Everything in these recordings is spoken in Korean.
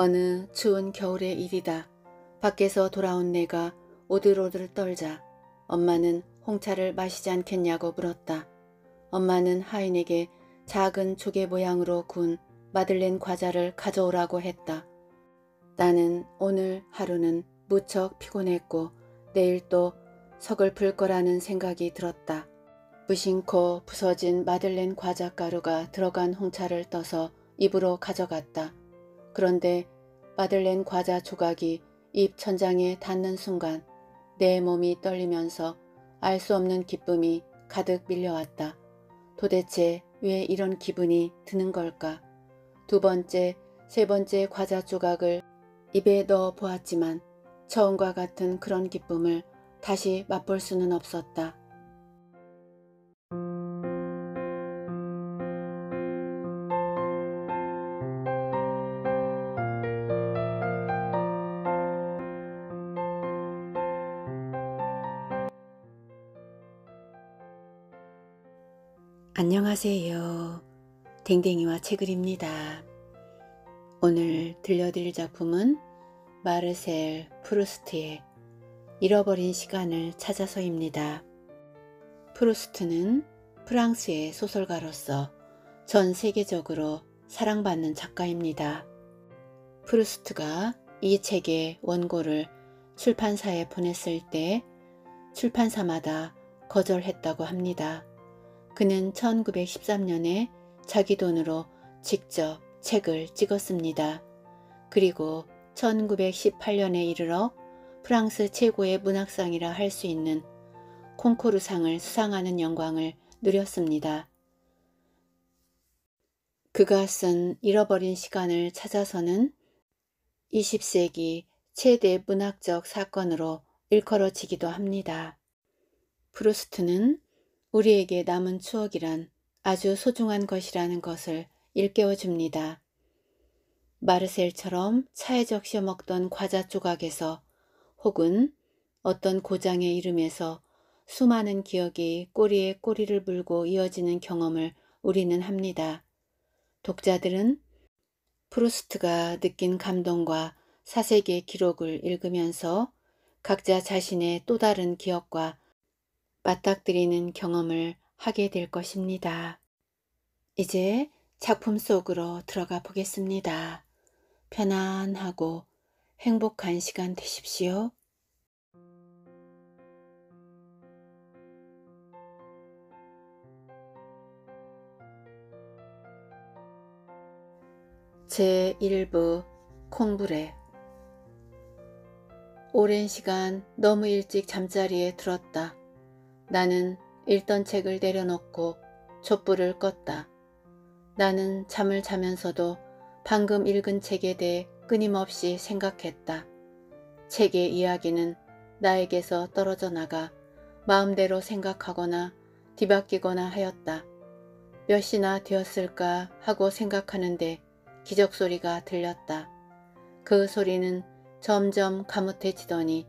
어느 추운 겨울의 일이다. 밖에서 돌아온 내가 오들오들 떨자 엄마는 홍차를 마시지 않겠냐고 물었다. 엄마는 하인에게 작은 조개 모양으로 군 마들렌 과자를 가져오라고 했다. 나는 오늘 하루는 무척 피곤했고 내일 또 서글플 거라는 생각이 들었다. 무심코 부서진 마들렌 과자 가루가 들어간 홍차를 떠서 입으로 가져갔다. 그런데 마들렌 과자 조각이 입 천장에 닿는 순간 내 몸이 떨리면서 알 수 없는 기쁨이 가득 밀려왔다. 도대체 왜 이런 기분이 드는 걸까? 두 번째, 세 번째 과자 조각을 입에 넣어 보았지만 처음과 같은 그런 기쁨을 다시 맛볼 수는 없었다. 안녕하세요. 댕댕이와 책을입니다. 오늘 들려드릴 작품은 마르셀 프루스트의 잃어버린 시간을 찾아서입니다. 프루스트는 프랑스의 소설가로서 전 세계적으로 사랑받는 작가입니다. 프루스트가 이 책의 원고를 출판사에 보냈을 때 출판사마다 거절했다고 합니다. 그는 1913년에 자기 돈으로 직접 책을 찍었습니다. 그리고 1918년에 이르러 프랑스 최고의 문학상이라 할 수 있는 콩코르상을 수상하는 영광을 누렸습니다. 그가 쓴 잃어버린 시간을 찾아서는 20세기 최대 문학적 사건으로 일컬어지기도 합니다. 프루스트는 우리에게 남은 추억이란 아주 소중한 것이라는 것을 일깨워 줍니다. 마르셀처럼 차에 적셔 먹던 과자 조각에서 혹은 어떤 고장의 이름에서 수많은 기억이 꼬리에 꼬리를 물고 이어지는 경험을 우리는 합니다. 독자들은 프루스트가 느낀 감동과 사색의 기록을 읽으면서 각자 자신의 또 다른 기억과 맞닥뜨리는 경험을 하게 될 것입니다. 이제 작품 속으로 들어가 보겠습니다. 편안하고 행복한 시간 되십시오. 제1부 콩불에 오랜 시간 너무 일찍 잠자리에 들었다. 나는 읽던 책을 내려놓고 촛불을 껐다. 나는 잠을 자면서도 방금 읽은 책에 대해 끊임없이 생각했다. 책의 이야기는 나에게서 떨어져 나가 마음대로 생각하거나 뒤바뀌거나 하였다. 몇이나 되었을까 하고 생각하는데 기적소리가 들렸다. 그 소리는 점점 가뭇해지더니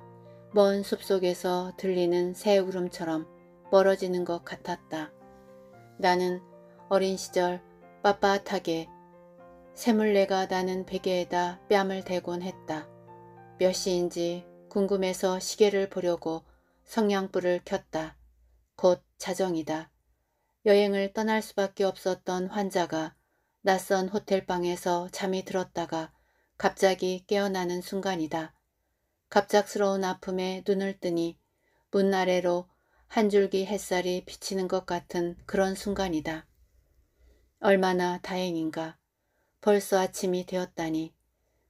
먼 숲속에서 들리는 새 울음처럼 멀어지는 것 같았다. 나는 어린 시절 빳빳하게 새물레가 나는 베개에다 뺨을 대곤 했다. 몇 시인지 궁금해서 시계를 보려고 성냥불을 켰다. 곧 자정이다. 여행을 떠날 수밖에 없었던 환자가 낯선 호텔방에서 잠이 들었다가 갑자기 깨어나는 순간이다. 갑작스러운 아픔에 눈을 뜨니 문 아래로 한 줄기 햇살이 비치는 것 같은 그런 순간이다. 얼마나 다행인가. 벌써 아침이 되었다니.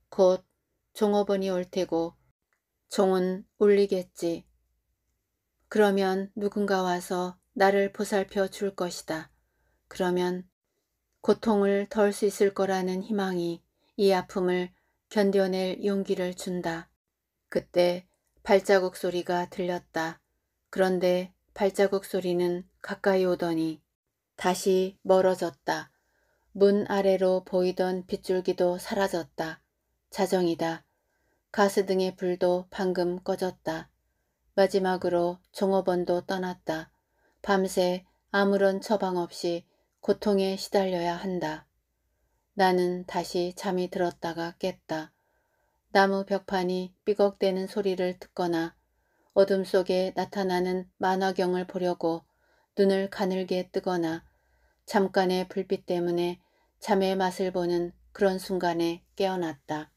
곧 종업원이 올 테고 종은 울리겠지. 그러면 누군가 와서 나를 보살펴 줄 것이다. 그러면 고통을 덜 수 있을 거라는 희망이 이 아픔을 견뎌낼 용기를 준다. 그때 발자국 소리가 들렸다. 그런데 발자국 소리는 가까이 오더니 다시 멀어졌다. 문 아래로 보이던 빗줄기도 사라졌다. 자정이다. 가스등의 불도 방금 꺼졌다. 마지막으로 종업원도 떠났다. 밤새 아무런 처방 없이 고통에 시달려야 한다. 나는 다시 잠이 들었다가 깼다. 나무 벽판이 삐걱대는 소리를 듣거나 어둠 속에 나타나는 만화경을 보려고 눈을 가늘게 뜨거나 잠깐의 불빛 때문에 잠의 맛을 보는 그런 순간에 깨어났다.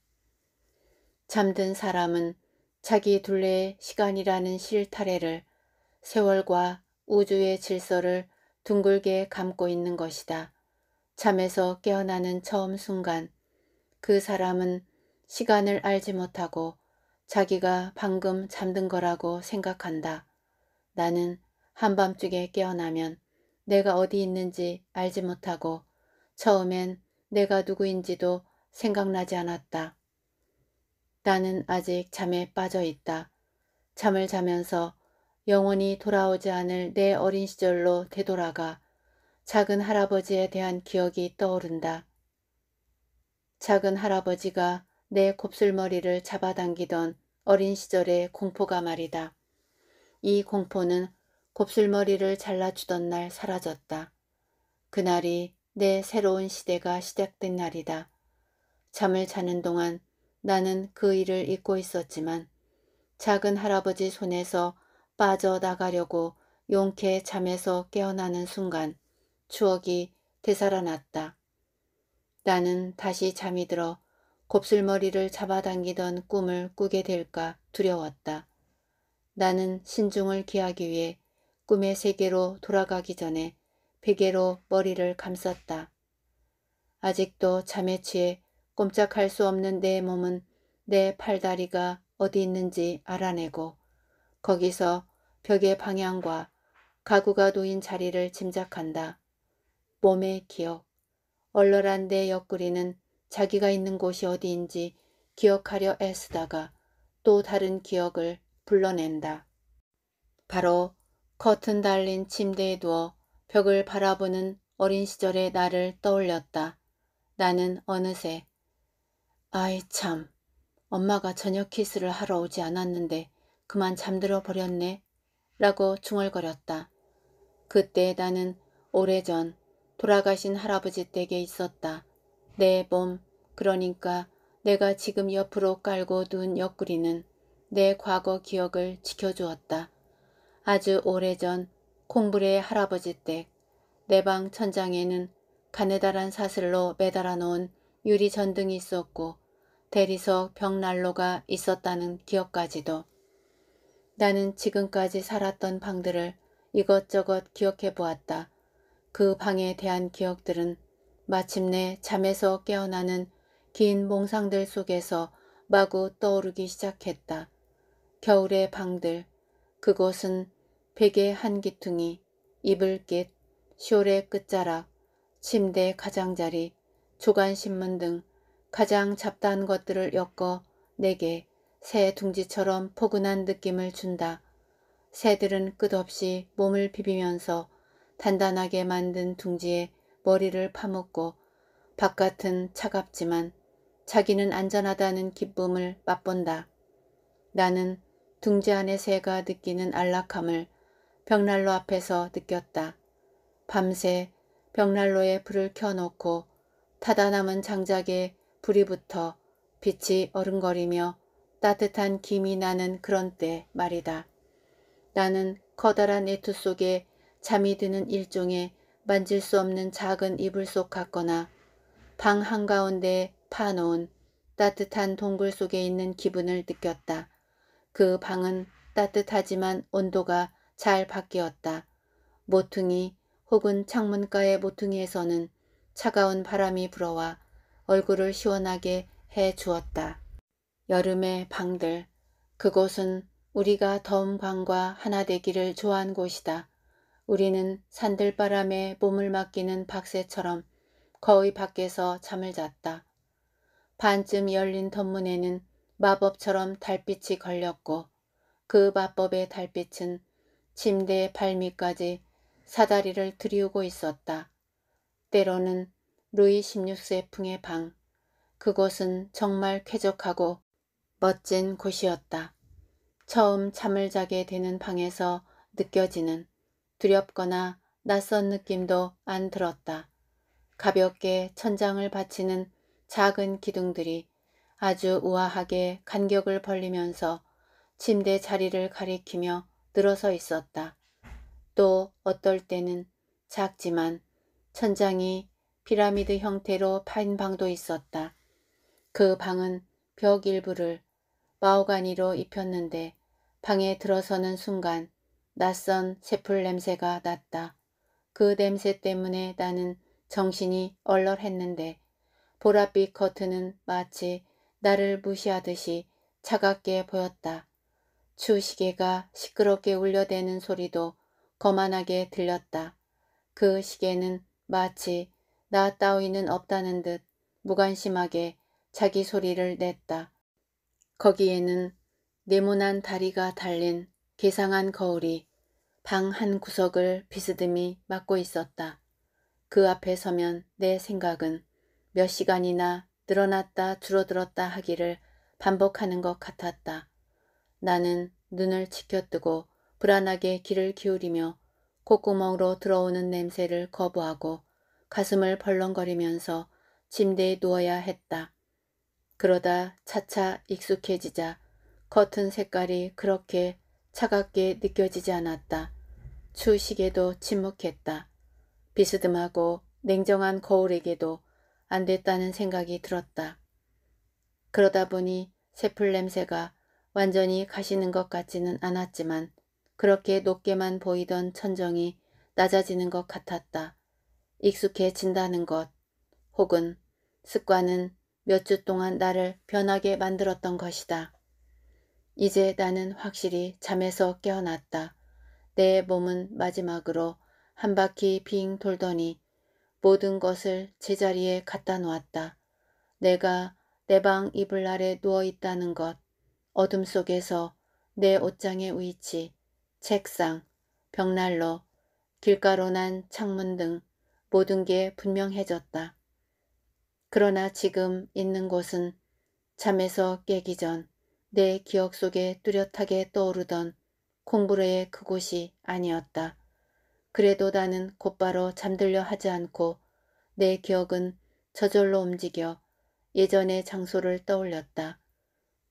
잠든 사람은 자기 둘레의 시간이라는 실타래를 세월과 우주의 질서를 둥글게 감고 있는 것이다. 잠에서 깨어나는 처음 순간 그 사람은 시간을 알지 못하고 자기가 방금 잠든 거라고 생각한다. 나는 한밤중에 깨어나면 내가 어디 있는지 알지 못하고 처음엔 내가 누구인지도 생각나지 않았다. 나는 아직 잠에 빠져 있다. 잠을 자면서 영원히 돌아오지 않을 내 어린 시절로 되돌아가 작은 할아버지에 대한 기억이 떠오른다. 작은 할아버지가 내 곱슬머리를 잡아당기던 어린 시절의 공포가 말이다. 이 공포는 곱슬머리를 잘라주던 날 사라졌다. 그날이 내 새로운 시대가 시작된 날이다. 잠을 자는 동안 나는 그 일을 잊고 있었지만 작은 할아버지 손에서 빠져나가려고 용케 잠에서 깨어나는 순간 추억이 되살아났다. 나는 다시 잠이 들어 곱슬머리를 잡아당기던 꿈을 꾸게 될까 두려웠다. 나는 신중을 기하기 위해 꿈의 세계로 돌아가기 전에 베개로 머리를 감쌌다. 아직도 잠에 취해 꼼짝할 수 없는 내 몸은 내 팔다리가 어디 있는지 알아내고 거기서 벽의 방향과 가구가 놓인 자리를 짐작한다. 몸의 기억, 얼얼한 내 옆구리는 자기가 있는 곳이 어디인지 기억하려 애쓰다가 또 다른 기억을 불러낸다. 바로 커튼 달린 침대에 누워 벽을 바라보는 어린 시절의 나를 떠올렸다. 나는 어느새 아이 참 엄마가 저녁 키스를 하러 오지 않았는데 그만 잠들어 버렸네 라고 중얼거렸다. 그때 나는 오래전 돌아가신 할아버지 댁에 있었다. 내 몸, 그러니까 내가 지금 옆으로 깔고 둔 옆구리는 내 과거 기억을 지켜주었다. 아주 오래전 콩불의 할아버지 댁, 내 방 천장에는 가느다란 사슬로 매달아 놓은 유리 전등이 있었고 대리석 벽난로가 있었다는 기억까지도. 나는 지금까지 살았던 방들을 이것저것 기억해 보았다. 그 방에 대한 기억들은 마침내 잠에서 깨어나는 긴 몽상들 속에서 마구 떠오르기 시작했다. 겨울의 방들, 그곳은 베개 한 기퉁이, 이불깃, 쇼의 끝자락, 침대 가장자리, 조간신문 등 가장 잡다한 것들을 엮어 내게 새 둥지처럼 포근한 느낌을 준다. 새들은 끝없이 몸을 비비면서 단단하게 만든 둥지에 머리를 파묻고 바깥은 차갑지만 자기는 안전하다는 기쁨을 맛본다. 나는 둥지 안의 새가 느끼는 안락함을 벽난로 앞에서 느꼈다. 밤새 벽난로에 불을 켜놓고 타다 남은 장작에 불이 붙어 빛이 어른거리며 따뜻한 김이 나는 그런 때 말이다. 나는 커다란 애투 속에 잠이 드는 일종의 만질 수 없는 작은 이불 속갔거나방 한가운데 파놓은 따뜻한 동굴 속에 있는 기분을 느꼈다. 그 방은 따뜻하지만 온도가 잘 바뀌었다. 모퉁이 혹은 창문가의 모퉁이에서는 차가운 바람이 불어와 얼굴을 시원하게 해 주었다. 여름의 방들. 그곳은 우리가 더운 방과 하나 되기를 좋아한 곳이다. 우리는 산들바람에 몸을 맡기는 박새처럼 거의 밖에서 잠을 잤다. 반쯤 열린 덧문에는 마법처럼 달빛이 걸렸고 그 마법의 달빛은 침대의 발밑까지 사다리를 들이우고 있었다. 때로는 루이 16세 풍의 방, 그곳은 정말 쾌적하고 멋진 곳이었다. 처음 잠을 자게 되는 방에서 느껴지는 두렵거나 낯선 느낌도 안 들었다. 가볍게 천장을 받치는 작은 기둥들이 아주 우아하게 간격을 벌리면서 침대 자리를 가리키며 늘어서 있었다. 또 어떨 때는 작지만 천장이 피라미드 형태로 파인 방도 있었다. 그 방은 벽 일부를 마오가니로 입혔는데 방에 들어서는 순간 낯선 새풀 냄새가 났다. 그 냄새 때문에 나는 정신이 얼얼했는데 보랏빛 커튼은 마치 나를 무시하듯이 차갑게 보였다. 추시계가 시끄럽게 울려대는 소리도 거만하게 들렸다. 그 시계는 마치 나 따위는 없다는 듯 무관심하게 자기 소리를 냈다. 거기에는 네모난 다리가 달린 개상한 거울이 방 한 구석을 비스듬히 막고 있었다. 그 앞에 서면 내 생각은 몇 시간이나 늘어났다 줄어들었다 하기를 반복하는 것 같았다. 나는 눈을 치켜뜨고 불안하게 귀를 기울이며 콧구멍으로 들어오는 냄새를 거부하고 가슴을 벌렁거리면서 침대에 누워야 했다. 그러다 차차 익숙해지자 커튼 색깔이 그렇게 차갑게 느껴지지 않았다. 추식에도 침묵했다. 비스듬하고 냉정한 거울에게도 안 됐다는 생각이 들었다. 그러다 보니 새풀 냄새가 완전히 가시는 것 같지는 않았지만 그렇게 높게만 보이던 천정이 낮아지는 것 같았다. 익숙해진다는 것 혹은 습관은 몇 주 동안 나를 변하게 만들었던 것이다. 이제 나는 확실히 잠에서 깨어났다. 내 몸은 마지막으로 한 바퀴 빙 돌더니 모든 것을 제자리에 갖다 놓았다. 내가 내 방 이불 아래 누워 있다는 것, 어둠 속에서 내 옷장의 위치, 책상, 벽난로, 길가로 난 창문 등 모든 게 분명해졌다. 그러나 지금 있는 곳은 잠에서 깨기 전내 기억 속에 뚜렷하게 떠오르던 콩부레의 그곳이 아니었다. 그래도 나는 곧바로 잠들려 하지 않고 내 기억은 저절로 움직여 예전의 장소를 떠올렸다.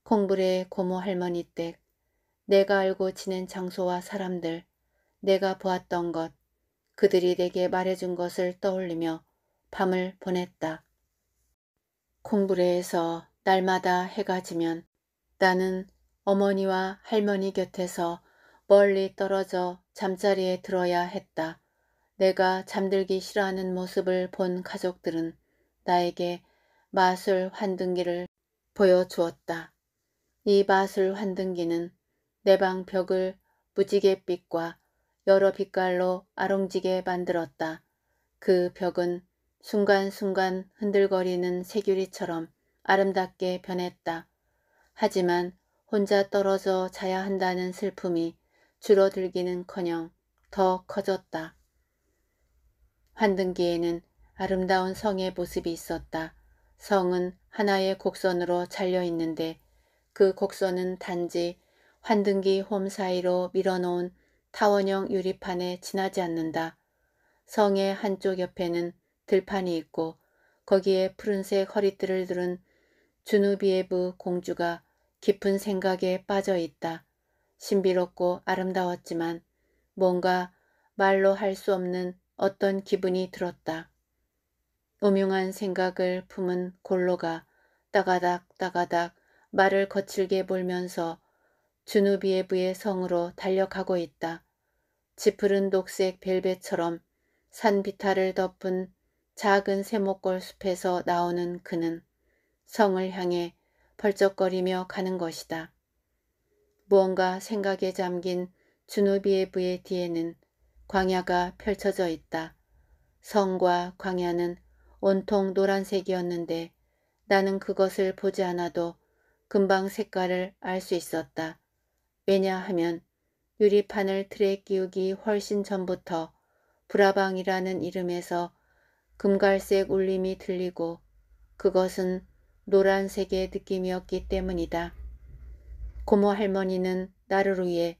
콩부레의 고모 할머니 댁, 내가 알고 지낸 장소와 사람들, 내가 보았던 것, 그들이 내게 말해준 것을 떠올리며 밤을 보냈다. 콩부레에서 날마다 해가 지면 나는 어머니와 할머니 곁에서 멀리 떨어져 잠자리에 들어야 했다. 내가 잠들기 싫어하는 모습을 본 가족들은 나에게 마술 환등기를 보여주었다. 이 마술 환등기는 내 방 벽을 무지갯빛과 여러 빛깔로 아롱지게 만들었다. 그 벽은 순간순간 흔들거리는 새규리처럼 아름답게 변했다. 하지만 혼자 떨어져 자야 한다는 슬픔이 줄어들기는커녕 더 커졌다. 환등기에는 아름다운 성의 모습이 있었다. 성은 하나의 곡선으로 잘려 있는데 그 곡선은 단지 환등기 홈 사이로 밀어놓은 타원형 유리판에 지나지 않는다. 성의 한쪽 옆에는 들판이 있고 거기에 푸른색 허리띠를 두른 주누비에브 공주가 깊은 생각에 빠져 있다. 신비롭고 아름다웠지만 뭔가 말로 할 수 없는 어떤 기분이 들었다. 음흉한 생각을 품은 골로가 따가닥 따가닥 말을 거칠게 몰면서 주누비에브의 성으로 달려가고 있다. 지푸른 녹색 벨벳처럼 산비탈을 덮은 작은 세목골 숲에서 나오는 그는 성을 향해 벌쩍거리며 가는 것이다. 무언가 생각에 잠긴 주누비에브의 뒤에는 광야가 펼쳐져 있다. 성과 광야는 온통 노란색이었는데 나는 그것을 보지 않아도 금방 색깔을 알 수 있었다. 왜냐하면 유리판을 틀에 끼우기 훨씬 전부터 브라방이라는 이름에서 금갈색 울림이 들리고 그것은 노란색의 느낌이었기 때문이다. 고모 할머니는 나를 위해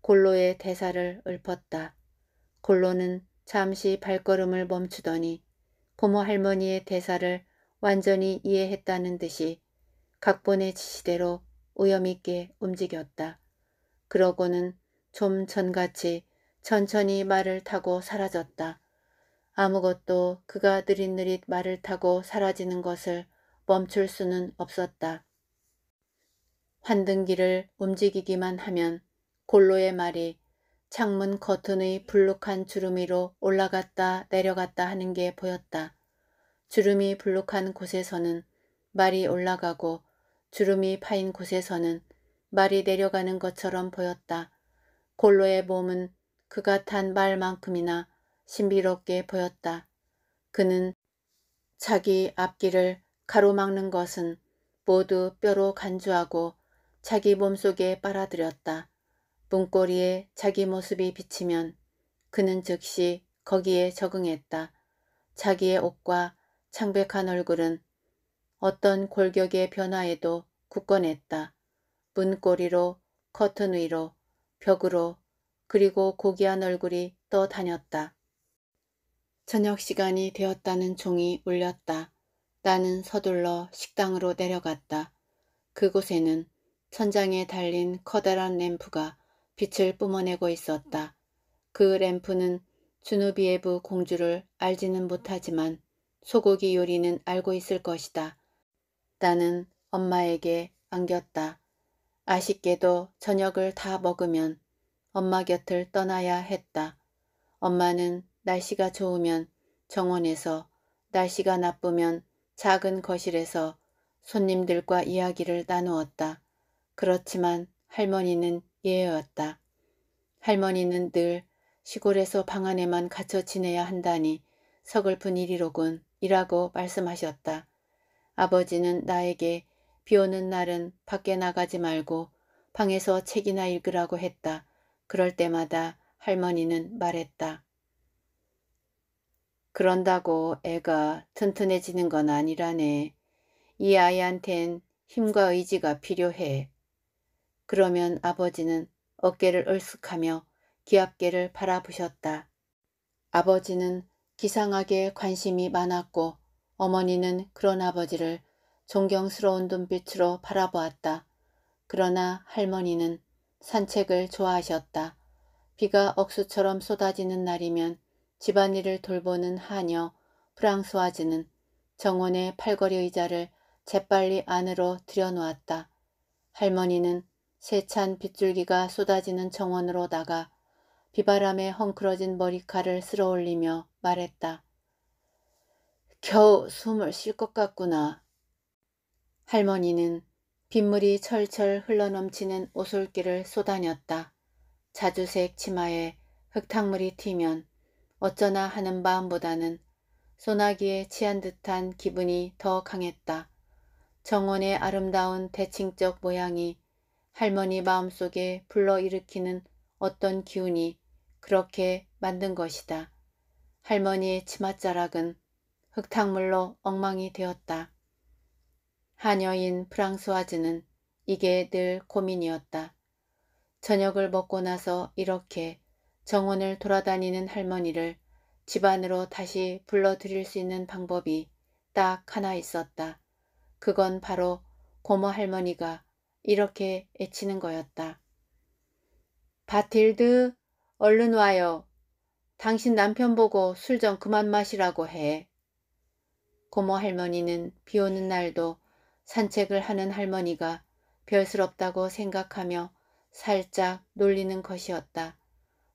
골로의 대사를 읊었다. 골로는 잠시 발걸음을 멈추더니 고모 할머니의 대사를 완전히 이해했다는 듯이 각본의 지시대로 우염있게 움직였다. 그러고는 좀 전같이 천천히 말을 타고 사라졌다. 아무것도 그가 느릿느릿 말을 타고 사라지는 것을 멈출 수는 없었다. 환등기를 움직이기만 하면 골로의 말이 창문 겉은의 불룩한 주름위로 올라갔다 내려갔다 하는 게 보였다. 주름이 불룩한 곳에서는 말이 올라가고 주름이 파인 곳에서는 말이 내려가는 것처럼 보였다. 골로의 몸은 그가 탄 말만큼이나 신비롭게 보였다. 그는 자기 앞길을 가로막는 것은 모두 뼈로 간주하고 자기 몸속에 빨아들였다. 문고리에 자기 모습이 비치면 그는 즉시 거기에 적응했다. 자기의 옷과 창백한 얼굴은 어떤 골격의 변화에도 굳건했다. 문고리로 커튼 위로 벽으로 그리고 고귀한 얼굴이 떠다녔다. 저녁 시간이 되었다는 종이 울렸다. 나는 서둘러 식당으로 내려갔다. 그곳에는 천장에 달린 커다란 램프가 빛을 뿜어내고 있었다. 그 램프는 주누비에브 공주를 알지는 못하지만 소고기 요리는 알고 있을 것이다. 나는 엄마에게 안겼다. 아쉽게도 저녁을 다 먹으면 엄마 곁을 떠나야 했다. 엄마는 날씨가 좋으면 정원에서 날씨가 나쁘면 작은 거실에서 손님들과 이야기를 나누었다. 그렇지만 할머니는 예외였다. 할머니는 늘 시골에서 방 안에만 갇혀 지내야 한다니 서글픈 일이로군 이라고 말씀하셨다. 아버지는 나에게 비 오는 날은 밖에 나가지 말고 방에서 책이나 읽으라고 했다. 그럴 때마다 할머니는 말했다. 그런다고 애가 튼튼해지는 건 아니라네. 이 아이한텐 힘과 의지가 필요해. 그러면 아버지는 어깨를 얼쑥하며 기압계를 바라보셨다. 아버지는 기상하게 관심이 많았고 어머니는 그런 아버지를 존경스러운 눈빛으로 바라보았다. 그러나 할머니는 산책을 좋아하셨다. 비가 억수처럼 쏟아지는 날이면 집안일을 돌보는 하녀 프랑스와즈는 정원의 팔걸이 의자를 재빨리 안으로 들여놓았다. 할머니는 세찬 빗줄기가 쏟아지는 정원으로 나가 비바람에 헝클어진 머리칼을 쓸어올리며 말했다. 겨우 숨을 쉴 것 같구나. 할머니는 빗물이 철철 흘러넘치는 오솔길을 쏘다녔다. 자주색 치마에 흙탕물이 튀면 어쩌나 하는 마음보다는 소나기에 취한 듯한 기분이 더 강했다. 정원의 아름다운 대칭적 모양이 할머니 마음속에 불러일으키는 어떤 기운이 그렇게 만든 것이다. 할머니의 치맛자락은 흙탕물로 엉망이 되었다. 한여인 프랑스와즈는 이게 늘 고민이었다. 저녁을 먹고 나서 이렇게 정원을 돌아다니는 할머니를 집안으로 다시 불러들일 수 있는 방법이 딱 하나 있었다. 그건 바로 고모 할머니가 이렇게 애치는 거였다. 바틸드, 얼른 와요. 당신 남편 보고 술 좀 그만 마시라고 해. 고모 할머니는 비 오는 날도 산책을 하는 할머니가 별스럽다고 생각하며 살짝 놀리는 것이었다.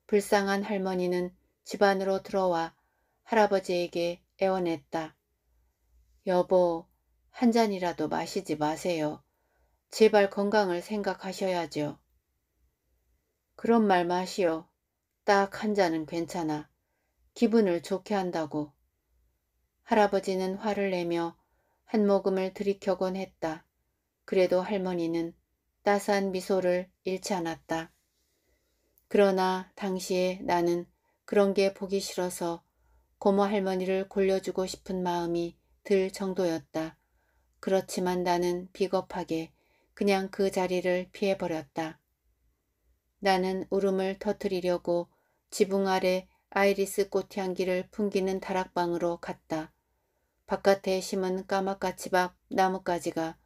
불쌍한 할머니는 집 안으로 들어와 할아버지에게 애원했다. 여보, 한 잔이라도 마시지 마세요. 제발 건강을 생각하셔야죠. 그런 말 마시오. 딱 한 잔은 괜찮아. 기분을 좋게 한다고. 할아버지는 화를 내며 한 모금을 들이켜곤 했다. 그래도 할머니는 따스한 미소를 잃지 않았다. 그러나 당시에 나는 그런 게 보기 싫어서 고모 할머니를 골려주고 싶은 마음이 들 정도였다. 그렇지만 나는 비겁하게 그냥 그 자리를 피해버렸다. 나는 울음을 터뜨리려고 지붕 아래 아이리스 꽃향기를 풍기는 다락방으로 갔다. 바깥에 심은 까마까치밥 나뭇가지가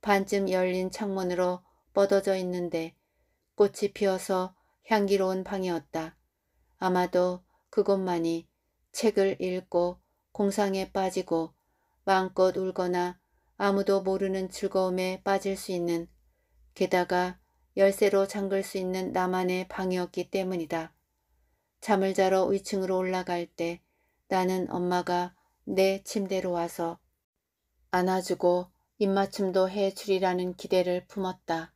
반쯤 열린 창문으로 뻗어져 있는데 꽃이 피어서 향기로운 방이었다. 아마도 그것만이 책을 읽고 공상에 빠지고 마음껏 울거나 아무도 모르는 즐거움에 빠질 수 있는 게다가 열쇠로 잠글 수 있는 나만의 방이었기 때문이다. 잠을 자러 위층으로 올라갈 때 나는 엄마가 내 침대로 와서 안아주고 입맞춤도 해주리라는 기대를 품었다.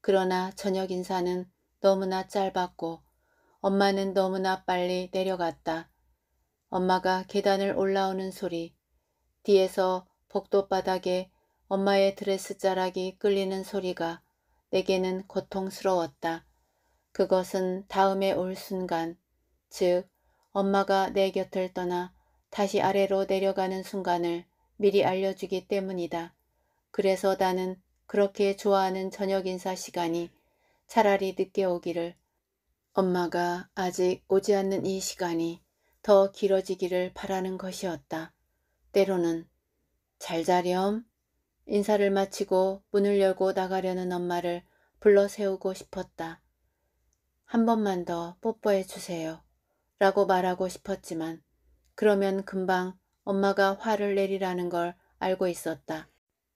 그러나 저녁 인사는 너무나 짧았고 엄마는 너무나 빨리 내려갔다. 엄마가 계단을 올라오는 소리, 뒤에서 복도 바닥에 엄마의 드레스 자락이 끌리는 소리가 내게는 고통스러웠다. 그것은 다음에 올 순간, 즉 엄마가 내 곁을 떠나 다시 아래로 내려가는 순간을 미리 알려주기 때문이다. 그래서 나는 그렇게 좋아하는 저녁 인사 시간이 차라리 늦게 오기를 엄마가 아직 오지 않는 이 시간이 더 길어지기를 바라는 것이었다. 때로는 잘 자렴 인사를 마치고 문을 열고 나가려는 엄마를 불러 세우고 싶었다. 한 번만 더 뽀뽀해 주세요. 라고 말하고 싶었지만 그러면 금방 엄마가 화를 내리라는 걸 알고 있었다.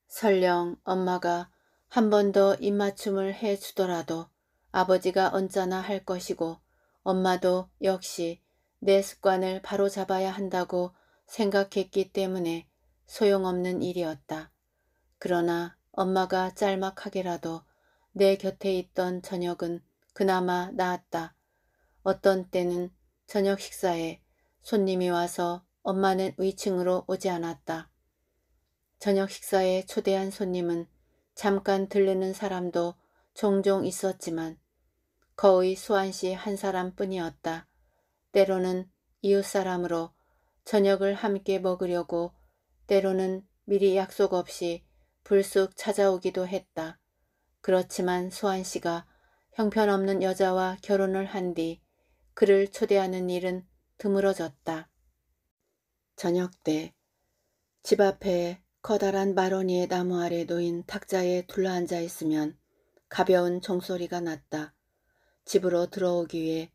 설령 엄마가 한번더 입맞춤을 해주더라도 아버지가 언짢아 할 것이고 엄마도 역시 내 습관을 바로잡아야 한다고 생각했기 때문에 소용없는 일이었다. 그러나 엄마가 짤막하게라도 내 곁에 있던 저녁은 그나마 나았다. 어떤 때는 저녁 식사에 손님이 와서 엄마는 위층으로 오지 않았다. 저녁 식사에 초대한 손님은 잠깐 들르는 사람도 종종 있었지만 거의 수완씨 한 사람뿐이었다. 때로는 이웃사람으로 저녁을 함께 먹으려고 때로는 미리 약속 없이 불쑥 찾아오기도 했다. 그렇지만 수완씨가 형편없는 여자와 결혼을 한 뒤 그를 초대하는 일은 드물어졌다. 저녁 때 집 앞에 커다란 마로니의 나무 아래 놓인 탁자에 둘러앉아 있으면 가벼운 종소리가 났다. 집으로 들어오기 위해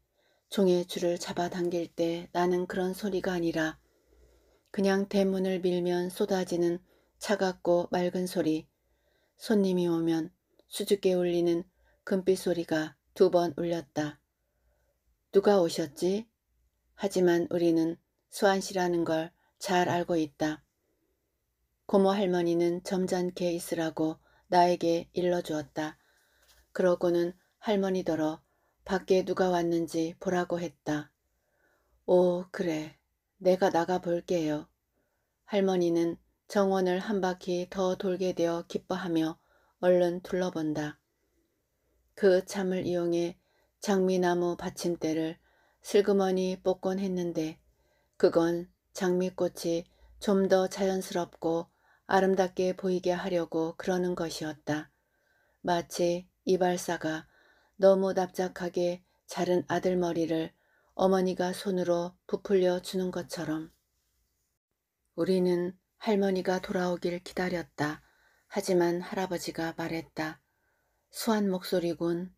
종의 줄을 잡아당길 때 나는 그런 소리가 아니라 그냥 대문을 밀면 쏟아지는 차갑고 맑은 소리, 손님이 오면 수줍게 울리는 금빛 소리가 두 번 울렸다. 누가 오셨지? 하지만 우리는 수환 씨라는 걸 잘 알고 있다. 고모 할머니는 점잖게 있으라고 나에게 일러주었다. 그러고는 할머니더러 밖에 누가 왔는지 보라고 했다. 오 그래 내가 나가 볼게요. 할머니는 정원을 한 바퀴 더 돌게 되어 기뻐하며 얼른 둘러본다. 그잠을 이용해 장미나무 받침대를 슬그머니 뽑곤 했는데 그건 장미꽃이 좀 더 자연스럽고 아름답게 보이게 하려고 그러는 것이었다. 마치 이발사가 너무 납작하게 자른 아들 머리를 어머니가 손으로 부풀려 주는 것처럼. 우리는 할머니가 돌아오길 기다렸다. 하지만 할아버지가 말했다. 수한 목소리군.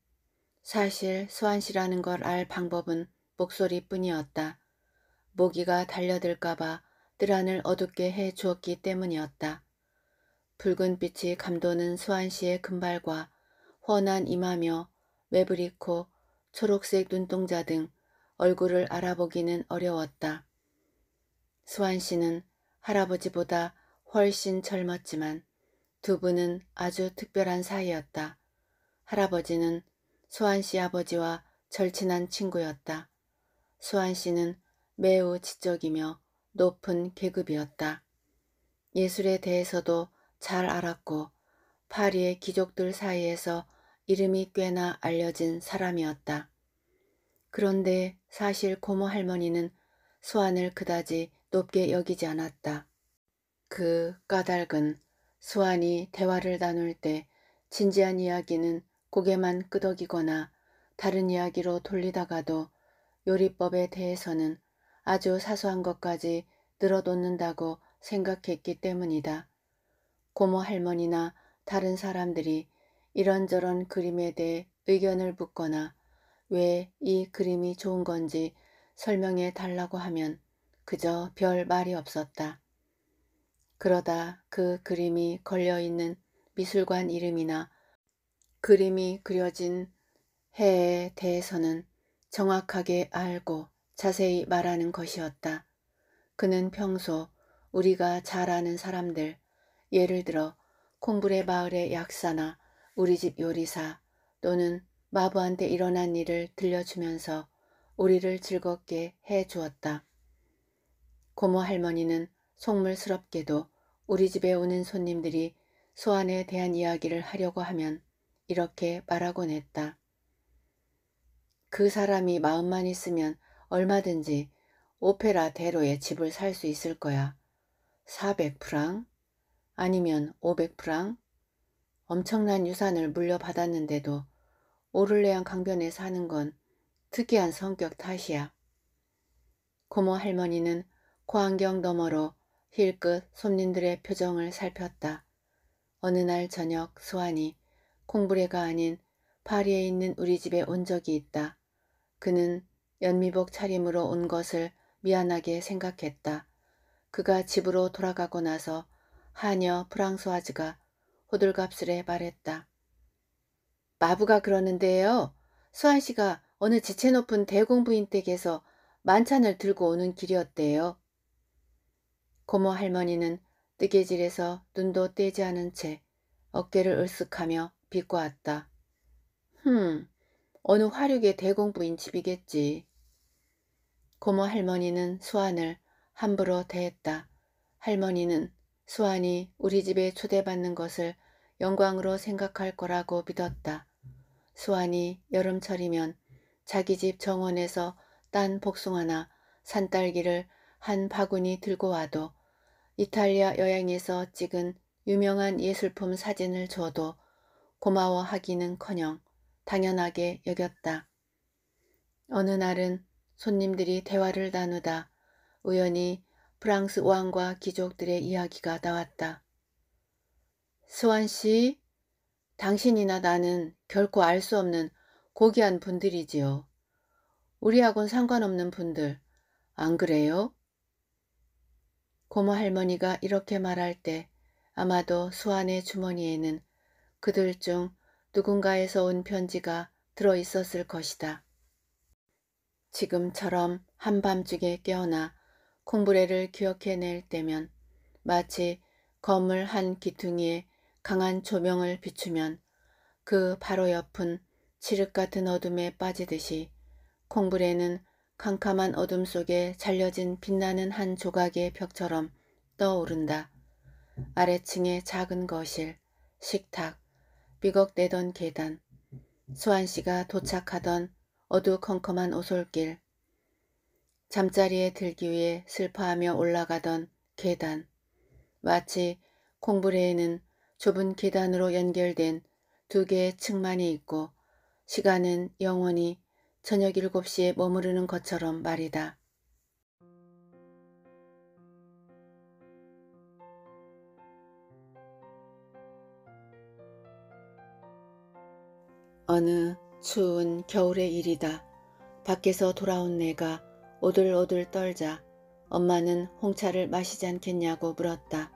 사실 수한 씨라는 걸 알 방법은 목소리뿐이었다. 모기가 달려들까봐 뜰안을 어둡게 해 주었기 때문이었다. 붉은 빛이 감도는 수완씨의 금발과 훤한 이마며 매부리 코, 초록색 눈동자 등 얼굴을 알아보기는 어려웠다. 수완씨는 할아버지보다 훨씬 젊었지만 두 분은 아주 특별한 사이였다. 할아버지는 수완씨 아버지와 절친한 친구였다. 수완씨는 매우 지적이며 높은 계급이었다. 예술에 대해서도 잘 알았고 파리의 귀족들 사이에서 이름이 꽤나 알려진 사람이었다. 그런데 사실 고모 할머니는 수완을 그다지 높게 여기지 않았다. 그 까닭은 수완이 대화를 나눌 때 진지한 이야기는 고개만 끄덕이거나 다른 이야기로 돌리다가도 요리법에 대해서는 아주 사소한 것까지 늘어놓는다고 생각했기 때문이다. 고모 할머니나 다른 사람들이 이런저런 그림에 대해 의견을 묻거나 왜 이 그림이 좋은 건지 설명해 달라고 하면 그저 별 말이 없었다. 그러다 그 그림이 걸려있는 미술관 이름이나 그림이 그려진 해에 대해서는 정확하게 알고 자세히 말하는 것이었다. 그는 평소 우리가 잘 아는 사람들, 예를 들어 콩불의 마을의 약사나 우리 집 요리사 또는 마부한테 일어난 일을 들려주면서 우리를 즐겁게 해 주었다. 고모 할머니는 속물스럽게도 우리 집에 오는 손님들이 소안에 대한 이야기를 하려고 하면 이렇게 말하곤 했다. 그 사람이 마음만 있으면 얼마든지 오페라 대로의 집을 살 수 있을 거야. 400프랑 아니면 500프랑 엄청난 유산을 물려받았는데도 오를레안 강변에 사는 건 특이한 성격 탓이야. 고모 할머니는 고안경 너머로 힐끗 손님들의 표정을 살폈다. 어느 날 저녁 소환이 콩브레가 아닌 파리에 있는 우리 집에 온 적이 있다. 그는 연미복 차림으로 온 것을 미안하게 생각했다. 그가 집으로 돌아가고 나서 하녀 프랑소아즈가 호들갑스레 말했다. 마부가 그러는데요. 수환 씨가 어느 지체 높은 대공부인 댁에서 만찬을 들고 오는 길이었대요. 고모 할머니는 뜨개질에서 눈도 떼지 않은 채 어깨를 으쓱하며 비꼬았다. 흠, 어느 화륙의 대공부인 집이겠지. 고모 할머니는 수환을 함부로 대했다. 할머니는 수환이 우리 집에 초대받는 것을 영광으로 생각할 거라고 믿었다. 수환이 여름철이면 자기 집 정원에서 딴 복숭아나 산딸기를 한 바구니 들고 와도 이탈리아 여행에서 찍은 유명한 예술품 사진을 줘도 고마워하기는커녕 당연하게 여겼다. 어느 날은 손님들이 대화를 나누다 우연히 프랑스 왕과 귀족들의 이야기가 나왔다. 스완 씨, 당신이나 나는 결코 알 수 없는 고귀한 분들이지요. 우리하고는 상관없는 분들, 안 그래요? 고모 할머니가 이렇게 말할 때 아마도 수완의 주머니에는 그들 중 누군가에서 온 편지가 들어 있었을 것이다. 지금처럼 한밤중에 깨어나 콩부레를 기억해낼 때면 마치 건물 한 기둥이에 강한 조명을 비추면 그 바로 옆은 칠흑 같은 어둠에 빠지듯이 콩부레는 캄캄한 어둠 속에 잘려진 빛나는 한 조각의 벽처럼 떠오른다. 아래층의 작은 거실, 식탁, 삐걱대던 계단, 수환 씨가 도착하던 어두컴컴한 오솔길, 잠자리에 들기 위해 슬퍼하며 올라가던 계단, 마치 콩브레에는 좁은 계단으로 연결된 두 개의 층만이 있고 시간은 영원히 저녁 7시에 머무르는 것처럼 말이다. 어느 추운 겨울의 일이다. 밖에서 돌아온 내가 오들오들 떨자 엄마는 홍차를 마시지 않겠냐고 물었다.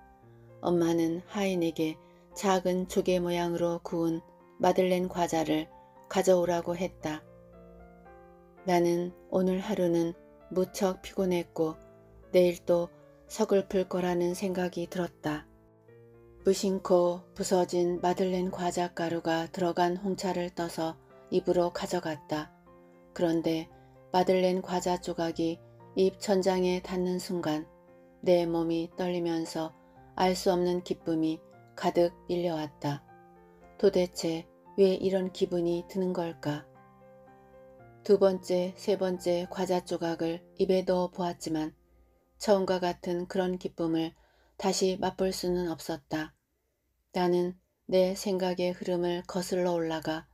엄마는 하인에게 작은 조개 모양으로 구운 마들렌 과자를 가져오라고 했다. 나는 오늘 하루는 무척 피곤했고 내일 또 서글플 거라는 생각이 들었다. 무심코 부서진 마들렌 과자 가루가 들어간 홍차를 떠서 입으로 가져갔다. 그런데 마들렌 과자 조각이 입 천장에 닿는 순간 내 몸이 떨리면서 알 수 없는 기쁨이 가득 밀려왔다. 도대체 왜 이런 기분이 드는 걸까? 두 번째, 세 번째 과자 조각을 입에 넣어 보았지만 처음과 같은 그런 기쁨을 다시 맛볼 수는 없었다. 나는 내 생각의 흐름을 거슬러 올라가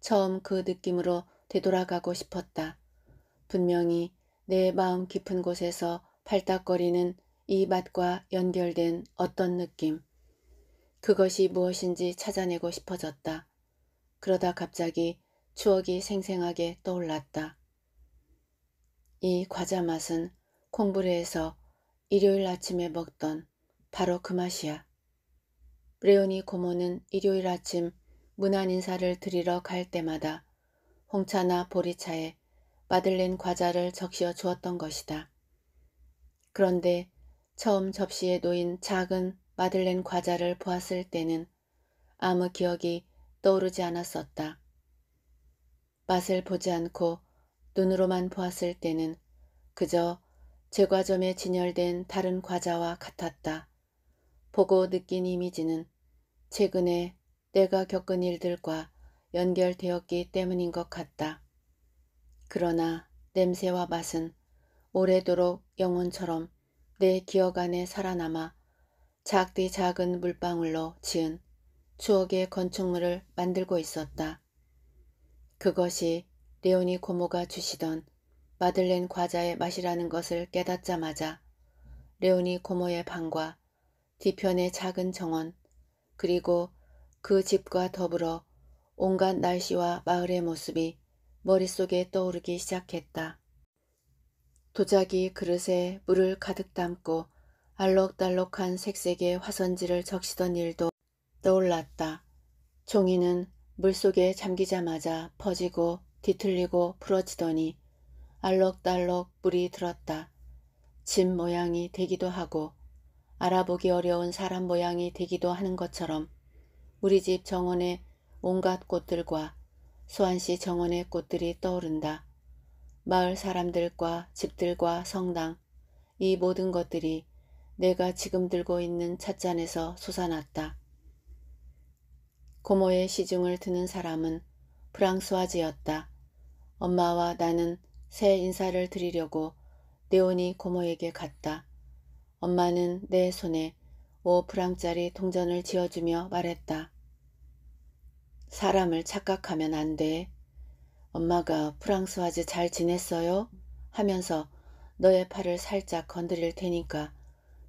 처음 그 느낌으로 되돌아가고 싶었다. 분명히 내 마음 깊은 곳에서 발딱거리는 이 맛과 연결된 어떤 느낌. 그것이 무엇인지 찾아내고 싶어졌다. 그러다 갑자기 추억이 생생하게 떠올랐다. 이 과자 맛은 콩브레에서 일요일 아침에 먹던 바로 그 맛이야. 레오니 고모는 일요일 아침 문안 인사를 드리러 갈 때마다 홍차나 보리차에 마들렌 과자를 적셔 주었던 것이다. 그런데 처음 접시에 놓인 작은 마들렌 과자를 보았을 때는 아무 기억이 떠오르지 않았었다. 맛을 보지 않고 눈으로만 보았을 때는 그저 제과점에 진열된 다른 과자와 같았다. 보고 느낀 이미지는 최근에 내가 겪은 일들과 연결되었기 때문인 것 같다. 그러나 냄새와 맛은 오래도록 영혼처럼 내 기억 안에 살아남아 작디 작은 물방울로 지은 추억의 건축물을 만들고 있었다. 그것이 레오니 고모가 주시던 마들렌 과자의 맛이라는 것을 깨닫자마자 레오니 고모의 방과 뒤편의 작은 정원 그리고 그 집과 더불어 온갖 날씨와 마을의 모습이 머릿속에 떠오르기 시작했다. 도자기 그릇에 물을 가득 담고 알록달록한 색색의 화선지를 적시던 일도 떠올랐다. 종이는 물속에 잠기자마자 퍼지고 뒤틀리고 부러지더니 알록달록 물이 들었다. 집 모양이 되기도 하고 알아보기 어려운 사람 모양이 되기도 하는 것처럼 우리 집 정원에 온갖 꽃들과 소안시 정원의 꽃들이 떠오른다. 마을 사람들과 집들과 성당, 이 모든 것들이 내가 지금 들고 있는 찻잔에서 솟아났다. 고모의 시중을 드는 사람은 프랑스와지였다. 엄마와 나는 새 인사를 드리려고 네온이 고모에게 갔다. 엄마는 내 손에 5프랑짜리 동전을 지어주며 말했다. 사람을 착각하면 안 돼. 엄마가 프랑스 와즈잘 지냈어요? 하면서 너의 팔을 살짝 건드릴 테니까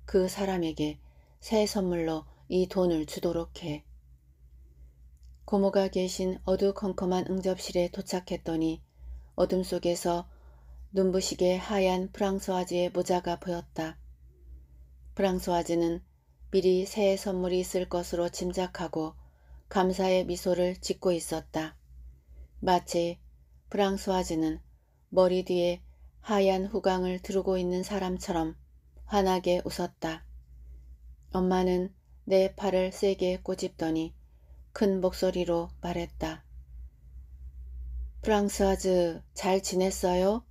그 사람에게 새 선물로 이 돈을 주도록 해. 고모가 계신 어두컴컴한 응접실에 도착했더니 어둠 속에서 눈부시게 하얀 프랑스와즈의 모자가 보였다. 프랑스와즈는 미리 새해 선물이 있을 것으로 짐작하고 감사의 미소를 짓고 있었다. 마치 프랑스와즈는 머리 뒤에 하얀 후광을 두르고 있는 사람처럼 환하게 웃었다. 엄마는 내 팔을 세게 꼬집더니 큰 목소리로 말했다. 프랑스와즈 잘 지냈어요?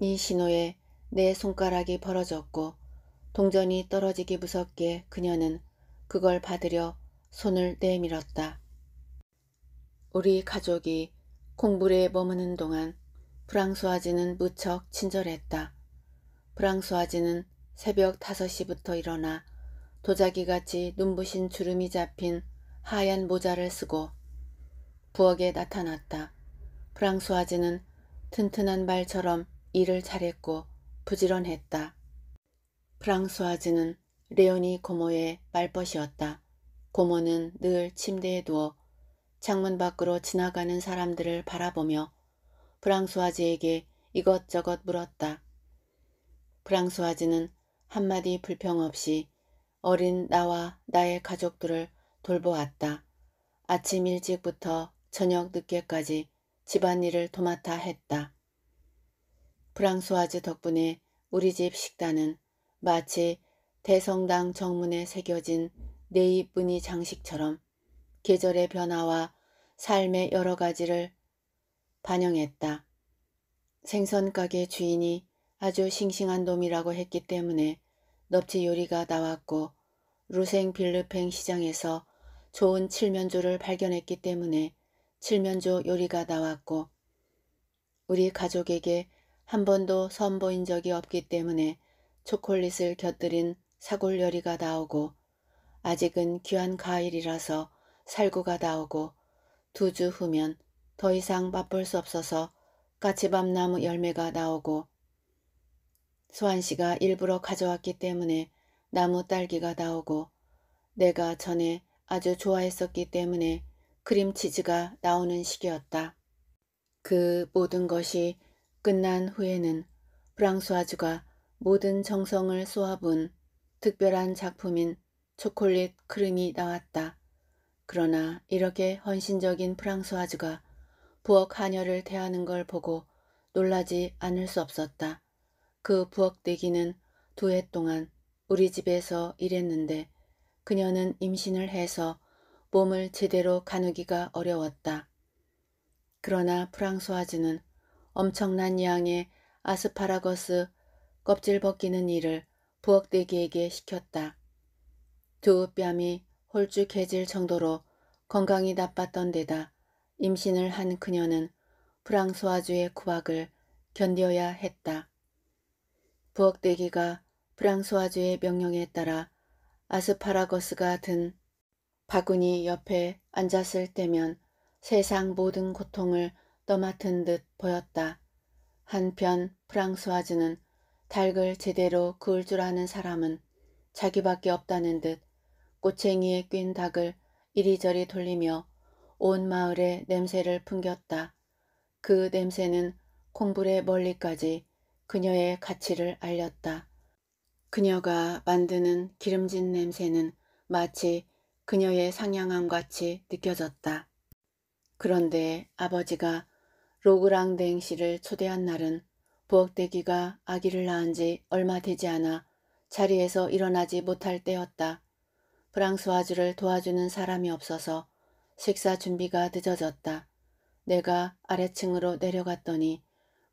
이 신호에 내 손가락이 벌어졌고 동전이 떨어지기 무섭게 그녀는 그걸 받으려 손을 내밀었다. 우리 가족이 콩불에 머무는 동안 프랑스와지는 무척 친절했다. 프랑스와지는 새벽 5시부터 일어나 도자기같이 눈부신 주름이 잡힌 하얀 모자를 쓰고 부엌에 나타났다. 프랑스와지는 튼튼한 말처럼 일을 잘했고 부지런했다. 프랑스와즈는 레오니 고모의 말벗이었다. 고모는 늘 침대에 누워 창문 밖으로 지나가는 사람들을 바라보며 프랑스와즈에게 이것저것 물었다. 프랑스와즈는 한마디 불평 없이 어린 나와 나의 가족들을 돌보았다. 아침 일찍부터 저녁 늦게까지 집안일을 도맡아 했다. 프랑스와즈 덕분에 우리 집 식단은 마치 대성당 정문에 새겨진 네이뿐이 장식처럼 계절의 변화와 삶의 여러 가지를 반영했다. 생선가게 주인이 아주 싱싱한 놈이라고 했기 때문에 넙치 요리가 나왔고 루생 빌르팽 시장에서 좋은 칠면조를 발견했기 때문에 칠면조 요리가 나왔고 우리 가족에게 한 번도 선보인 적이 없기 때문에 초콜릿을 곁들인 사골요리가 나오고 아직은 귀한 과일이라서 살구가 나오고 두 주 후면 더 이상 맛볼 수 없어서 까치밤나무 열매가 나오고 소환씨가 일부러 가져왔기 때문에 나무 딸기가 나오고 내가 전에 아주 좋아했었기 때문에 크림치즈가 나오는 시기였다. 그 모든 것이 끝난 후에는 프랑스아주가 모든 정성을 쏘아본 특별한 작품인 초콜릿 크림이 나왔다. 그러나 이렇게 헌신적인 프랑스와즈가 부엌 하녀를 대하는 걸 보고 놀라지 않을 수 없었다. 그 부엌대기는 두 해 동안 우리 집에서 일했는데 그녀는 임신을 해서 몸을 제대로 가누기가 어려웠다. 그러나 프랑스와즈는 엄청난 양의 아스파라거스 껍질 벗기는 일을 부엌대기에게 시켰다. 두 뺨이 홀쭉해질 정도로 건강이 나빴던 데다 임신을 한 그녀는 프랑스와주의 구박을 견뎌야 했다. 부엌대기가 프랑스와주의 명령에 따라 아스파라거스가 든 바구니 옆에 앉았을 때면 세상 모든 고통을 떠맡은 듯 보였다. 한편 프랑스와즈는 닭을 제대로 그을 줄 아는 사람은 자기밖에 없다는 듯 꼬챙이에 낀 닭을 이리저리 돌리며 온 마을에 냄새를 풍겼다. 그 냄새는 콩불에 멀리까지 그녀의 가치를 알렸다. 그녀가 만드는 기름진 냄새는 마치 그녀의 상냥함 같이 느껴졌다. 그런데 아버지가 로그랑댕 씨를 초대한 날은 부엌대기가 아기를 낳은 지 얼마 되지 않아 자리에서 일어나지 못할 때였다. 프랑스와주를 도와주는 사람이 없어서 식사 준비가 늦어졌다. 내가 아래층으로 내려갔더니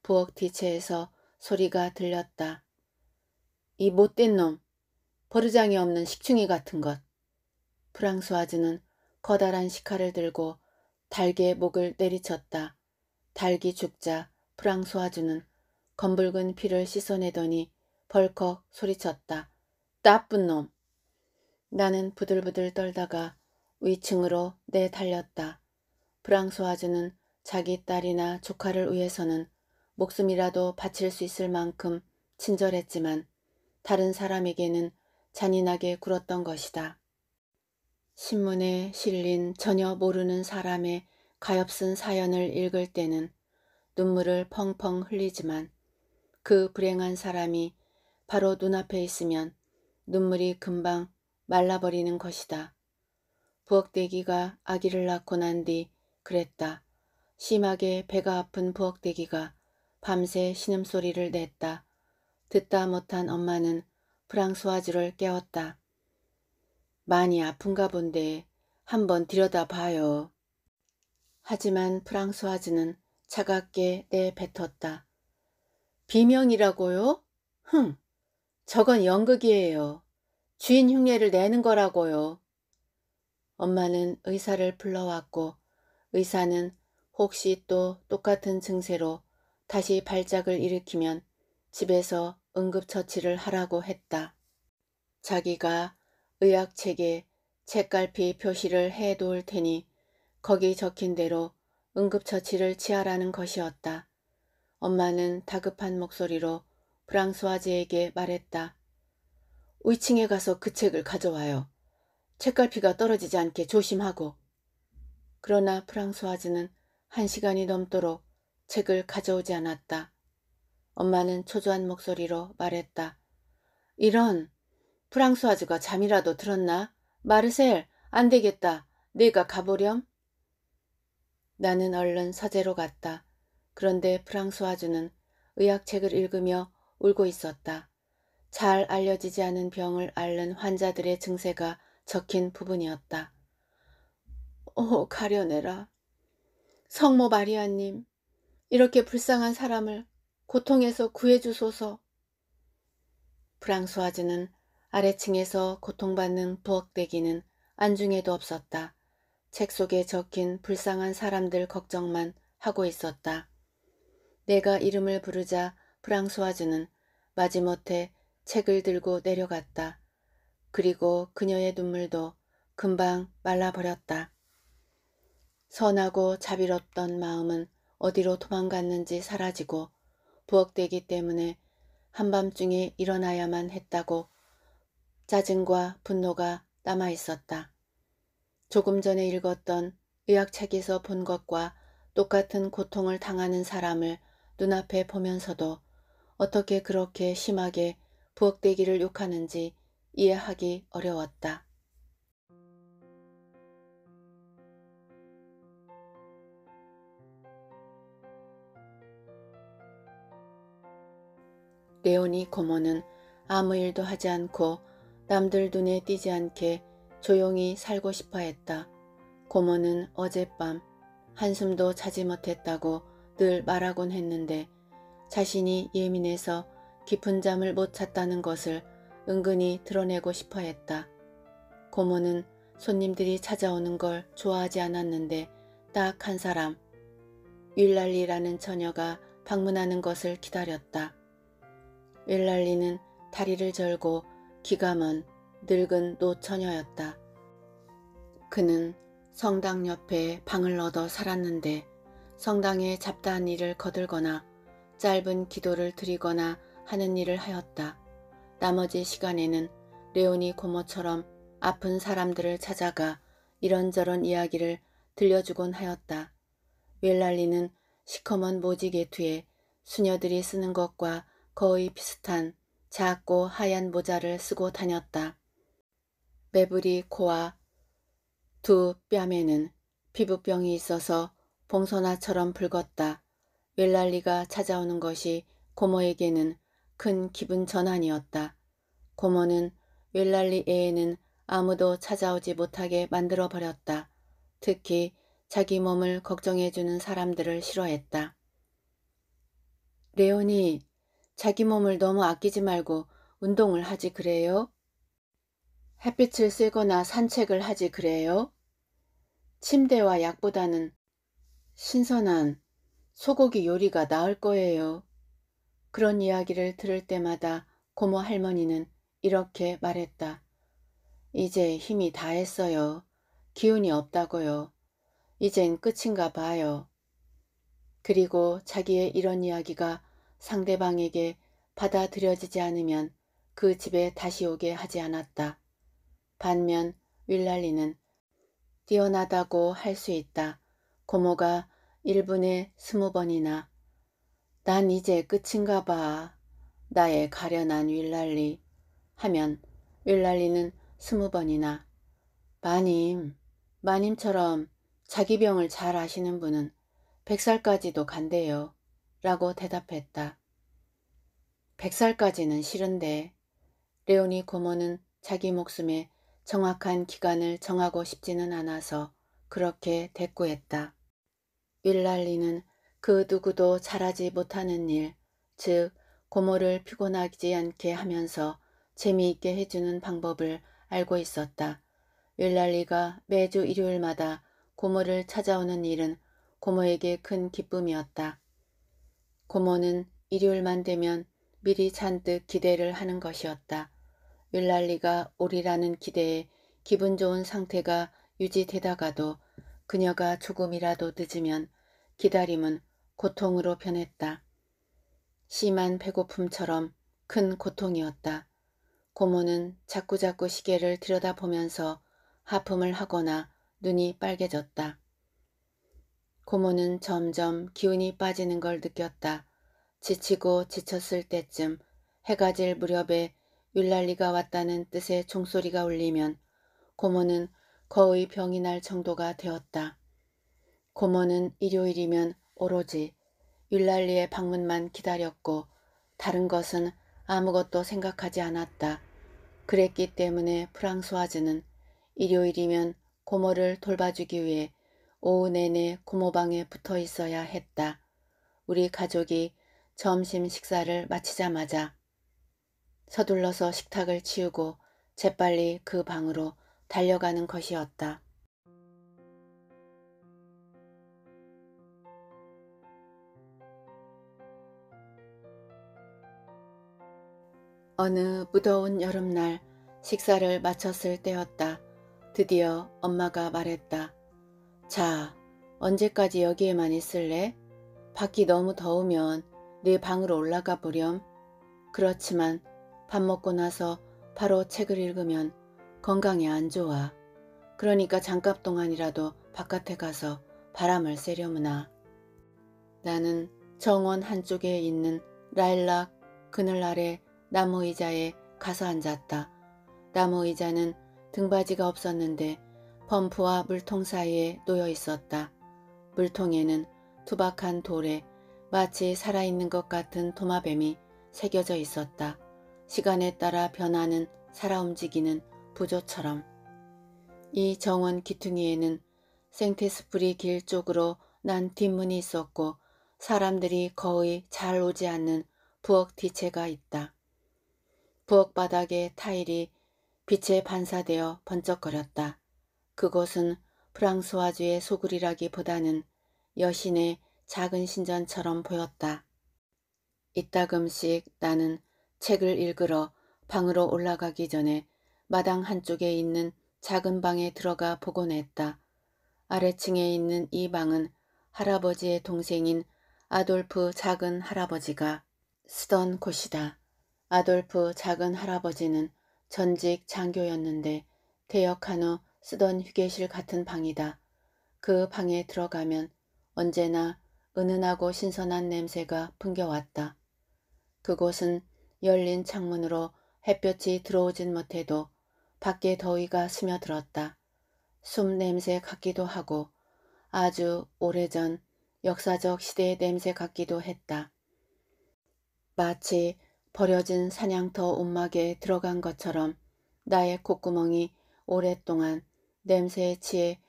부엌 뒤채에서 소리가 들렸다. 이 못된 놈, 버르장이 없는 식충이 같은 것. 프랑스와즈는 커다란 식칼을 들고 달개 목을 내리쳤다. 달기 죽자 프랑스와즈는 검붉은 피를 씻어내더니 벌컥 소리쳤다. 나쁜 놈! 나는 부들부들 떨다가 위층으로 내달렸다. 프랑소아즈는 자기 딸이나 조카를 위해서는 목숨이라도 바칠 수 있을 만큼 친절했지만 다른 사람에게는 잔인하게 굴었던 것이다. 신문에 실린 전혀 모르는 사람의 가엾은 사연을 읽을 때는 눈물을 펑펑 흘리지만 그 불행한 사람이 바로 눈앞에 있으면 눈물이 금방 말라버리는 것이다. 부엌대기가 아기를 낳고 난 뒤 그랬다. 심하게 배가 아픈 부엌대기가 밤새 신음소리를 냈다. 듣다 못한 엄마는 프랑스와주를 깨웠다. 많이 아픈가 본데 한번 들여다봐요. 하지만 프랑스와즈는 차갑게 내뱉었다. 비명이라고요? 흠, 저건 연극이에요. 주인 흉내를 내는 거라고요. 엄마는 의사를 불러왔고 의사는 혹시 또 똑같은 증세로 다시 발작을 일으키면 집에서 응급처치를 하라고 했다. 자기가 의학책에 책갈피 표시를 해놓을 테니 거기 적힌 대로 응급처치를 취하라는 것이었다. 엄마는 다급한 목소리로 프랑스와지에게 말했다. 위층에 가서 그 책을 가져와요. 책갈피가 떨어지지 않게 조심하고. 그러나 프랑스와즈는 한 시간이 넘도록 책을 가져오지 않았다. 엄마는 초조한 목소리로 말했다. 이런, 프랑스와즈가 잠이라도 들었나? 마르셀, 안 되겠다. 네가 가보렴? 나는 얼른 서재로 갔다. 그런데 프랑스와주는 의학책을 읽으며 울고 있었다. 잘 알려지지 않은 병을 앓는 환자들의 증세가 적힌 부분이었다. 오, 어, 가려내라. 성모 마리아님, 이렇게 불쌍한 사람을 고통에서 구해주소서. 프랑스와즈는 아래층에서 고통받는 부엌대기는 안중에도 없었다. 책 속에 적힌 불쌍한 사람들 걱정만 하고 있었다. 내가 이름을 부르자 프랑스와즈는 마지못해 책을 들고 내려갔다. 그리고 그녀의 눈물도 금방 말라버렸다. 선하고 자비롭던 마음은 어디로 도망갔는지 사라지고 부엌되기 때문에 한밤중에 일어나야만 했다고 짜증과 분노가 남아 있었다. 조금 전에 읽었던 의학책에서 본 것과 똑같은 고통을 당하는 사람을 눈앞에 보면서도 어떻게 그렇게 심하게 부엌대기를 욕하는지 이해하기 어려웠다. 레오니 고모는 아무 일도 하지 않고 남들 눈에 띄지 않게 조용히 살고 싶어 했다. 고모는 어젯밤 한숨도 자지 못했다고 늘 말하곤 했는데 자신이 예민해서 깊은 잠을 못 잤다는 것을 은근히 드러내고 싶어 했다. 고모는 손님들이 찾아오는 걸 좋아하지 않았는데 딱 한 사람, 윌랄리라는 처녀가 방문하는 것을 기다렸다. 윌랄리는 다리를 절고 기감은 늙은 노처녀였다. 그는 성당 옆에 방을 얻어 살았는데 성당에 잡다한 일을 거들거나 짧은 기도를 드리거나 하는 일을 하였다. 나머지 시간에는 레오니 고모처럼 아픈 사람들을 찾아가 이런저런 이야기를 들려주곤 하였다. 웰랄리는 시커먼 모지 개투에 수녀들이 쓰는 것과 거의 비슷한 작고 하얀 모자를 쓰고 다녔다. 매부리 코와 두 뺨에는 피부병이 있어서 봉선화처럼 붉었다. 웰랄리가 찾아오는 것이 고모에게는 큰 기분 전환이었다. 고모는 웰랄리 애에는 아무도 찾아오지 못하게 만들어버렸다. 특히 자기 몸을 걱정해주는 사람들을 싫어했다. 레온이 자기 몸을 너무 아끼지 말고 운동을 하지 그래요? 햇빛을 쐬거나 산책을 하지 그래요? 침대와 약보다는 신선한 소고기 요리가 나올 거예요. 그런 이야기를 들을 때마다 고모 할머니는 이렇게 말했다. 이제 힘이 다 했어요. 기운이 없다고요. 이젠 끝인가 봐요. 그리고 자기의 이런 이야기가 상대방에게 받아들여지지 않으면 그 집에 다시 오게 하지 않았다. 반면 윌랄리는 뛰어나다고 할 수 있다. 고모가 1분에 20번이나 난 이제 끝인가 봐. 나의 가련한 윌랄리 하면 윌랄리는 20번이나 마님, 마님처럼 자기 병을 잘 아시는 분은 100살까지도 간대요. 라고 대답했다. 100살까지는 싫은데 레오니 고모는 자기 목숨에 정확한 기간을 정하고 싶지는 않아서 그렇게 대꾸했다. 윌랄리는 그 누구도 잘하지 못하는 일, 즉 고모를 피곤하지 않게 하면서 재미있게 해주는 방법을 알고 있었다. 윌랄리가 매주 일요일마다 고모를 찾아오는 일은 고모에게 큰 기쁨이었다. 고모는 일요일만 되면 미리 잔뜩 기대를 하는 것이었다. 윌랄리가 오리라는 기대에 기분 좋은 상태가 유지되다가도 그녀가 조금이라도 늦으면 기다림은 고통으로 변했다. 심한 배고픔처럼 큰 고통이었다. 고모는 자꾸자꾸 시계를 들여다보면서 하품을 하거나 눈이 빨개졌다. 고모는 점점 기운이 빠지는 걸 느꼈다. 지치고 지쳤을 때쯤 해가 질 무렵에 율랄리가 왔다는 뜻의 종소리가 울리면 고모는 거의 병이 날 정도가 되었다. 고모는 일요일이면 오로지 율랄리의 방문만 기다렸고 다른 것은 아무것도 생각하지 않았다. 그랬기 때문에 프랑스와즈는 일요일이면 고모를 돌봐주기 위해 오후 내내 고모방에 붙어 있어야 했다. 우리 가족이 점심 식사를 마치자마자 서둘러서 식탁을 치우고 재빨리 그 방으로 달려가는 것이었다. 어느 무더운 여름날 식사를 마쳤을 때였다. 드디어 엄마가 말했다. 자, 언제까지 여기에만 있을래? 밖이 너무 더우면 네 방으로 올라가 보렴. 그렇지만 밥 먹고 나서 바로 책을 읽으면 건강이 안 좋아. 그러니까 잠깐 동안이라도 바깥에 가서 바람을 쐬려무나. 나는 정원 한쪽에 있는 라일락 그늘 아래 나무 의자에 가서 앉았다. 나무 의자는 등받이가 없었는데 펌프와 물통 사이에 놓여 있었다. 물통에는 투박한 돌에 마치 살아있는 것 같은 도마뱀이 새겨져 있었다. 시간에 따라 변하는 살아 움직이는 부조처럼 이 정원 귀퉁이에는 생태스프리 길 쪽으로 난 뒷문이 있었고 사람들이 거의 잘 오지 않는 부엌 뒤채가 있다. 부엌 바닥에 타일이 빛에 반사되어 번쩍거렸다. 그곳은 프랑스와주의 소굴이라기보다는 여신의 작은 신전처럼 보였다. 이따금씩 나는 책을 읽으러 방으로 올라가기 전에 마당 한쪽에 있는 작은 방에 들어가 보곤 했다. 아래층에 있는 이 방은 할아버지의 동생인 아돌프 작은 할아버지가 쓰던 곳이다. 아돌프 작은 할아버지는 전직 장교였는데 퇴역한후 쓰던 휴게실 같은 방이다. 그 방에 들어가면 언제나 은은하고 신선한 냄새가 풍겨왔다. 그곳은 열린 창문으로 햇볕이 들어오진 못해도 밖에 더위가 스며들었다. 숨 냄새 같기도 하고 아주 오래전 역사적 시대의 냄새 같기도 했다. 마치 버려진 사냥터 움막에 들어간 것처럼 나의 콧구멍이 오랫동안 냄새에 취해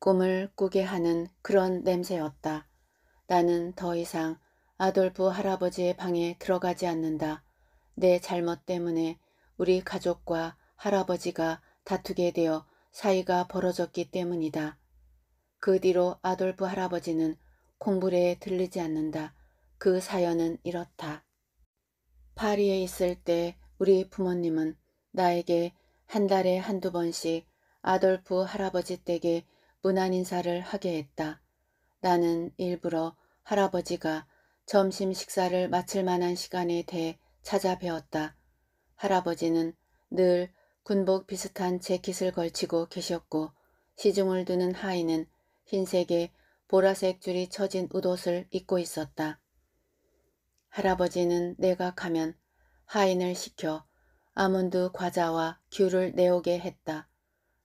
꿈을 꾸게 하는 그런 냄새였다. 나는 더 이상 아돌프 할아버지의 방에 들어가지 않는다. 내 잘못 때문에 우리 가족과 할아버지가 다투게 되어 사이가 벌어졌기 때문이다. 그 뒤로 아돌프 할아버지는 콩불에 들리지 않는다. 그 사연은 이렇다. 파리에 있을 때 우리 부모님은 나에게 한 달에 한두 번씩 아돌프 할아버지 댁에 문안 인사를 하게 했다. 나는 일부러 할아버지가 점심 식사를 마칠 만한 시간에 대해 찾아뵈었다. 할아버지는 늘 군복 비슷한 재킷을 걸치고 계셨고 시중을 두는 하인은 흰색에 보라색 줄이 처진 옷옷을 입고 있었다. 할아버지는 내가 가면 하인을 시켜 아몬드 과자와 귤을 내오게 했다.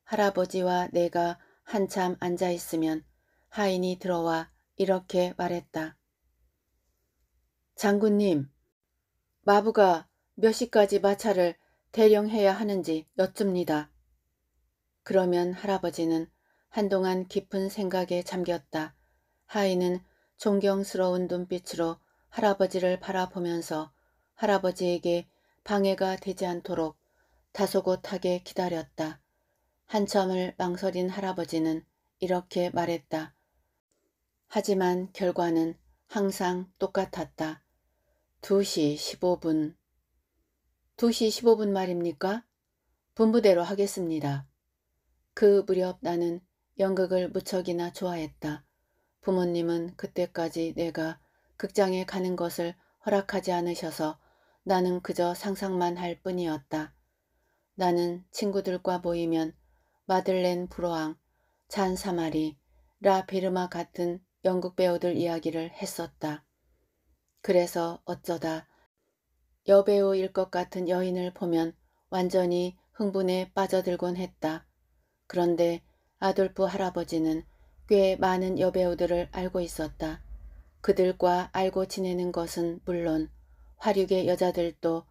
할아버지와 내가 한참 앉아있으면 하인이 들어와 이렇게 말했다. 장군님, 마부가 몇 시까지 마차를 대령해야 하는지 여쭙니다. 그러면 할아버지는 한동안 깊은 생각에 잠겼다. 하인은 존경스러운 눈빛으로 할아버지를 바라보면서 할아버지에게 방해가 되지 않도록 다소곳하게 기다렸다. 한참을 망설인 할아버지는 이렇게 말했다. 하지만 결과는 항상 똑같았다. 2시 15분. 2시 15분 말입니까? 분부대로 하겠습니다. 그 무렵 나는 연극을 무척이나 좋아했다. 부모님은 그때까지 내가 극장에 가는 것을 허락하지 않으셔서 나는 그저 상상만 할 뿐이었다. 나는 친구들과 모이면 마들렌 브로앙, 잔 사마리, 라 베르마 같은 연극 배우들 이야기를 했었다. 그래서 어쩌다 여배우일 것 같은 여인을 보면 완전히 흥분에 빠져들곤 했다. 그런데 아돌프 할아버지는 꽤 많은 여배우들을 알고 있었다. 그들과 알고 지내는 것은 물론 화류계 여자들도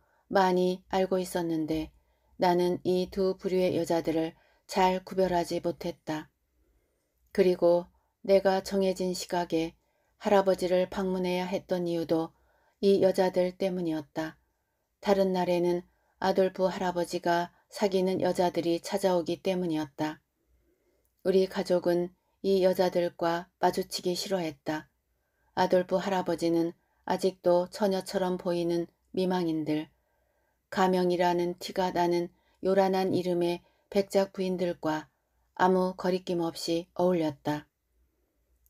많이 알고 있었는데 나는 이 두 부류의 여자들을 잘 구별하지 못했다. 그리고 내가 정해진 시각에 할아버지를 방문해야 했던 이유도 이 여자들 때문이었다. 다른 날에는 아돌프 할아버지가 사귀는 여자들이 찾아오기 때문이었다. 우리 가족은 이 여자들과 마주치기 싫어했다. 아돌프 할아버지는 아직도 처녀처럼 보이는 미망인들, 가명이라는 티가 나는 요란한 이름의 백작 부인들과 아무 거리낌 없이 어울렸다.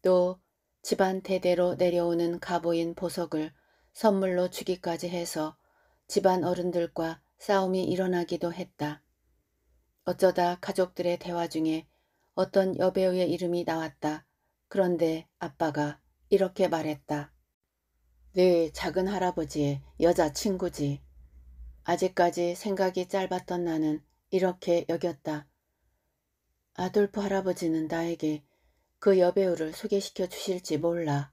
또 집안 대대로 내려오는 가보인 보석을 선물로 주기까지 해서 집안 어른들과 싸움이 일어나기도 했다. 어쩌다 가족들의 대화 중에 어떤 여배우의 이름이 나왔다. 그런데 아빠가 이렇게 말했다. 네 작은 할아버지의 여자친구지. 아직까지 생각이 짧았던 나는 이렇게 여겼다. 아돌프 할아버지는 나에게 그 여배우를 소개시켜 주실지 몰라.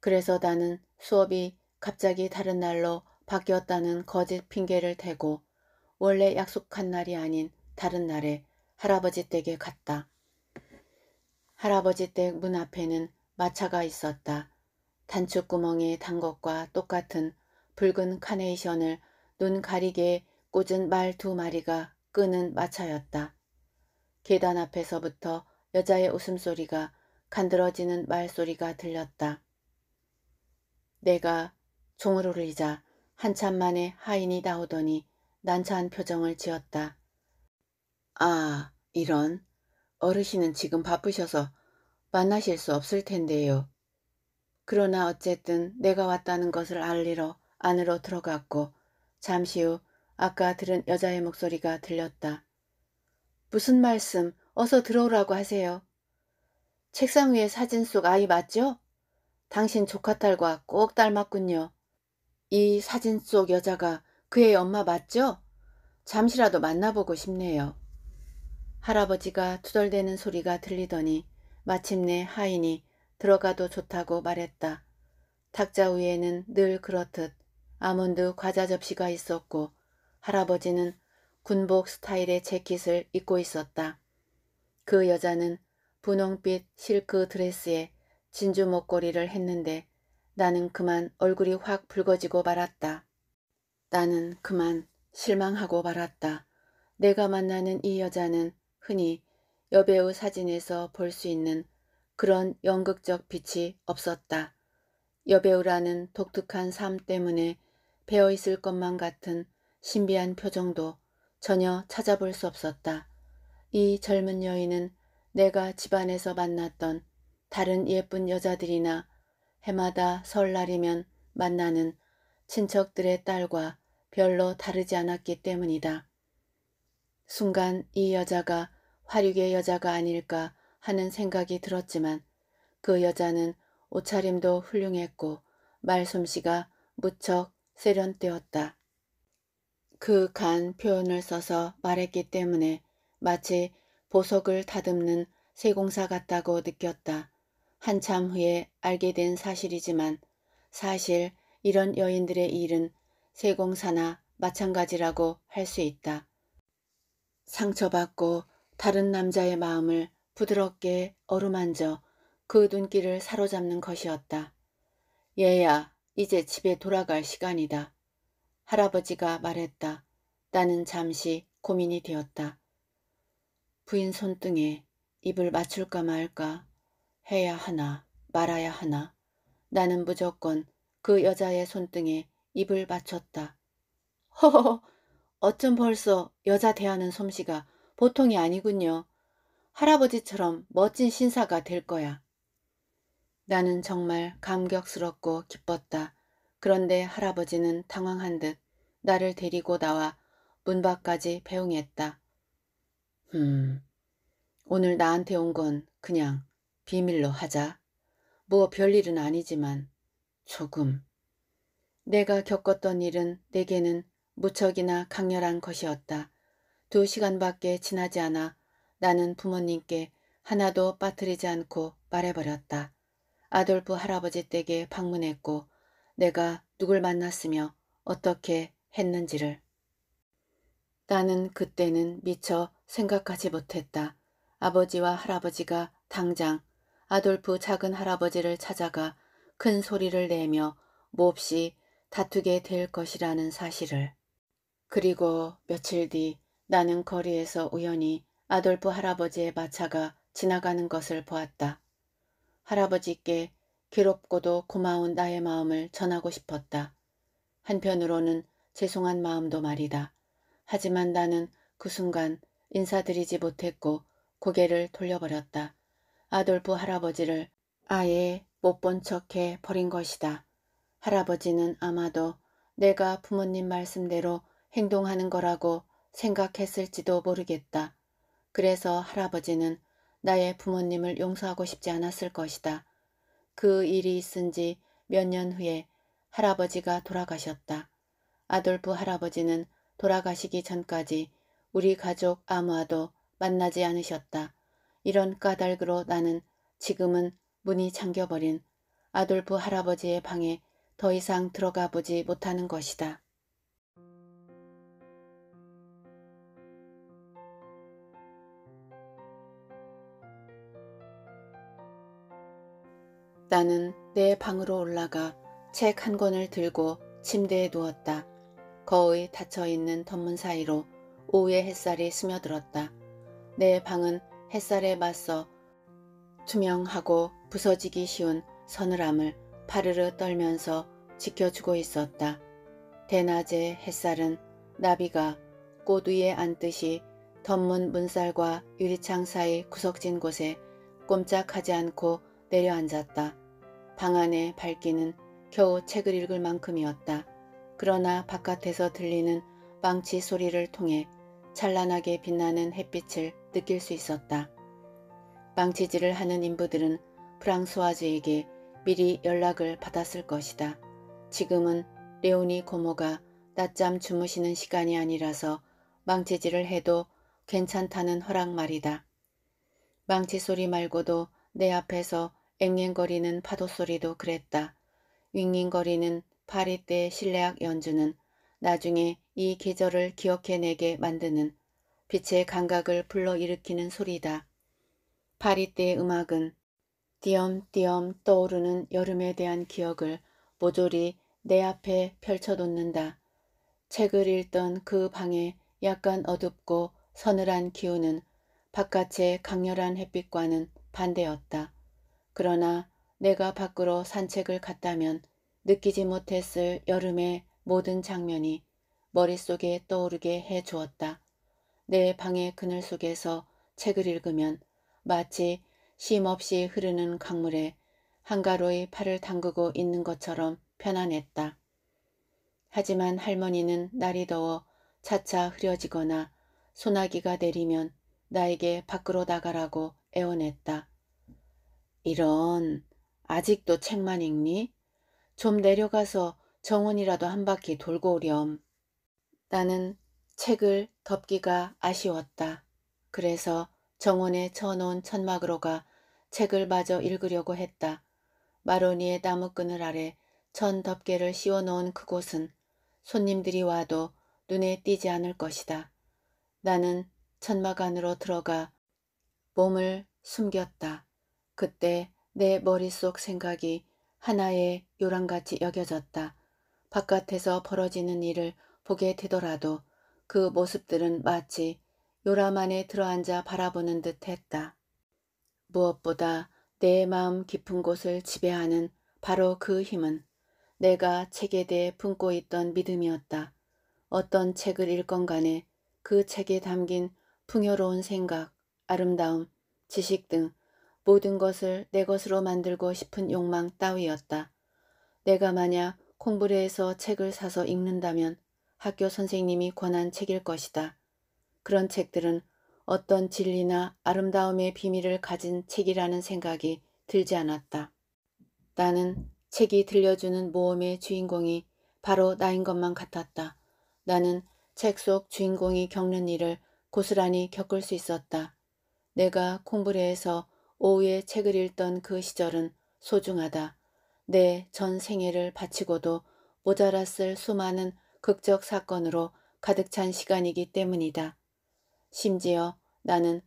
그래서 나는 수업이 갑자기 다른 날로 바뀌었다는 거짓 핑계를 대고 원래 약속한 날이 아닌 다른 날에 할아버지 댁에 갔다. 할아버지 댁 문 앞에는 마차가 있었다. 단추구멍이 단 것과 똑같은 붉은 카네이션을 눈 가리게 꽂은 말 두 마리가 끄는 마차였다. 계단 앞에서부터 여자의 웃음소리가 간드러지는 말소리가 들렸다. 내가 종으로 울리자 한참 만에 하인이 나오더니 난처한 표정을 지었다. 아, 이런. 어르신은 지금 바쁘셔서 만나실 수 없을 텐데요. 그러나 어쨌든 내가 왔다는 것을 알리러 안으로 들어갔고 잠시 후 아까 들은 여자의 목소리가 들렸다. 무슨 말씀, 어서 들어오라고 하세요. 책상 위에 사진 속 아이 맞죠? 당신 조카딸과 꼭 닮았군요. 이 사진 속 여자가 그의 엄마 맞죠? 잠시라도 만나보고 싶네요. 할아버지가 투덜대는 소리가 들리더니 마침내 하인이 들어가도 좋다고 말했다. 탁자 위에는 늘 그렇듯 아몬드 과자 접시가 있었고 할아버지는 군복 스타일의 재킷을 입고 있었다. 그 여자는 분홍빛 실크 드레스에 진주 목걸이를 했는데 나는 그만 얼굴이 확 붉어지고 말았다. 나는 그만 실망하고 말았다. 내가 만나는 이 여자는 흔히 여배우 사진에서 볼 수 있는 그런 연극적 빛이 없었다. 여배우라는 독특한 삶 때문에 배어있을 것만 같은 신비한 표정도 전혀 찾아볼 수 없었다. 이 젊은 여인은 내가 집안에서 만났던 다른 예쁜 여자들이나 해마다 설날이면 만나는 친척들의 딸과 별로 다르지 않았기 때문이다. 순간 이 여자가 화류계 여자가 아닐까 하는 생각이 들었지만 그 여자는 옷차림도 훌륭했고 말솜씨가 무척 세련되었다. 그 간 표현을 써서 말했기 때문에 마치 보석을 다듬는 세공사 같다고 느꼈다. 한참 후에 알게 된 사실이지만 사실 이런 여인들의 일은 세공사나 마찬가지라고 할 수 있다. 상처받고 다른 남자의 마음을 부드럽게 어루만져 그 눈길을 사로잡는 것이었다. 얘야, 이제 집에 돌아갈 시간이다. 할아버지가 말했다. 나는 잠시 고민이 되었다. 부인 손등에 입을 맞출까 말까 해야 하나 말아야 하나 나는 무조건 그 여자의 손등에 입을 맞췄다. 허허허 어쩜 벌써 여자 대하는 솜씨가 보통이 아니군요. 할아버지처럼 멋진 신사가 될 거야. 나는 정말 감격스럽고 기뻤다. 그런데 할아버지는 당황한 듯 나를 데리고 나와 문 밖까지 배웅했다. 음, 오늘 나한테 온 건 그냥 비밀로 하자. 뭐 별일은 아니지만 조금. 내가 겪었던 일은 내게는 무척이나 강렬한 것이었다. 두 시간밖에 지나지 않아 나는 부모님께 하나도 빠뜨리지 않고 말해버렸다. 아돌프 할아버지 댁에 방문했고 내가 누굴 만났으며 어떻게 했는지를. 나는 그때는 미처 생각하지 못했다. 아버지와 할아버지가 당장 아돌프 작은 할아버지를 찾아가 큰 소리를 내며 몹시 다투게 될 것이라는 사실을. 그리고 며칠 뒤 나는 거리에서 우연히 아돌프 할아버지의 마차가 지나가는 것을 보았다. 할아버지께 괴롭고도 고마운 나의 마음을 전하고 싶었다. 한편으로는 죄송한 마음도 말이다. 하지만 나는 그 순간 인사드리지 못했고 고개를 돌려버렸다. 아돌프 할아버지를 아예 못 본 척해 버린 것이다. 할아버지는 아마도 내가 부모님 말씀대로 행동하는 거라고 생각했을지도 모르겠다. 그래서 할아버지는 나의 부모님을 용서하고 싶지 않았을 것이다. 그 일이 있은 지 몇 년 후에 할아버지가 돌아가셨다. 아돌프 할아버지는 돌아가시기 전까지 우리 가족 아무와도 만나지 않으셨다. 이런 까닭으로 나는 지금은 문이 잠겨버린 아돌프 할아버지의 방에 더 이상 들어가 보지 못하는 것이다. 나는 내 방으로 올라가 책 한 권을 들고 침대에 누웠다. 거의 닫혀있는 덧문 사이로 오후의 햇살이 스며들었다. 내 방은 햇살에 맞서 투명하고 부서지기 쉬운 서늘함을 파르르 떨면서 지켜주고 있었다. 대낮의 햇살은 나비가 꽃 위에 앉듯이 덤문 문살과 유리창 사이 구석진 곳에 꼼짝하지 않고 내려앉았다. 방 안의 밝기는 겨우 책을 읽을 만큼이었다. 그러나 바깥에서 들리는 망치 소리를 통해 찬란하게 빛나는 햇빛을 느낄 수 있었다. 망치질을 하는 인부들은 프랑스와즈에게 미리 연락을 받았을 것이다. 지금은 레오니 고모가 낮잠 주무시는 시간이 아니라서 망치질을 해도 괜찮다는 허락 말이다. 망치 소리 말고도 내 앞에서 앵앵거리는 파도 소리도 그랬다. 윙윙거리는 파리떼 실내악 연주는 나중에 이 계절을 기억해내게 만드는 빛의 감각을 불러일으키는 소리다. 파리떼의 음악은 띄엄띄엄 떠오르는 여름에 대한 기억을 모조리 내 앞에 펼쳐놓는다. 책을 읽던 그 방에 약간 어둡고 서늘한 기운은 바깥의 강렬한 햇빛과는 반대였다. 그러나 내가 밖으로 산책을 갔다면 느끼지 못했을 여름의 모든 장면이 머릿속에 떠오르게 해주었다. 내 방의 그늘 속에서 책을 읽으면 마치 쉼없이 흐르는 강물에 한가로이 팔을 담그고 있는 것처럼 편안했다. 하지만 할머니는 날이 더워 차차 흐려지거나 소나기가 내리면 나에게 밖으로 나가라고 애원했다. 이런, 아직도 책만 읽니? 좀 내려가서 정원이라도 한 바퀴 돌고 오렴. 나는 책을 덮기가 아쉬웠다. 그래서 정원에 쳐놓은 천막으로가 책을 마저 읽으려고 했다. 마로니의 나무끈을 아래 천 덮개를 씌워놓은 그곳은 손님들이 와도 눈에 띄지 않을 것이다. 나는 천막 안으로 들어가 몸을 숨겼다. 그때 내 머릿속 생각이 하나의 요란같이 여겨졌다. 바깥에서 벌어지는 일을 보게 되더라도 그 모습들은 마치 요람 안에 들어앉아 바라보는 듯 했다. 무엇보다 내 마음 깊은 곳을 지배하는 바로 그 힘은 내가 책에 대해 품고 있던 믿음이었다. 어떤 책을 읽건 간에 그 책에 담긴 풍요로운 생각, 아름다움, 지식 등 모든 것을 내 것으로 만들고 싶은 욕망 따위였다. 내가 만약 콩브레에서 책을 사서 읽는다면 학교 선생님이 권한 책일 것이다. 그런 책들은 어떤 진리나 아름다움의 비밀을 가진 책이라는 생각이 들지 않았다. 나는 책이 들려주는 모험의 주인공이 바로 나인 것만 같았다. 나는 책 속 주인공이 겪는 일을 고스란히 겪을 수 있었다. 내가 콩브레에서 오후에 책을 읽던 그 시절은 소중하다. 내 전 생애를 바치고도 모자랐을 수많은 극적 사건으로 가득 찬 시간이기 때문이다. 심지어 나는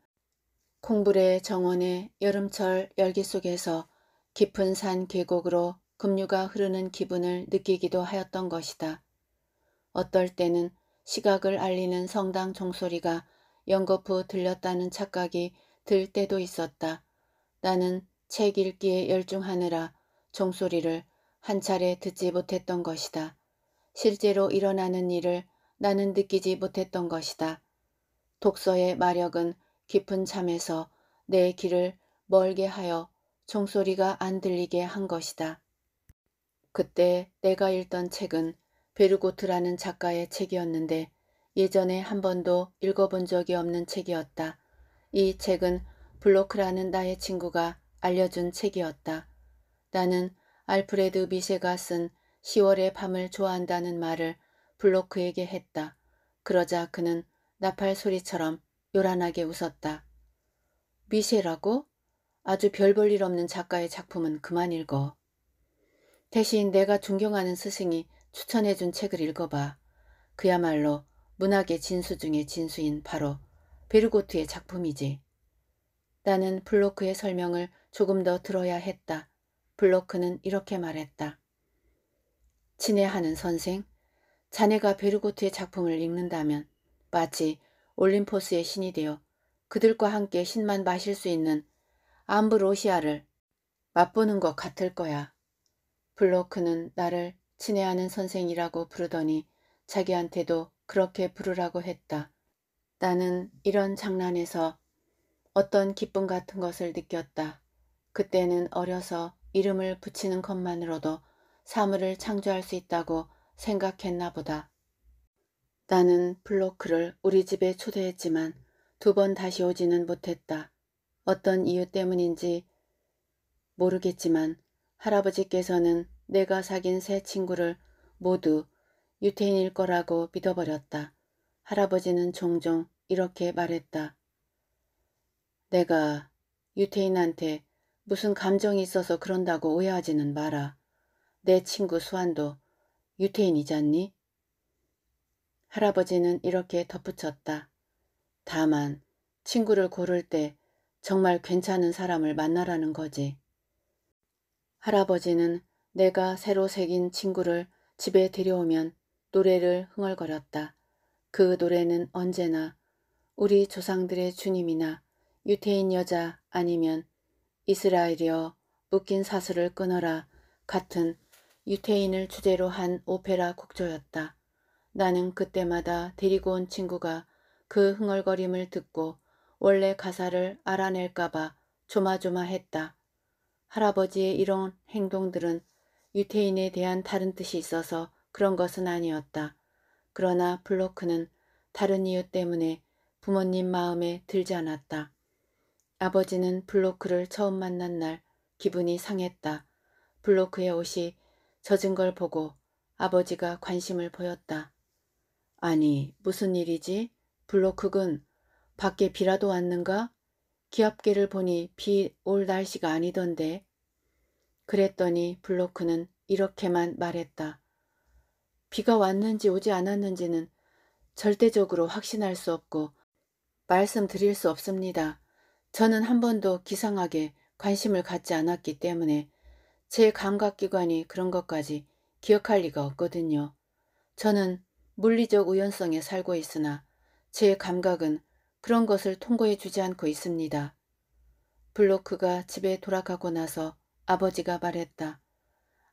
콩불의 정원의 여름철 열기 속에서 깊은 산 계곡으로 급류가 흐르는 기분을 느끼기도 하였던 것이다. 어떨 때는 시각을 알리는 성당 종소리가 연거푸 들렸다는 착각이 들 때도 있었다. 나는 책 읽기에 열중하느라 종소리를 한 차례 듣지 못했던 것이다. 실제로 일어나는 일을 나는 느끼지 못했던 것이다. 독서의 마력은 깊은 잠에서 내 귀를 멀게 하여 종소리가 안 들리게 한 것이다. 그때 내가 읽던 책은 베르고트라는 작가의 책이었는데 예전에 한 번도 읽어본 적이 없는 책이었다. 이 책은 블로크라는 나의 친구가 알려준 책이었다. 나는 알프레드 미세가 쓴 10월의 밤을 좋아한다는 말을 블로크에게 했다. 그러자 그는 나팔 소리처럼 요란하게 웃었다. 미셸라고 아주 별 볼 일 없는 작가의 작품은 그만 읽어. 대신 내가 존경하는 스승이 추천해준 책을 읽어봐. 그야말로 문학의 진수 중의 진수인 바로 베르고트의 작품이지. 나는 블로크의 설명을 조금 더 들어야 했다. 블로크는 이렇게 말했다. 친애하는 선생, 자네가 베르고트의 작품을 읽는다면 마치 올림포스의 신이 되어 그들과 함께 신만 마실 수 있는 암브로시아를 맛보는 것 같을 거야. 블로크는 나를 친애하는 선생이라고 부르더니 자기한테도 그렇게 부르라고 했다. 나는 이런 장난에서 어떤 기쁨 같은 것을 느꼈다. 그때는 어려서 이름을 붙이는 것만으로도 사물을 창조할 수 있다고 생각했나 보다. 나는 블로크를 우리 집에 초대했지만 두 번 다시 오지는 못했다. 어떤 이유 때문인지 모르겠지만 할아버지께서는 내가 사귄 세 친구를 모두 유태인일 거라고 믿어버렸다. 할아버지는 종종 이렇게 말했다. 내가 유태인한테 무슨 감정이 있어서 그런다고 오해하지는 마라. 내 친구 수환도 유태인이잖니? 할아버지는 이렇게 덧붙였다. 다만 친구를 고를 때 정말 괜찮은 사람을 만나라는 거지. 할아버지는 내가 새로 새긴 친구를 집에 데려오면 노래를 흥얼거렸다. 그 노래는 언제나 우리 조상들의 주님이나 유태인 여자 아니면 이스라엘이여 묶인 사슬을 끊어라 같은 유태인을 주제로 한 오페라 곡조였다 나는 그때마다 데리고 온 친구가 그 흥얼거림을 듣고 원래 가사를 알아낼까봐 조마조마했다. 할아버지의 이런 행동들은 유태인에 대한 다른 뜻이 있어서 그런 것은 아니었다. 그러나 블로크는 다른 이유 때문에 부모님 마음에 들지 않았다. 아버지는 블로크를 처음 만난 날 기분이 상했다. 블로크의 옷이 젖은 걸 보고 아버지가 관심을 보였다. 아니 무슨 일이지? 블로크군 밖에 비라도 왔는가? 기압계를 보니 비 올 날씨가 아니던데. 그랬더니 블로크는 이렇게만 말했다. 비가 왔는지 오지 않았는지는 절대적으로 확신할 수 없고 말씀드릴 수 없습니다. 저는 한 번도 기상하게 관심을 갖지 않았기 때문에 제 감각기관이 그런 것까지 기억할 리가 없거든요. 저는 물리적 우연성에 살고 있으나 제 감각은 그런 것을 통고해 주지 않고 있습니다. 블로크가 집에 돌아가고 나서 아버지가 말했다.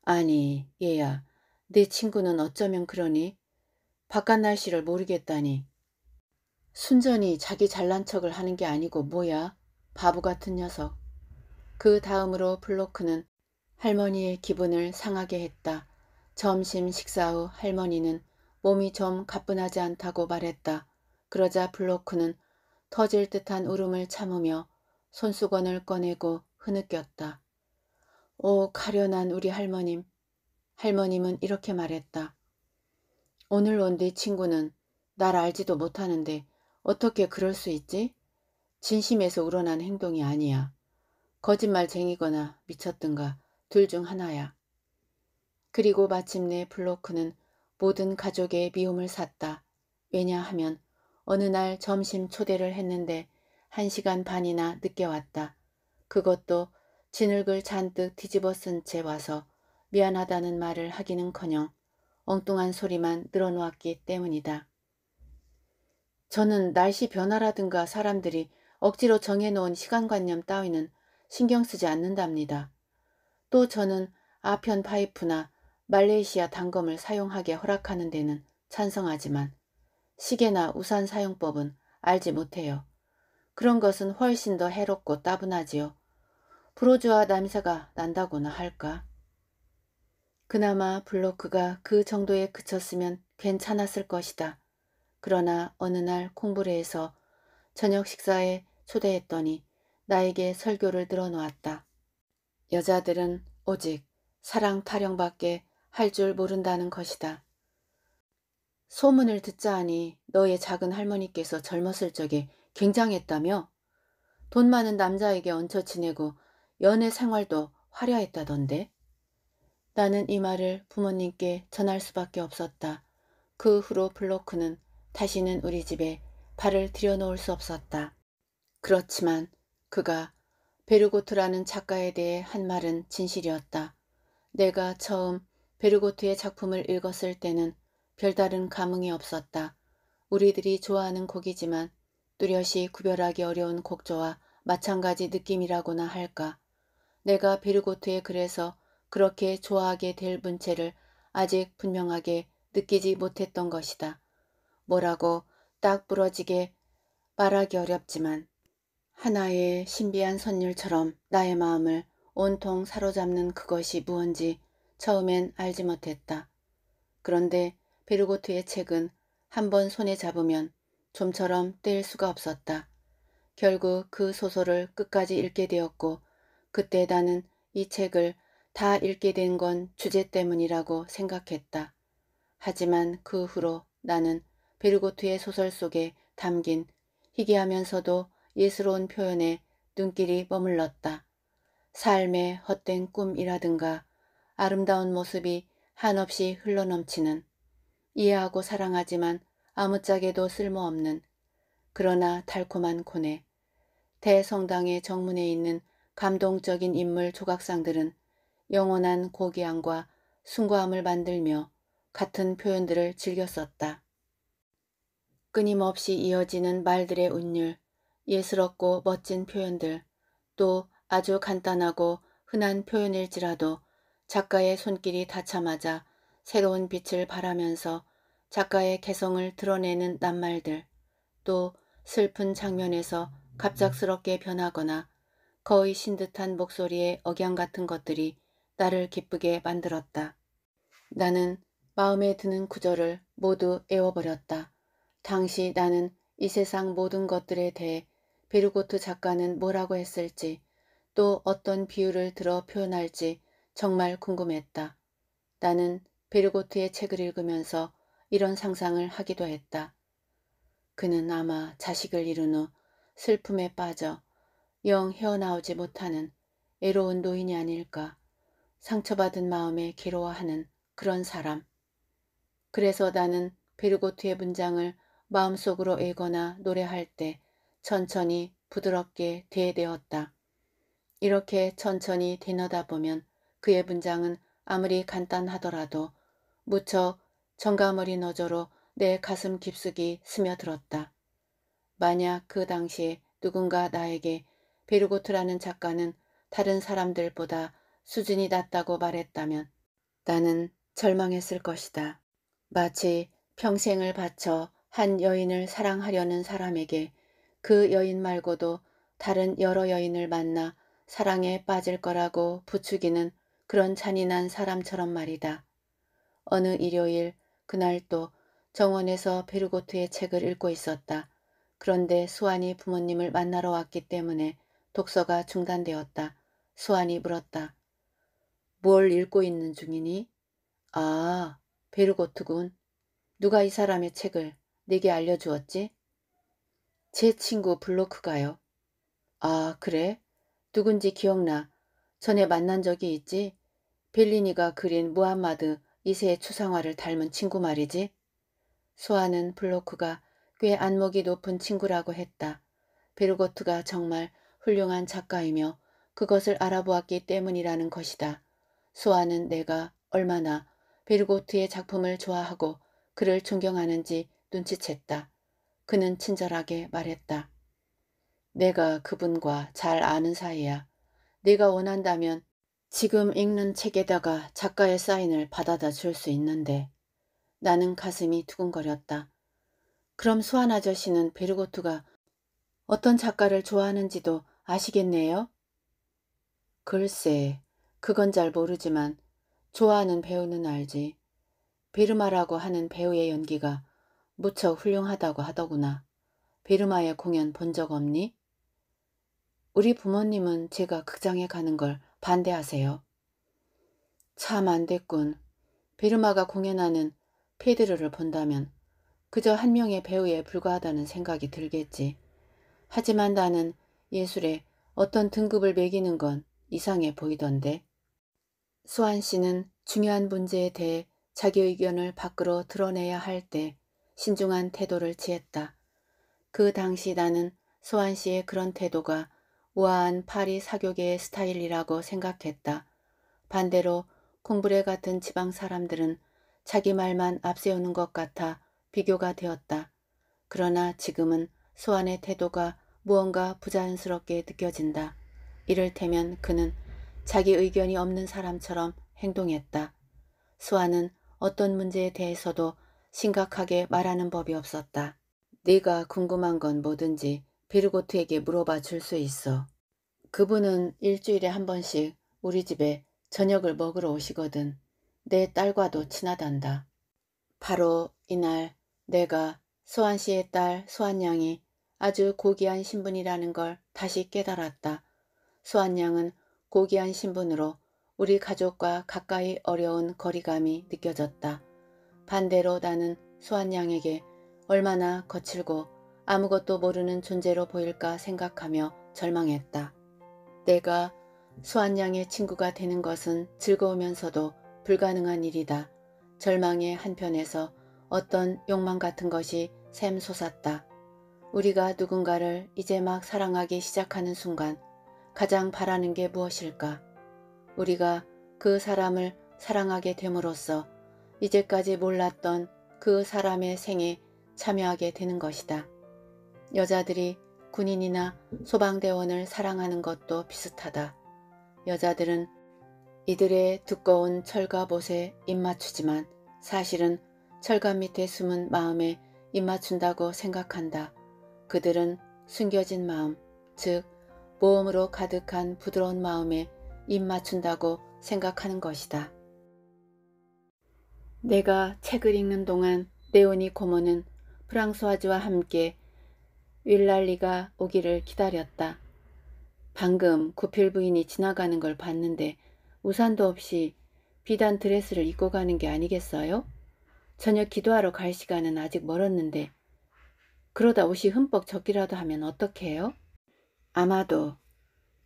아니, 얘야, 네 친구는 어쩌면 그러니? 바깥 날씨를 모르겠다니. 순전히 자기 잘난 척을 하는 게 아니고 뭐야? 바보 같은 녀석. 그 다음으로 블로크는 할머니의 기분을 상하게 했다. 점심 식사 후 할머니는 몸이 좀 가뿐하지 않다고 말했다. 그러자 블로크는 터질 듯한 울음을 참으며 손수건을 꺼내고 흐느꼈다. 오 가련한 우리 할머님. 할머님은 이렇게 말했다. 오늘 온네 친구는 날 알지도 못하는데 어떻게 그럴 수 있지? 진심에서 우러난 행동이 아니야. 거짓말쟁이거나 미쳤든가 둘중 하나야. 그리고 마침내 블로크는 모든 가족의 미움을 샀다. 왜냐하면 어느 날 점심 초대를 했는데 한 시간 반이나 늦게 왔다. 그것도 진흙을 잔뜩 뒤집어 쓴 채 와서 미안하다는 말을 하기는커녕 엉뚱한 소리만 늘어놓았기 때문이다. 저는 날씨 변화라든가 사람들이 억지로 정해놓은 시간관념 따위는 신경 쓰지 않는답니다. 또 저는 아편 파이프나 말레이시아 단검을 사용하게 허락하는 데는 찬성하지만 시계나 우산 사용법은 알지 못해요. 그런 것은 훨씬 더 해롭고 따분하지요. 브로즈와 남사가 난다고나 할까? 그나마 블로크가 그 정도에 그쳤으면 괜찮았을 것이다. 그러나 어느 날콩브레에서 저녁 식사에 초대했더니 나에게 설교를 들어놓았다. 여자들은 오직 사랑 타령밖에 할 줄 모른다는 것이다. 소문을 듣자 하니 너의 작은 할머니께서 젊었을 적에 굉장했다며 돈 많은 남자에게 얹혀 지내고 연애 생활도 화려했다던데. 나는 이 말을 부모님께 전할 수밖에 없었다. 그 후로 블로크는 다시는 우리 집에 발을 들여놓을 수 없었다. 그렇지만 그가 베르고트라는 작가에 대해 한 말은 진실이었다. 내가 처음 베르고트의 작품을 읽었을 때는 별다른 감흥이 없었다. 우리들이 좋아하는 곡이지만 뚜렷이 구별하기 어려운 곡조와 마찬가지 느낌이라고나 할까. 내가 베르고트의 글에서 그렇게 좋아하게 될 문체를 아직 분명하게 느끼지 못했던 것이다. 뭐라고 딱 부러지게 말하기 어렵지만 하나의 신비한 선율처럼 나의 마음을 온통 사로잡는 그것이 무언지 처음엔 알지 못했다. 그런데 베르고트의 책은 한 번 손에 잡으면 좀처럼 뗄 수가 없었다. 결국 그 소설을 끝까지 읽게 되었고 그때 나는 이 책을 다 읽게 된 건 주제 때문이라고 생각했다. 하지만 그 후로 나는 베르고트의 소설 속에 담긴 희귀하면서도 예스러운 표현에 눈길이 머물렀다. 삶의 헛된 꿈이라든가 아름다운 모습이 한없이 흘러넘치는 이해하고 사랑하지만 아무짝에도 쓸모없는 그러나 달콤한 고뇌 대성당의 정문에 있는 감동적인 인물 조각상들은 영원한 고귀함과 숭고함을 만들며 같은 표현들을 즐겼었다. 끊임없이 이어지는 말들의 운율, 예스럽고 멋진 표현들, 또 아주 간단하고 흔한 표현일지라도 작가의 손길이 닿자마자 새로운 빛을 발하면서 작가의 개성을 드러내는 낱말들, 또 슬픈 장면에서 갑작스럽게 변하거나 거의 신듯한 목소리의 억양 같은 것들이 나를 기쁘게 만들었다. 나는 마음에 드는 구절을 모두 애워버렸다. 당시 나는 이 세상 모든 것들에 대해 베르고트 작가는 뭐라고 했을지 또 어떤 비유를 들어 표현할지 정말 궁금했다. 나는 베르고트의 책을 읽으면서 이런 상상을 하기도 했다. 그는 아마 자식을 잃은 후 슬픔에 빠져 영 헤어나오지 못하는 애로운 노인이 아닐까. 상처받은 마음에 괴로워하는 그런 사람. 그래서 나는 베르고트의 문장을 마음속으로 읽거나 노래할 때 천천히 부드럽게 대대었다. 이렇게 천천히 되너다 보면 그의 분장은 아무리 간단하더라도 무척 정가머리 너저로 내 가슴 깊숙이 스며들었다. 만약 그 당시에 누군가 나에게 베르고트라는 작가는 다른 사람들보다 수준이 낮다고 말했다면 나는 절망했을 것이다. 마치 평생을 바쳐 한 여인을 사랑하려는 사람에게 그 여인 말고도 다른 여러 여인을 만나 사랑에 빠질 거라고 부추기는 그런 잔인한 사람처럼 말이다. 어느 일요일 그날 또 정원에서 베르고트의 책을 읽고 있었다. 그런데 수환이 부모님을 만나러 왔기 때문에 독서가 중단되었다. 수환이 물었다. 뭘 읽고 있는 중이니? 아, 베르고트군. 누가 이 사람의 책을 네게 알려주었지? 제 친구 블로크가요. 아 그래? 누군지 기억나. 전에 만난 적이 있지? 벨리니가 그린 무함마드 2세의 추상화를 닮은 친구 말이지? 소아는 블로크가 꽤 안목이 높은 친구라고 했다. 베르고트가 정말 훌륭한 작가이며 그것을 알아보았기 때문이라는 것이다. 소아는 내가 얼마나 베르고트의 작품을 좋아하고 그를 존경하는지 눈치챘다. 그는 친절하게 말했다. 내가 그분과 잘 아는 사이야. 네가 원한다면 지금 읽는 책에다가 작가의 사인을 받아다 줄 수 있는데 나는 가슴이 두근거렸다. 그럼 수환 아저씨는 베르고트가 어떤 작가를 좋아하는지도 아시겠네요? 글쎄, 그건 잘 모르지만 좋아하는 배우는 알지. 베르마라고 하는 배우의 연기가 무척 훌륭하다고 하더구나. 베르마의 공연 본 적 없니? 우리 부모님은 제가 극장에 가는 걸 반대하세요. 참 안 됐군. 베르마가 공연하는 페드르를 본다면 그저 한 명의 배우에 불과하다는 생각이 들겠지. 하지만 나는 예술에 어떤 등급을 매기는 건 이상해 보이던데. 수환 씨는 중요한 문제에 대해 자기 의견을 밖으로 드러내야 할때 신중한 태도를 취했다. 그 당시 나는 소환 씨의 그런 태도가 우아한 파리 사교계의 스타일이라고 생각했다. 반대로 콩브레 같은 지방 사람들은 자기 말만 앞세우는 것 같아 비교가 되었다. 그러나 지금은 소환의 태도가 무언가 부자연스럽게 느껴진다. 이를테면 그는 자기 의견이 없는 사람처럼 행동했다. 소환은 어떤 문제에 대해서도 심각하게 말하는 법이 없었다. 네가 궁금한 건 뭐든지 비르고트에게 물어봐 줄 수 있어. 그분은 일주일에 한 번씩 우리 집에 저녁을 먹으러 오시거든. 내 딸과도 친하단다. 바로 이날 내가 소환 씨의 딸 소환양이 아주 고귀한 신분이라는 걸 다시 깨달았다. 소환양은 고귀한 신분으로 우리 가족과 가까이 어려운 거리감이 느껴졌다. 반대로 나는 수완양에게 얼마나 거칠고 아무것도 모르는 존재로 보일까 생각하며 절망했다. 내가 수완양의 친구가 되는 것은 즐거우면서도 불가능한 일이다. 절망의 한편에서 어떤 욕망 같은 것이 샘솟았다. 우리가 누군가를 이제 막 사랑하기 시작하는 순간 가장 바라는 게 무엇일까? 우리가 그 사람을 사랑하게 됨으로써 이제까지 몰랐던 그 사람의 생에 참여하게 되는 것이다. 여자들이 군인이나 소방대원을 사랑하는 것도 비슷하다. 여자들은 이들의 두꺼운 철갑옷에 입맞추지만 사실은 철갑 밑에 숨은 마음에 입맞춘다고 생각한다. 그들은 숨겨진 마음, 즉 모험으로 가득한 부드러운 마음에 입맞춘다고 생각하는 것이다. 내가 책을 읽는 동안 네오니 고모는 프랑스와즈와 함께 윌랄리가 오기를 기다렸다. 방금 구필 부인이 지나가는 걸 봤는데 우산도 없이 비단 드레스를 입고 가는 게 아니겠어요? 저녁 기도하러 갈 시간은 아직 멀었는데 그러다 옷이 흠뻑 젖기라도 하면 어떡 해요? 아마도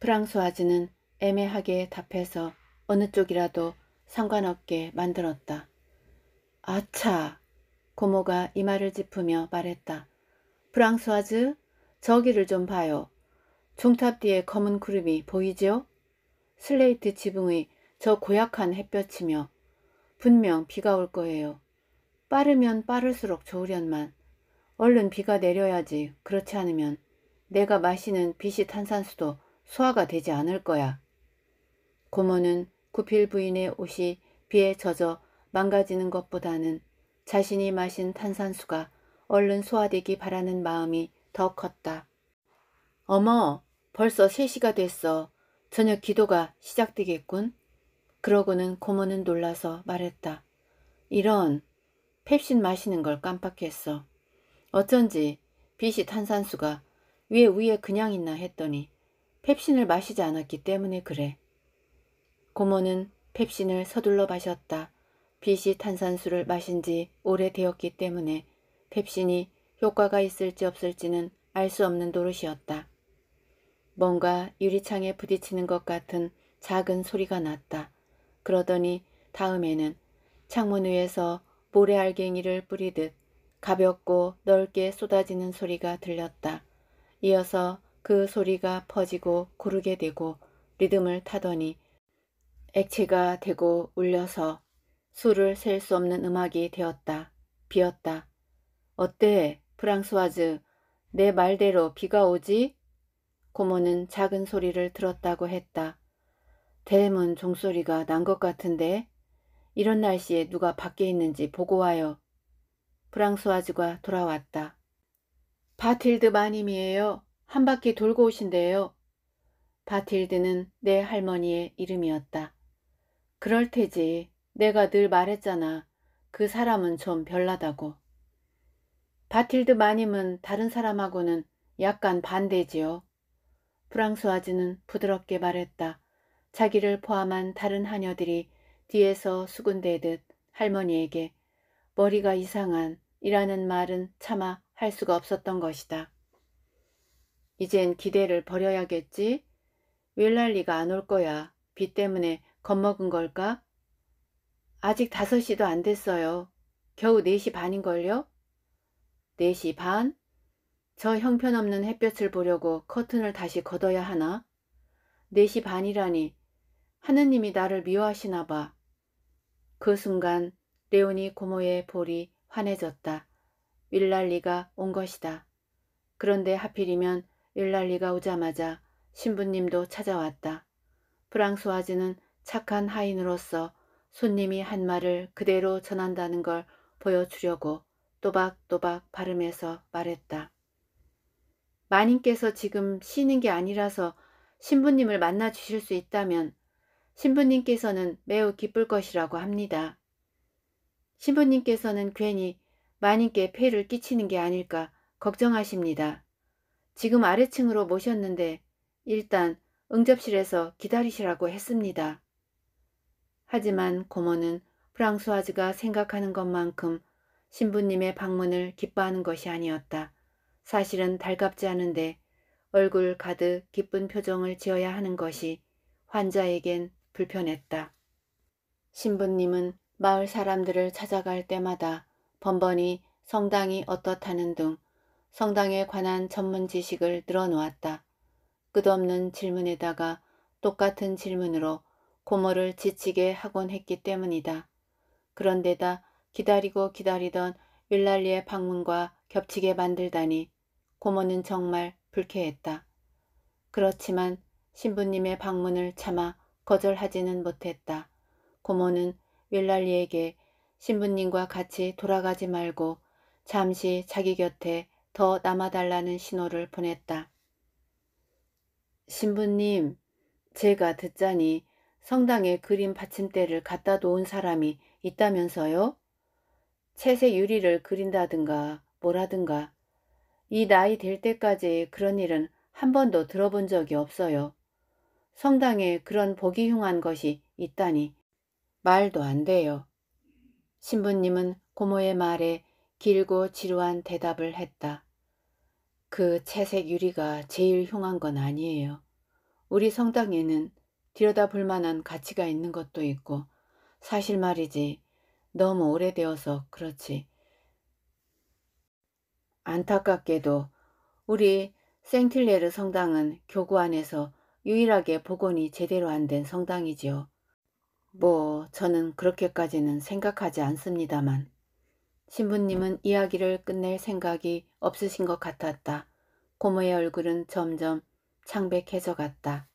프랑스와즈는 애매하게 답해서 어느 쪽이라도 상관없게 만들었다. 아차! 고모가 이마를 짚으며 말했다. 프랑스와즈, 저기를 좀 봐요. 종탑 뒤에 검은 구름이 보이죠 슬레이트 지붕의 저 고약한 햇볕이며 분명 비가 올 거예요. 빠르면 빠를수록 좋으련만. 얼른 비가 내려야지. 그렇지 않으면 내가 마시는 빛이 탄산수도 소화가 되지 않을 거야. 고모는 구필 부인의 옷이 비에 젖어 망가지는 것보다는 자신이 마신 탄산수가 얼른 소화되기 바라는 마음이 더 컸다. 어머, 벌써 3시가 됐어. 저녁 기도가 시작되겠군. 그러고는 고모는 놀라서 말했다. 이런, 펩신 마시는 걸 깜빡했어. 어쩐지 빛이 탄산수가 위에 위에 그냥 있나 했더니 펩신을 마시지 않았기 때문에 그래. 고모는 펩신을 서둘러 마셨다. 빛이 탄산수를 마신 지 오래되었기 때문에 펩신이 효과가 있을지 없을지는 알 수 없는 노릇이었다. 뭔가 유리창에 부딪히는 것 같은 작은 소리가 났다. 그러더니 다음에는 창문 위에서 모래알갱이를 뿌리듯 가볍고 넓게 쏟아지는 소리가 들렸다. 이어서 그 소리가 퍼지고 고르게 되고 리듬을 타더니 액체가 되고 울려서 수를 셀 수 없는 음악이 되었다. 비었다. 어때, 프랑스와즈? 내 말대로 비가 오지? 고모는 작은 소리를 들었다고 했다. 대문 종소리가 난 것 같은데 이런 날씨에 누가 밖에 있는지 보고 와요. 프랑스와즈가 돌아왔다. 바틸드 마님이에요. 한 바퀴 돌고 오신대요. 바틸드는 내 할머니의 이름이었다. 그럴 테지. 내가 늘 말했잖아. 그 사람은 좀 별나다고. 바틸드 마님은 다른 사람하고는 약간 반대지요. 프랑스와즈는 부드럽게 말했다. 자기를 포함한 다른 하녀들이 뒤에서 수군대듯 할머니에게 머리가 이상한 이라는 말은 차마 할 수가 없었던 것이다. 이젠 기대를 버려야겠지? 윌랄리가 안 올 거야. 비 때문에 겁먹은 걸까? 아직 5시도 안 됐어요. 겨우 4시 반인걸요? 4시 반? 저 형편없는 햇볕을 보려고 커튼을 다시 걷어야 하나? 4시 반이라니. 하느님이 나를 미워하시나 봐. 그 순간 레온이 고모의 볼이 환해졌다. 윌랄리가 온 것이다. 그런데 하필이면 윌랄리가 오자마자 신부님도 찾아왔다. 프랑스와즈는 착한 하인으로서 손님이 한 말을 그대로 전한다는 걸 보여주려고 또박또박 발음해서 말했다. 마님께서 지금 쉬는 게 아니라서 신부님을 만나 주실 수 있다면 신부님께서는 매우 기쁠 것이라고 합니다. 신부님께서는 괜히 마님께 폐를 끼치는 게 아닐까 걱정하십니다. 지금 아래층으로 모셨는데 일단 응접실에서 기다리시라고 했습니다. 하지만 고모는 프랑스와즈가 생각하는 것만큼 신부님의 방문을 기뻐하는 것이 아니었다. 사실은 달갑지 않은데 얼굴 가득 기쁜 표정을 지어야 하는 것이 환자에겐 불편했다. 신부님은 마을 사람들을 찾아갈 때마다 번번이 성당이 어떻다는 등 성당에 관한 전문 지식을 늘어놓았다. 끝없는 질문에다가 똑같은 질문으로 고모를 지치게 하곤 했기 때문이다. 그런데다 기다리고 기다리던 윌랄리의 방문과 겹치게 만들다니 고모는 정말 불쾌했다. 그렇지만 신부님의 방문을 차마 거절하지는 못했다. 고모는 윌랄리에게 신부님과 같이 돌아가지 말고 잠시 자기 곁에 더 남아달라는 신호를 보냈다. 신부님, 제가 듣자니 성당에 그림 받침대를 갖다 놓은 사람이 있다면서요? 채색 유리를 그린다든가 뭐라든가 이 나이 될 때까지 그런 일은 한 번도 들어본 적이 없어요. 성당에 그런 보기 흉한 것이 있다니 말도 안 돼요. 신부님은 고모의 말에 길고 지루한 대답을 했다. 그 채색 유리가 제일 흉한 건 아니에요. 우리 성당에는 들여다 볼 만한 가치가 있는 것도 있고 사실 말이지 너무 오래되어서 그렇지. 안타깝게도 우리 생틸레르 성당은 교구 안에서 유일하게 복원이 제대로 안 된 성당이지요. 뭐 저는 그렇게까지는 생각하지 않습니다만 신부님은 이야기를 끝낼 생각이 없으신 것 같았다. 고모의 얼굴은 점점 창백해져 갔다.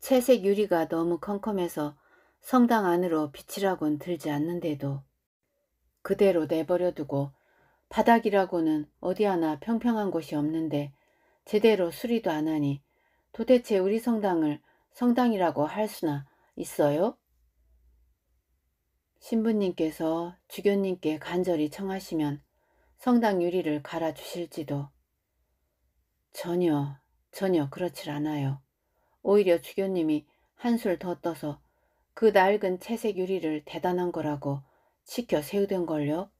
채색 유리가 너무 컴컴해서 성당 안으로 빛이라곤 들지 않는데도 그대로 내버려두고 바닥이라고는 어디 하나 평평한 곳이 없는데 제대로 수리도 안 하니 도대체 우리 성당을 성당이라고 할 수나 있어요? 신부님께서 주교님께 간절히 청하시면 성당 유리를 갈아주실지도 전혀 전혀 그렇질 않아요. 오히려 주교님이 한술 더 떠서 그 낡은 채색 유리를 대단한 거라고 치켜 세우던 걸요.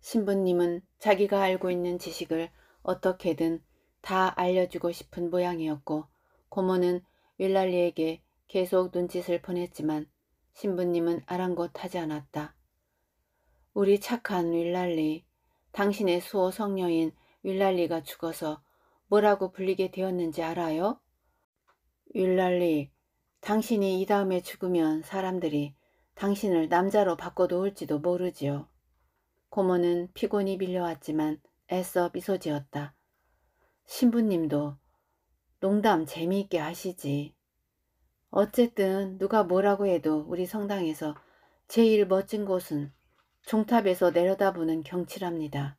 신부님은 자기가 알고 있는 지식을 어떻게든 다 알려주고 싶은 모양이었고 고모는 윌랄리에게 계속 눈짓을 보냈지만 신부님은 아랑곳하지 않았다. 우리 착한 윌랄리, 당신의 수호 성녀인 윌랄리가 죽어서 뭐라고 불리게 되었는지 알아요? 윌랄리, 당신이 이 다음에 죽으면 사람들이 당신을 남자로 바꿔놓을지도 모르지요. 고모는 피곤이 밀려왔지만 애써 미소 지었다. 신부님도 농담 재미있게 하시지. 어쨌든 누가 뭐라고 해도 우리 성당에서 제일 멋진 곳은 종탑에서 내려다보는 경치랍니다.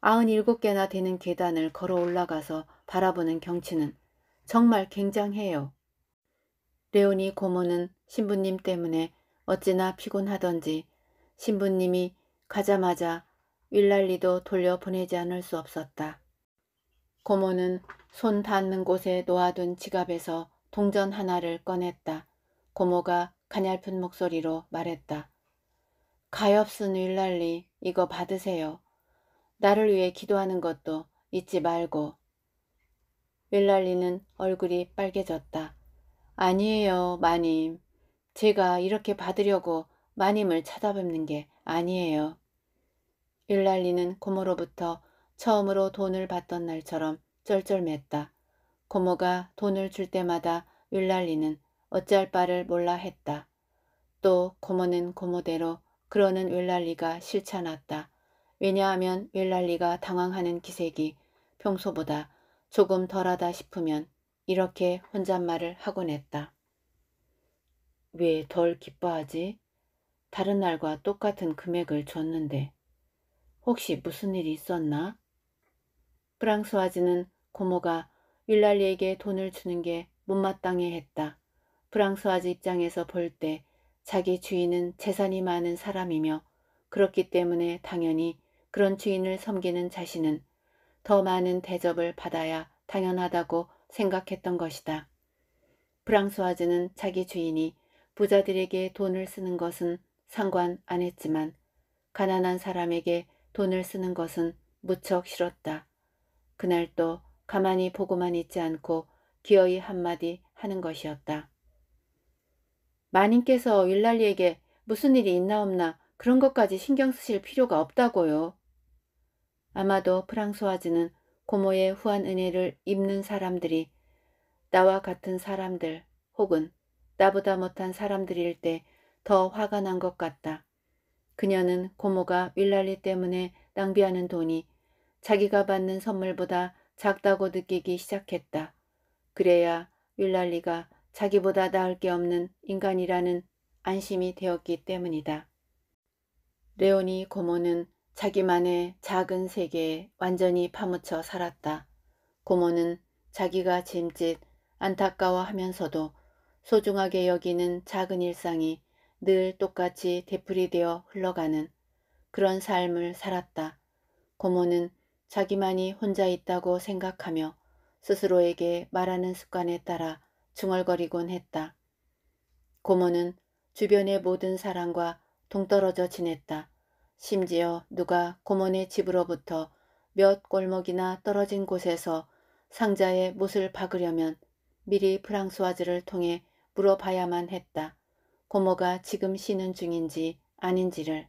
아흔 일곱 개나 되는 계단을 걸어 올라가서 바라보는 경치는 정말 굉장해요. 레오니 고모는 신부님 때문에 어찌나 피곤하던지 신부님이 가자마자 윌랄리도 돌려보내지 않을 수 없었다. 고모는 손 닿는 곳에 놓아둔 지갑에서 동전 하나를 꺼냈다. 고모가 가냘픈 목소리로 말했다. 가엾은 윌랄리 이거 받으세요. 나를 위해 기도하는 것도 잊지 말고 윌랄리는 얼굴이 빨개졌다. 아니에요, 마님. 제가 이렇게 받으려고 마님을 찾아뵙는 게 아니에요. 윌랄리는 고모로부터 처음으로 돈을 받던 날처럼 쩔쩔맸다. 고모가 돈을 줄 때마다 윌랄리는 어쩔 바를 몰라 했다. 또 고모는 고모대로 그러는 윌랄리가 싫지 않았다. 왜냐하면 윌랄리가 당황하는 기색이 평소보다 조금 덜하다 싶으면 이렇게 혼잣말을 하곤 했다. 왜 덜 기뻐하지? 다른 날과 똑같은 금액을 줬는데 혹시 무슨 일이 있었나? 프랑스와지는 고모가 윌랄리에게 돈을 주는 게 못마땅해 했다. 프랑스와지 입장에서 볼 때 자기 주인은 재산이 많은 사람이며 그렇기 때문에 당연히 그런 주인을 섬기는 자신은 더 많은 대접을 받아야 당연하다고 생각했던 것이다. 프랑스와즈는 자기 주인이 부자들에게 돈을 쓰는 것은 상관 안 했지만 가난한 사람에게 돈을 쓰는 것은 무척 싫었다. 그날 도 가만히 보고만 있지 않고 기어이 한마디 하는 것이었다. 마님께서 윌랄리에게 무슨 일이 있나 없나 그런 것까지 신경 쓰실 필요가 없다고요. 아마도 프랑소아즈는 고모의 후한 은혜를 입는 사람들이 나와 같은 사람들 혹은 나보다 못한 사람들일 때 더 화가 난 것 같다. 그녀는 고모가 윌랄리 때문에 낭비하는 돈이 자기가 받는 선물보다 작다고 느끼기 시작했다. 그래야 윌랄리가 자기보다 나을 게 없는 인간이라는 안심이 되었기 때문이다. 레오니 고모는 자기만의 작은 세계에 완전히 파묻혀 살았다. 고모는 자기가 짐짓 안타까워하면서도 소중하게 여기는 작은 일상이 늘 똑같이 되풀이되어 흘러가는 그런 삶을 살았다. 고모는 자기만이 혼자 있다고 생각하며 스스로에게 말하는 습관에 따라 중얼거리곤 했다. 고모는 주변의 모든 사람과 동떨어져 지냈다. 심지어 누가 고모네 집으로부터 몇 골목이나 떨어진 곳에서 상자의 못을 박으려면 미리 프랑스와즈를 통해 물어봐야만 했다. 고모가 지금 쉬는 중인지 아닌지를.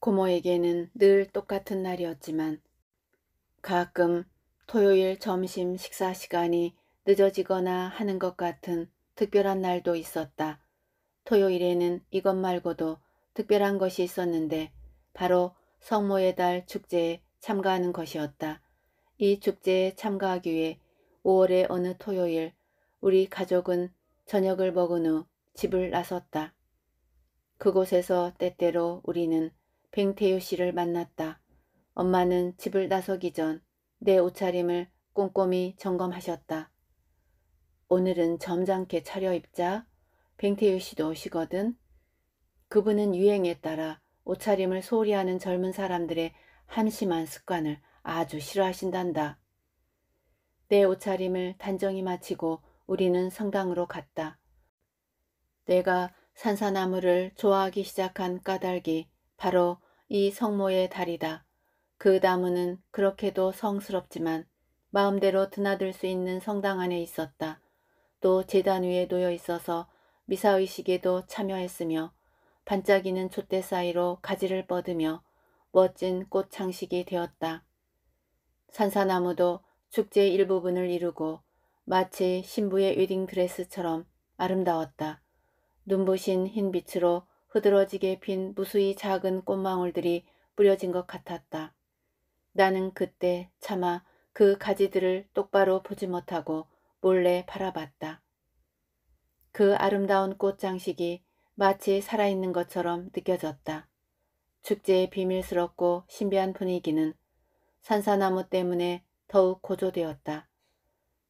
고모에게는 늘 똑같은 날이었지만 가끔 토요일 점심 식사 시간이 늦어지거나 하는 것 같은 특별한 날도 있었다. 토요일에는 이것 말고도 특별한 것이 있었는데 바로 성모의 달 축제에 참가하는 것이었다. 이 축제에 참가하기 위해 5월의 어느 토요일 우리 가족은 저녁을 먹은 후 집을 나섰다. 그곳에서 때때로 우리는 뱅태유 씨를 만났다. 엄마는 집을 나서기 전 내 옷차림을 꼼꼼히 점검하셨다. 오늘은 점잖게 차려입자. 뱅태유 씨도 오시거든. 그분은 유행에 따라 옷차림을 소홀히 하는 젊은 사람들의 한심한 습관을 아주 싫어하신단다. 내 옷차림을 단정히 마치고 우리는 성당으로 갔다. 내가 산사나무를 좋아하기 시작한 까닭이 바로 이 성모의 달이다. 그 나무는 그렇게도 성스럽지만 마음대로 드나들 수 있는 성당 안에 있었다. 또 재단 위에 놓여 있어서 미사의식에도 참여했으며 반짝이는 촛대 사이로 가지를 뻗으며 멋진 꽃 장식이 되었다. 산사나무도 축제의 일부분을 이루고 마치 신부의 웨딩 드레스처럼 아름다웠다. 눈부신 흰빛으로 흐드러지게 핀 무수히 작은 꽃망울들이 뿌려진 것 같았다. 나는 그때 차마 그 가지들을 똑바로 보지 못하고 몰래 바라봤다. 그 아름다운 꽃 장식이 마치 살아있는 것처럼 느껴졌다. 축제의 비밀스럽고 신비한 분위기는 산사나무 때문에 더욱 고조되었다.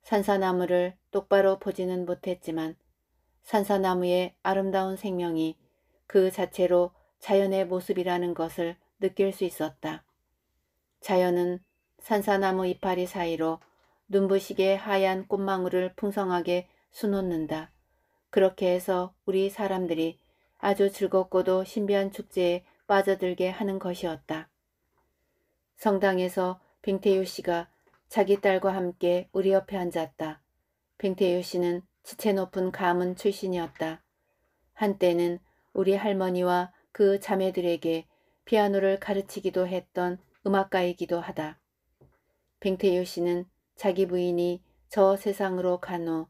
산사나무를 똑바로 보지는 못했지만 산사나무의 아름다운 생명이 그 자체로 자연의 모습이라는 것을 느낄 수 있었다. 자연은 산사나무 이파리 사이로 눈부시게 하얀 꽃망울을 풍성하게 수놓는다. 그렇게 해서 우리 사람들이 아주 즐겁고도 신비한 축제에 빠져들게 하는 것이었다. 성당에서 빙태유 씨가 자기 딸과 함께 우리 옆에 앉았다. 빙태유 씨는 지체 높은 가문 출신이었다. 한때는 우리 할머니와 그 자매들에게 피아노를 가르치기도 했던 음악가이기도 하다. 빙태유 씨는 자기 부인이 저 세상으로 간후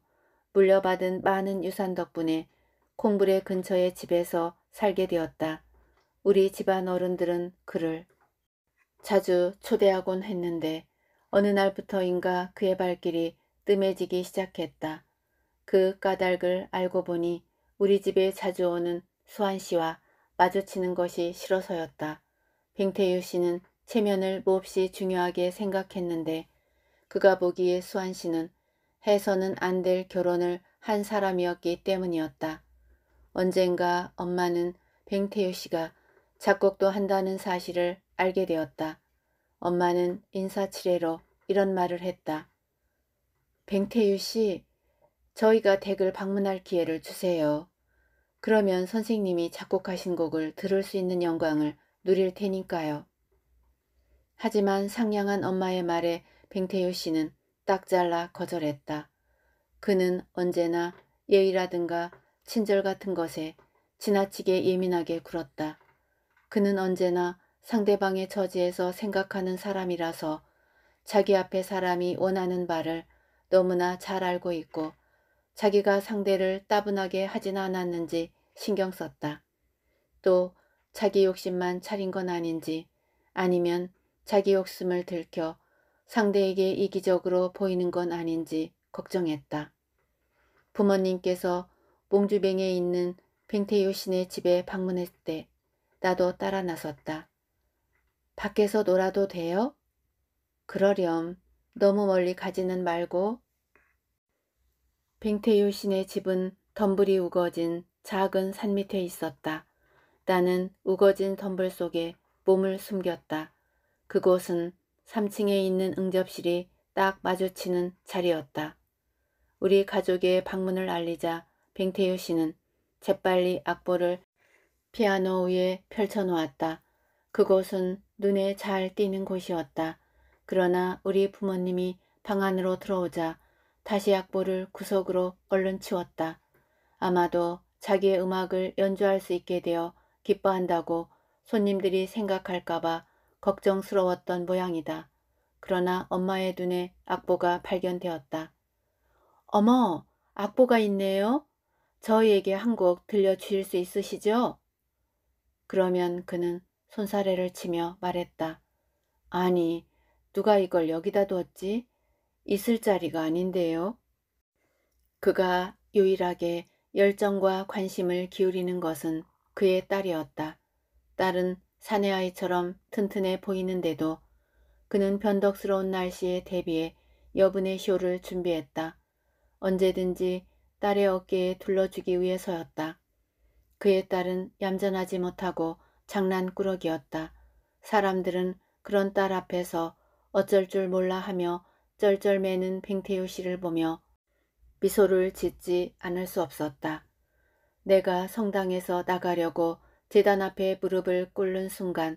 물려받은 많은 유산 덕분에 콩불의 근처의 집에서 살게 되었다. 우리 집안 어른들은 그를 자주 초대하곤 했는데 어느 날부터인가 그의 발길이 뜸해지기 시작했다. 그 까닭을 알고 보니 우리 집에 자주 오는 수환 씨와 마주치는 것이 싫어서였다. 빙태유 씨는 체면을 몹시 중요하게 생각했는데 그가 보기에 수환 씨는 해서는 안 될 결혼을 한 사람이었기 때문이었다. 언젠가 엄마는 뱅태유 씨가 작곡도 한다는 사실을 알게 되었다. 엄마는 인사치레로 이런 말을 했다. 뱅태유 씨, 저희가 댁을 방문할 기회를 주세요. 그러면 선생님이 작곡하신 곡을 들을 수 있는 영광을 누릴 테니까요. 하지만 상냥한 엄마의 말에 뱅태유 씨는 딱 잘라 거절했다. 그는 언제나 예의라든가 친절 같은 것에 지나치게 예민하게 굴었다. 그는 언제나 상대방의 처지에서 생각하는 사람이라서 자기 앞에 사람이 원하는 바를 너무나 잘 알고 있고 자기가 상대를 따분하게 하진 않았는지 신경 썼다. 또 자기 욕심만 차린 건 아닌지 아니면 자기 욕심을 들켜 상대에게 이기적으로 보이는 건 아닌지 걱정했다. 부모님께서 몽주병에 있는 뱅태유 신의 집에 방문했을 때 나도 따라 나섰다. 밖에서 놀아도 돼요? 그러렴. 너무 멀리 가지는 말고. 뱅태유 신의 집은 덤불이 우거진 작은 산 밑에 있었다. 나는 우거진 덤불 속에 몸을 숨겼다. 그곳은 3층에 있는 응접실이 딱 마주치는 자리였다. 우리 가족의 방문을 알리자 뱅태유 씨는 재빨리 악보를 피아노 위에 펼쳐놓았다. 그곳은 눈에 잘 띄는 곳이었다. 그러나 우리 부모님이 방 안으로 들어오자 다시 악보를 구석으로 얼른 치웠다. 아마도 자기의 음악을 연주할 수 있게 되어 기뻐한다고 손님들이 생각할까봐 걱정스러웠던 모양이다. 그러나 엄마의 눈에 악보가 발견되었다. 어머, 악보가 있네요. 저희에게 한 곡 들려주실 수 있으시죠? 그러면 그는 손사래를 치며 말했다. 아니, 누가 이걸 여기다 두었지? 있을 자리가 아닌데요. 그가 유일하게 열정과 관심을 기울이는 것은 그의 딸이었다. 딸은 사내아이처럼 튼튼해 보이는데도 그는 변덕스러운 날씨에 대비해 여분의 쇼를 준비했다. 언제든지 딸의 어깨에 둘러주기 위해서였다. 그의 딸은 얌전하지 못하고 장난꾸러기였다. 사람들은 그런 딸 앞에서 어쩔 줄 몰라 하며 쩔쩔매는 팽태우 씨를 보며 미소를 짓지 않을 수 없었다. 내가 성당에서 나가려고 제단 앞에 무릎을 꿇는 순간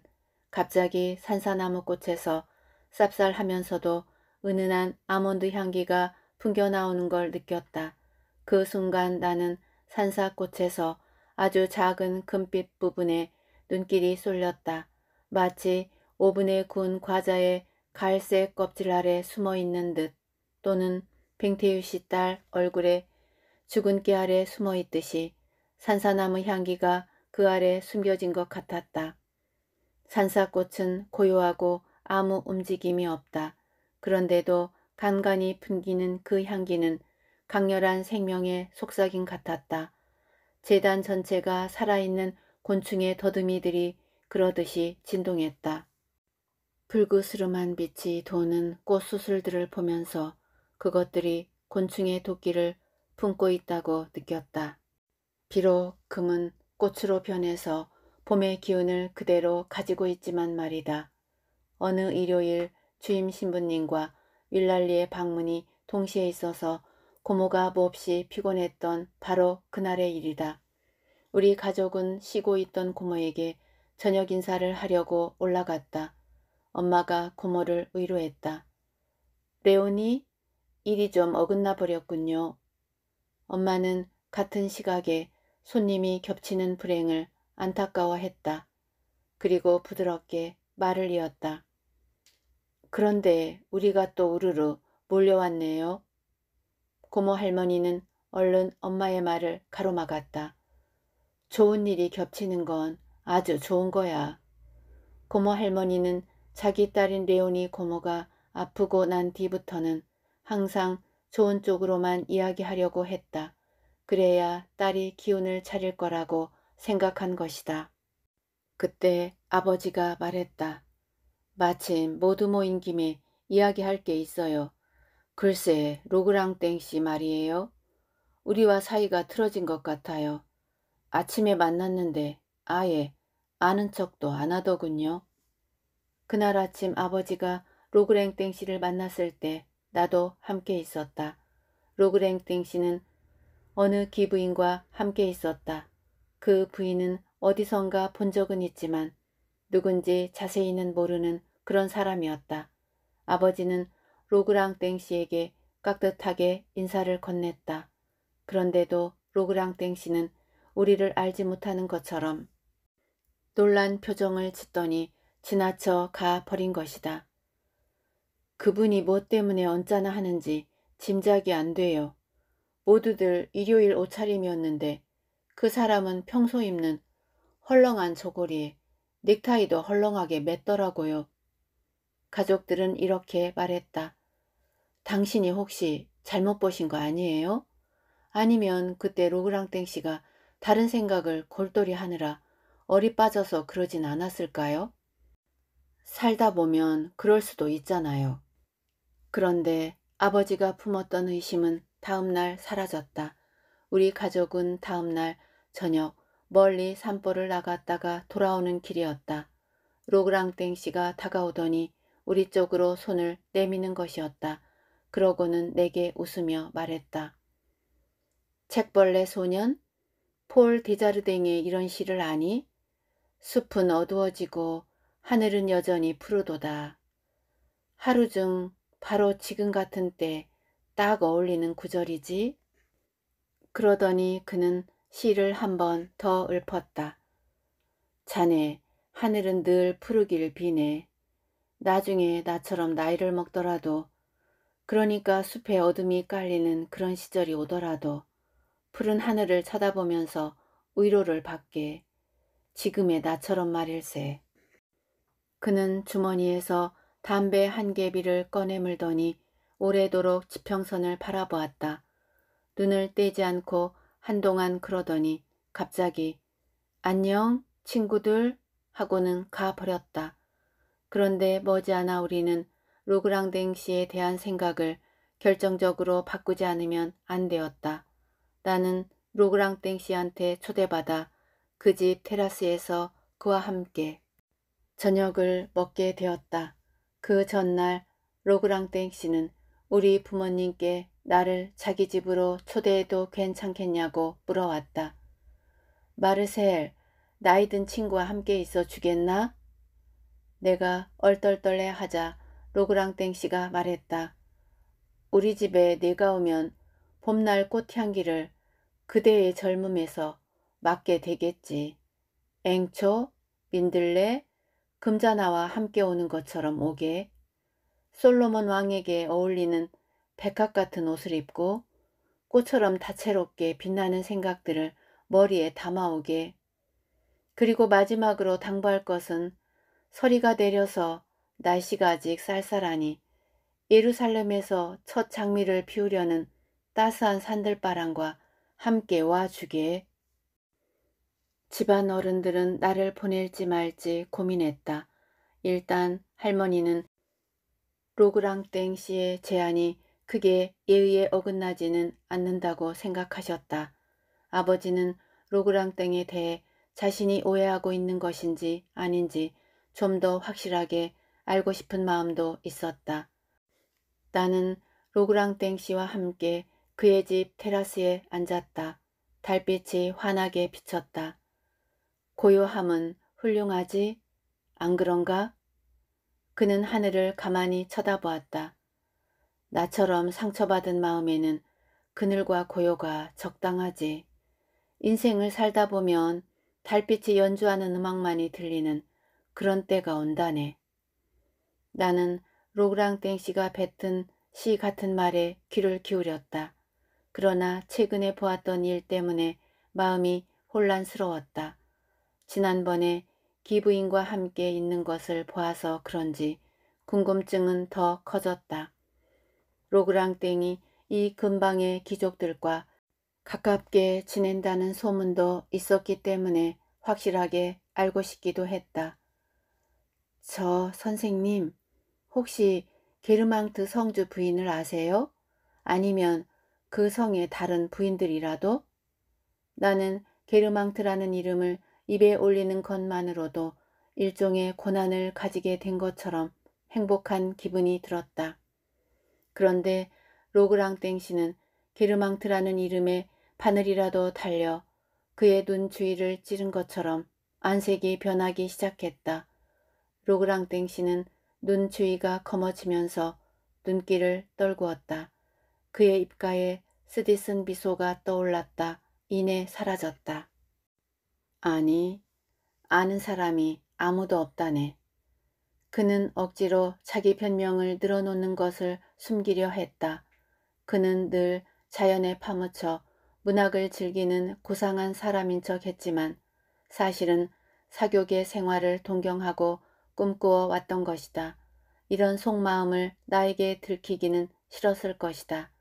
갑자기 산사나무 꽃에서 쌉쌀하면서도 은은한 아몬드 향기가 풍겨나오는 걸 느꼈다. 그 순간 나는 산사꽃에서 아주 작은 금빛 부분에 눈길이 쏠렸다. 마치 오븐에 구운 과자의 갈색 껍질 아래 숨어있는 듯 또는 뱅태유 씨 딸 얼굴에 주근깨 아래 숨어있듯이 산사나무 향기가 그 아래 숨겨진 것 같았다. 산사꽃은 고요하고 아무 움직임이 없다. 그런데도 간간히 풍기는 그 향기는 강렬한 생명의 속삭임 같았다. 재단 전체가 살아있는 곤충의 더듬이들이 그러듯이 진동했다. 불그스름한 빛이 도는 꽃수술들을 보면서 그것들이 곤충의 도끼를 품고 있다고 느꼈다. 비록 금은 꽃으로 변해서 봄의 기운을 그대로 가지고 있지만 말이다. 어느 일요일 주임 신부님과 윌랄리의 방문이 동시에 있어서 고모가 몹시 피곤했던 바로 그날의 일이다. 우리 가족은 쉬고 있던 고모에게 저녁 인사를 하려고 올라갔다. 엄마가 고모를 위로했다. 레오니, 일이 좀 어긋나 버렸군요. 엄마는 같은 시각에 손님이 겹치는 불행을 안타까워했다. 그리고 부드럽게 말을 이었다. 그런데 우리가 또 우르르 몰려왔네요. 고모 할머니는 얼른 엄마의 말을 가로막았다. 좋은 일이 겹치는 건 아주 좋은 거야. 고모 할머니는 자기 딸인 레오니 고모가 아프고 난 뒤부터는 항상 좋은 쪽으로만 이야기하려고 했다. 그래야 딸이 기운을 차릴 거라고 생각한 것이다. 그때 아버지가 말했다. 마침 모두 모인 김에 이야기할 게 있어요. 글쎄 로그랑땡 씨 말이에요. 우리와 사이가 틀어진 것 같아요. 아침에 만났는데 아예 아는 척도 안 하더군요. 그날 아침 아버지가 로그랭땡 씨를 만났을 때 나도 함께 있었다. 로그랭땡 씨는 어느 기부인과 함께 있었다. 그 부인은 어디선가 본 적은 있지만 누군지 자세히는 모르는 그런 사람이었다. 아버지는 로그랑땡 씨에게 깍듯하게 인사를 건넸다. 그런데도 로그랑땡 씨는 우리를 알지 못하는 것처럼 놀란 표정을 짓더니 지나쳐 가버린 것이다. 그분이 뭐 때문에 언짢아 하는지 짐작이 안 돼요. 모두들 일요일 옷차림이었는데 그 사람은 평소 입는 헐렁한 저고리에 넥타이도 헐렁하게 맸더라고요. 가족들은 이렇게 말했다. 당신이 혹시 잘못 보신 거 아니에요? 아니면 그때 로그랑땡 씨가 다른 생각을 골똘히 하느라 어리 빠져서 그러진 않았을까요? 살다 보면 그럴 수도 있잖아요. 그런데 아버지가 품었던 의심은 다음날 사라졌다. 우리 가족은 다음날 저녁 멀리 산보를 나갔다가 돌아오는 길이었다. 로그랑땡 씨가 다가오더니 우리 쪽으로 손을 내미는 것이었다. 그러고는 내게 웃으며 말했다. 책벌레 소년? 폴 디자르댕의 이런 시를 아니? 숲은 어두워지고 하늘은 여전히 푸르도다. 하루 중 바로 지금 같은 때딱 어울리는 구절이지. 그러더니 그는 시를 한 번 더 읊었다. 자네, 하늘은 늘 푸르길 비네. 나중에 나처럼 나이를 먹더라도, 그러니까 숲에 어둠이 깔리는 그런 시절이 오더라도, 푸른 하늘을 쳐다보면서 위로를 받게. 지금의 나처럼 말일세. 그는 주머니에서 담배 한 개비를 꺼내 물더니 오래도록 지평선을 바라보았다. 눈을 떼지 않고 한동안 그러더니 갑자기 안녕 친구들 하고는 가버렸다. 그런데 머지않아 우리는 로그랑댕 씨에 대한 생각을 결정적으로 바꾸지 않으면 안 되었다. 나는 로그랑댕 씨한테 초대받아 그 집 테라스에서 그와 함께 저녁을 먹게 되었다. 그 전날 로그랑땡 씨는 우리 부모님께 나를 자기 집으로 초대해도 괜찮겠냐고 물어왔다. 마르셀, 나이 든 친구와 함께 있어 주겠나? 내가 얼떨떨해 하자 로그랑땡 씨가 말했다. 우리 집에 내가 오면 봄날 꽃향기를 그대의 젊음에서 맡게 되겠지. 앵초, 민들레, 금자나와 함께 오는 것처럼 오게. 솔로몬 왕에게 어울리는 백합 같은 옷을 입고 꽃처럼 다채롭게 빛나는 생각들을 머리에 담아오게 그리고 마지막으로 당부할 것은 서리가 내려서 날씨가 아직 쌀쌀하니 예루살렘에서 첫 장미를 피우려는 따스한 산들바람과 함께 와주게 집안 어른들은 나를 보낼지 말지 고민했다. 일단 할머니는 로그랑땡씨의 제안이 크게 예의에 어긋나지는 않는다고 생각하셨다. 아버지는 로그랑땡에 대해 자신이 오해하고 있는 것인지 아닌지 좀 더 확실하게 알고 싶은 마음도 있었다. 나는 로그랑땡 씨와 함께 그의 집 테라스에 앉았다. 달빛이 환하게 비쳤다. 고요함은 훌륭하지? 안 그런가? 그는 하늘을 가만히 쳐다보았다. 나처럼 상처받은 마음에는 그늘과 고요가 적당하지. 인생을 살다 보면 달빛이 연주하는 음악만이 들리는 그런 때가 온다네. 나는 로그랑땡 씨가 뱉은 시 같은 말에 귀를 기울였다. 그러나 최근에 보았던 일 때문에 마음이 혼란스러웠다. 지난번에 기부인과 함께 있는 것을 보아서 그런지 궁금증은 더 커졌다. 로그랑땡이 이 근방의 귀족들과 가깝게 지낸다는 소문도 있었기 때문에 확실하게 알고 싶기도 했다. 저 선생님 혹시 게르망트 성주 부인을 아세요? 아니면 그 성의 다른 부인들이라도? 나는 게르망트라는 이름을 입에 올리는 것만으로도 일종의 고난을 가지게 된 것처럼 행복한 기분이 들었다. 그런데 로그랑땡 씨는 게르망트라는 이름에 바늘이라도 달려 그의 눈 주위를 찌른 것처럼 안색이 변하기 시작했다. 로그랑땡 씨는 눈 주위가 검어지면서 눈길을 떨구었다. 그의 입가에 쓰디쓴 미소가 떠올랐다. 이내 사라졌다. 아니, 아는 사람이 아무도 없다네. 그는 억지로 자기 변명을 늘어놓는 것을 숨기려 했다. 그는 늘 자연에 파묻혀 문학을 즐기는 고상한 사람인 척 했지만 사실은 사교계 생활을 동경하고 꿈꾸어 왔던 것이다. 이런 속마음을 나에게 들키기는 싫었을 것이다.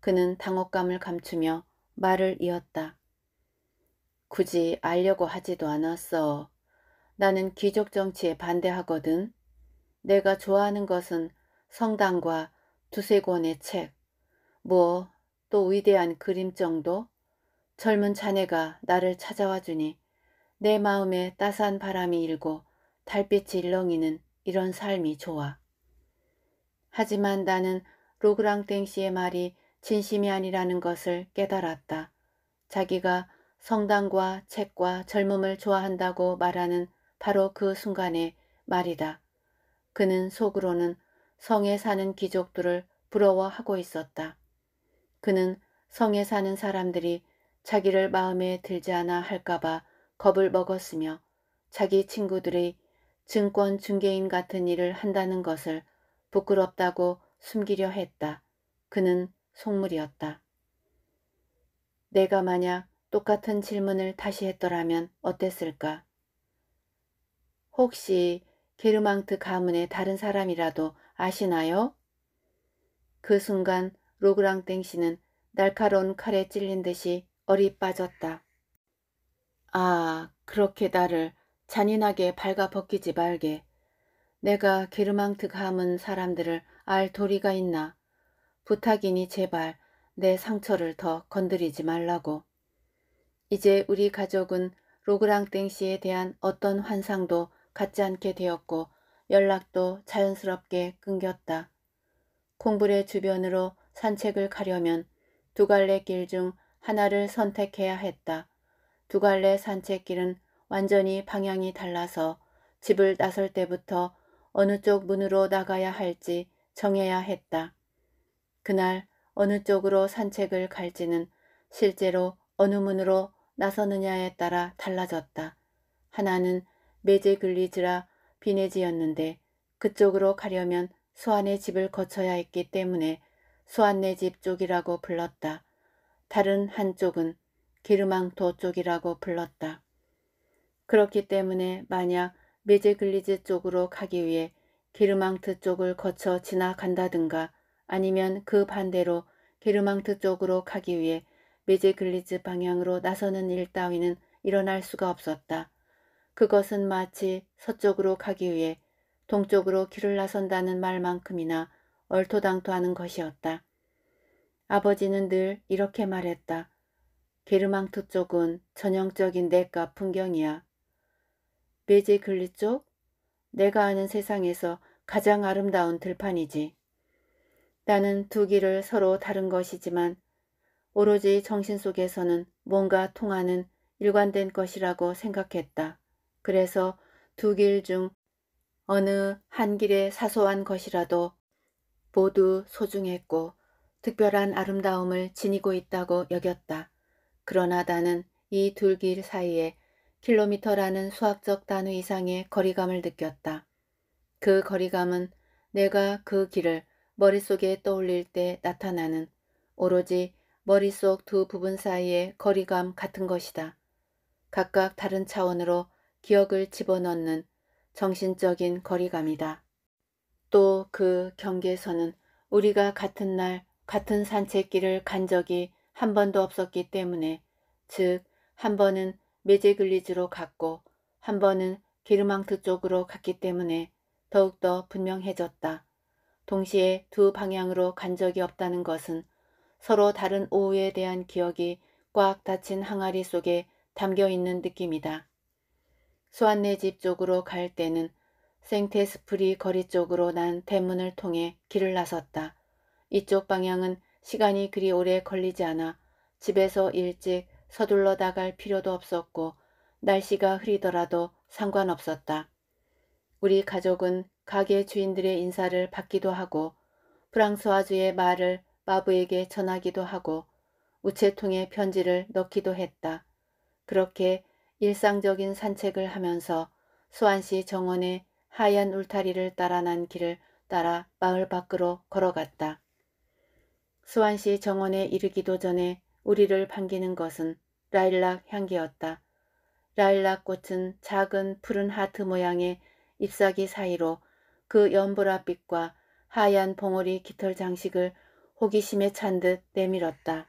그는 당혹감을 감추며 말을 이었다. 굳이 알려고 하지도 않았어. 나는 귀족 정치에 반대하거든. 내가 좋아하는 것은 성당과 두세 권의 책, 뭐 또 위대한 그림 정도? 젊은 자네가 나를 찾아와 주니 내 마음에 따스한 바람이 일고 달빛이 일렁이는 이런 삶이 좋아. 하지만 나는 로그랑땡 씨의 말이 진심이 아니라는 것을 깨달았다. 자기가 성당과 책과 젊음을 좋아한다고 말하는 바로 그순간의 말이다. 그는 속으로는 성에 사는 귀족들을 부러워하고 있었다. 그는 성에 사는 사람들이 자기를 마음에 들지 않아 할까봐 겁을 먹었으며 자기 친구들의 증권 중개인 같은 일을 한다는 것을 부끄럽다고 숨기려 했다. 그는 속물이었다. 내가 만약 똑같은 질문을 다시 했더라면 어땠을까? 혹시 게르망트 가문의 다른 사람이라도 아시나요? 그 순간 로그랑땡 씨는 날카로운 칼에 찔린 듯이 얼이 빠졌다. 아, 그렇게 나를 잔인하게 발가벗기지 말게. 내가 게르망트 가문 사람들을 알 도리가 있나. 부탁이니 제발 내 상처를 더 건드리지 말라고. 이제 우리 가족은 로그랑땡 씨에 대한 어떤 환상도 갖지 않게 되었고 연락도 자연스럽게 끊겼다. 콩불의 주변으로 산책을 가려면 두 갈래 길 중 하나를 선택해야 했다. 두 갈래 산책길은 완전히 방향이 달라서 집을 나설 때부터 어느 쪽 문으로 나가야 할지 정해야 했다. 그날 어느 쪽으로 산책을 갈지는 실제로 어느 문으로 나서느냐에 따라 달라졌다. 하나는 메제글리즈라 비네지였는데 그쪽으로 가려면 수안의 집을 거쳐야 했기 때문에 수안네 집 쪽이라고 불렀다. 다른 한쪽은 기르망토 쪽이라고 불렀다. 그렇기 때문에 만약 메제글리즈 쪽으로 가기 위해 기르망트 쪽을 거쳐 지나간다든가 아니면 그 반대로 기르망트 쪽으로 가기 위해 메제글리즈 방향으로 나서는 일 따위는 일어날 수가 없었다. 그것은 마치 서쪽으로 가기 위해 동쪽으로 길을 나선다는 말만큼이나 얼토당토하는 것이었다. 아버지는 늘 이렇게 말했다. 게르망트 쪽은 전형적인 내가 풍경이야. 메제글리 쪽? 내가 아는 세상에서 가장 아름다운 들판이지. 나는 두 길을 서로 다른 것이지만 오로지 정신 속에서는 뭔가 통하는 일관된 것이라고 생각했다. 그래서 두 길 중 어느 한 길의 사소한 것이라도 모두 소중했고 특별한 아름다움을 지니고 있다고 여겼다. 그러나 나는 이 둘 길 사이에 킬로미터라는 수학적 단위 이상의 거리감을 느꼈다. 그 거리감은 내가 그 길을 머릿속에 떠올릴 때 나타나는 오로지 머릿속 두 부분 사이의 거리감 같은 것이다. 각각 다른 차원으로 기억을 집어넣는 정신적인 거리감이다. 또 그 경계선은 우리가 같은 날 같은 산책길을 간 적이 한 번도 없었기 때문에 즉 한 번은 메제글리즈로 갔고 한 번은 게르망트 쪽으로 갔기 때문에 더욱더 분명해졌다. 동시에 두 방향으로 간 적이 없다는 것은 서로 다른 오후에 대한 기억이 꽉 닫힌 항아리 속에 담겨 있는 느낌이다. 수안네집 쪽으로 갈 때는 생테스프리 거리 쪽으로 난 대문을 통해 길을 나섰다. 이쪽 방향은 시간이 그리 오래 걸리지 않아 집에서 일찍 서둘러 나갈 필요도 없었고 날씨가 흐리더라도 상관없었다. 우리 가족은 가게 주인들의 인사를 받기도 하고 프랑스와주의 말을 바브에게 전하기도 하고 우체통에 편지를 넣기도 했다. 그렇게 일상적인 산책을 하면서 수완시 정원의 하얀 울타리를 따라 난 길을 따라 마을 밖으로 걸어갔다. 수완시 정원에 이르기도 전에 우리를 반기는 것은 라일락 향기였다. 라일락 꽃은 작은 푸른 하트 모양의 잎사귀 사이로 그 연보라빛과 하얀 봉오리 깃털 장식을 호기심에 찬 듯 내밀었다.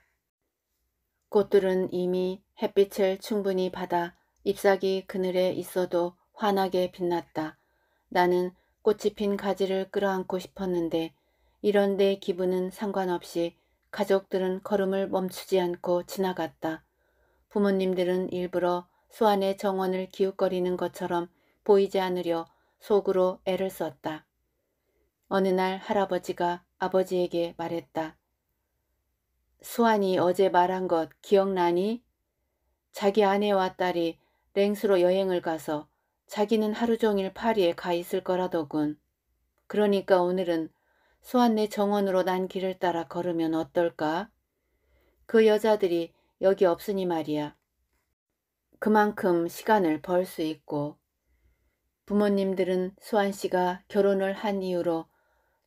꽃들은 이미 햇빛을 충분히 받아 잎사귀 그늘에 있어도 환하게 빛났다. 나는 꽃이 핀 가지를 끌어안고 싶었는데 이런 내 기분은 상관없이 가족들은 걸음을 멈추지 않고 지나갔다. 부모님들은 일부러 수안의 정원을 기웃거리는 것처럼 보이지 않으려 속으로 애를 썼다. 어느 날 할아버지가 아버지에게 말했다. 수환이 어제 말한 것 기억나니? 자기 아내와 딸이 랭스로 여행을 가서 자기는 하루 종일 파리에 가 있을 거라더군. 그러니까 오늘은 수완네 정원으로 난 길을 따라 걸으면 어떨까? 그 여자들이 여기 없으니 말이야. 그만큼 시간을 벌 수 있고 부모님들은 수완 씨가 결혼을 한 이후로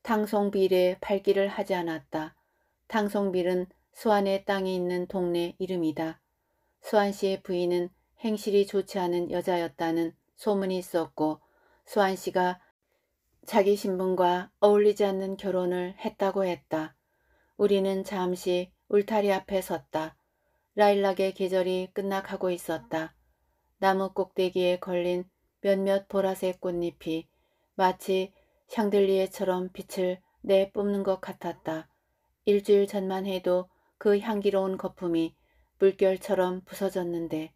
탕송빌에 팔기를 하지 않았다. 탕송빌은 수안의 땅에 있는 동네 이름이다. 수안 씨의 부인은 행실이 좋지 않은 여자였다는 소문이 있었고 수안 씨가 자기 신분과 어울리지 않는 결혼을 했다고 했다. 우리는 잠시 울타리 앞에 섰다. 라일락의 계절이 끝나가고 있었다. 나무 꼭대기에 걸린 몇몇 보라색 꽃잎이 마치 샹들리에처럼 빛을 내뿜는 것 같았다. 일주일 전만 해도 그 향기로운 거품이 물결처럼 부서졌는데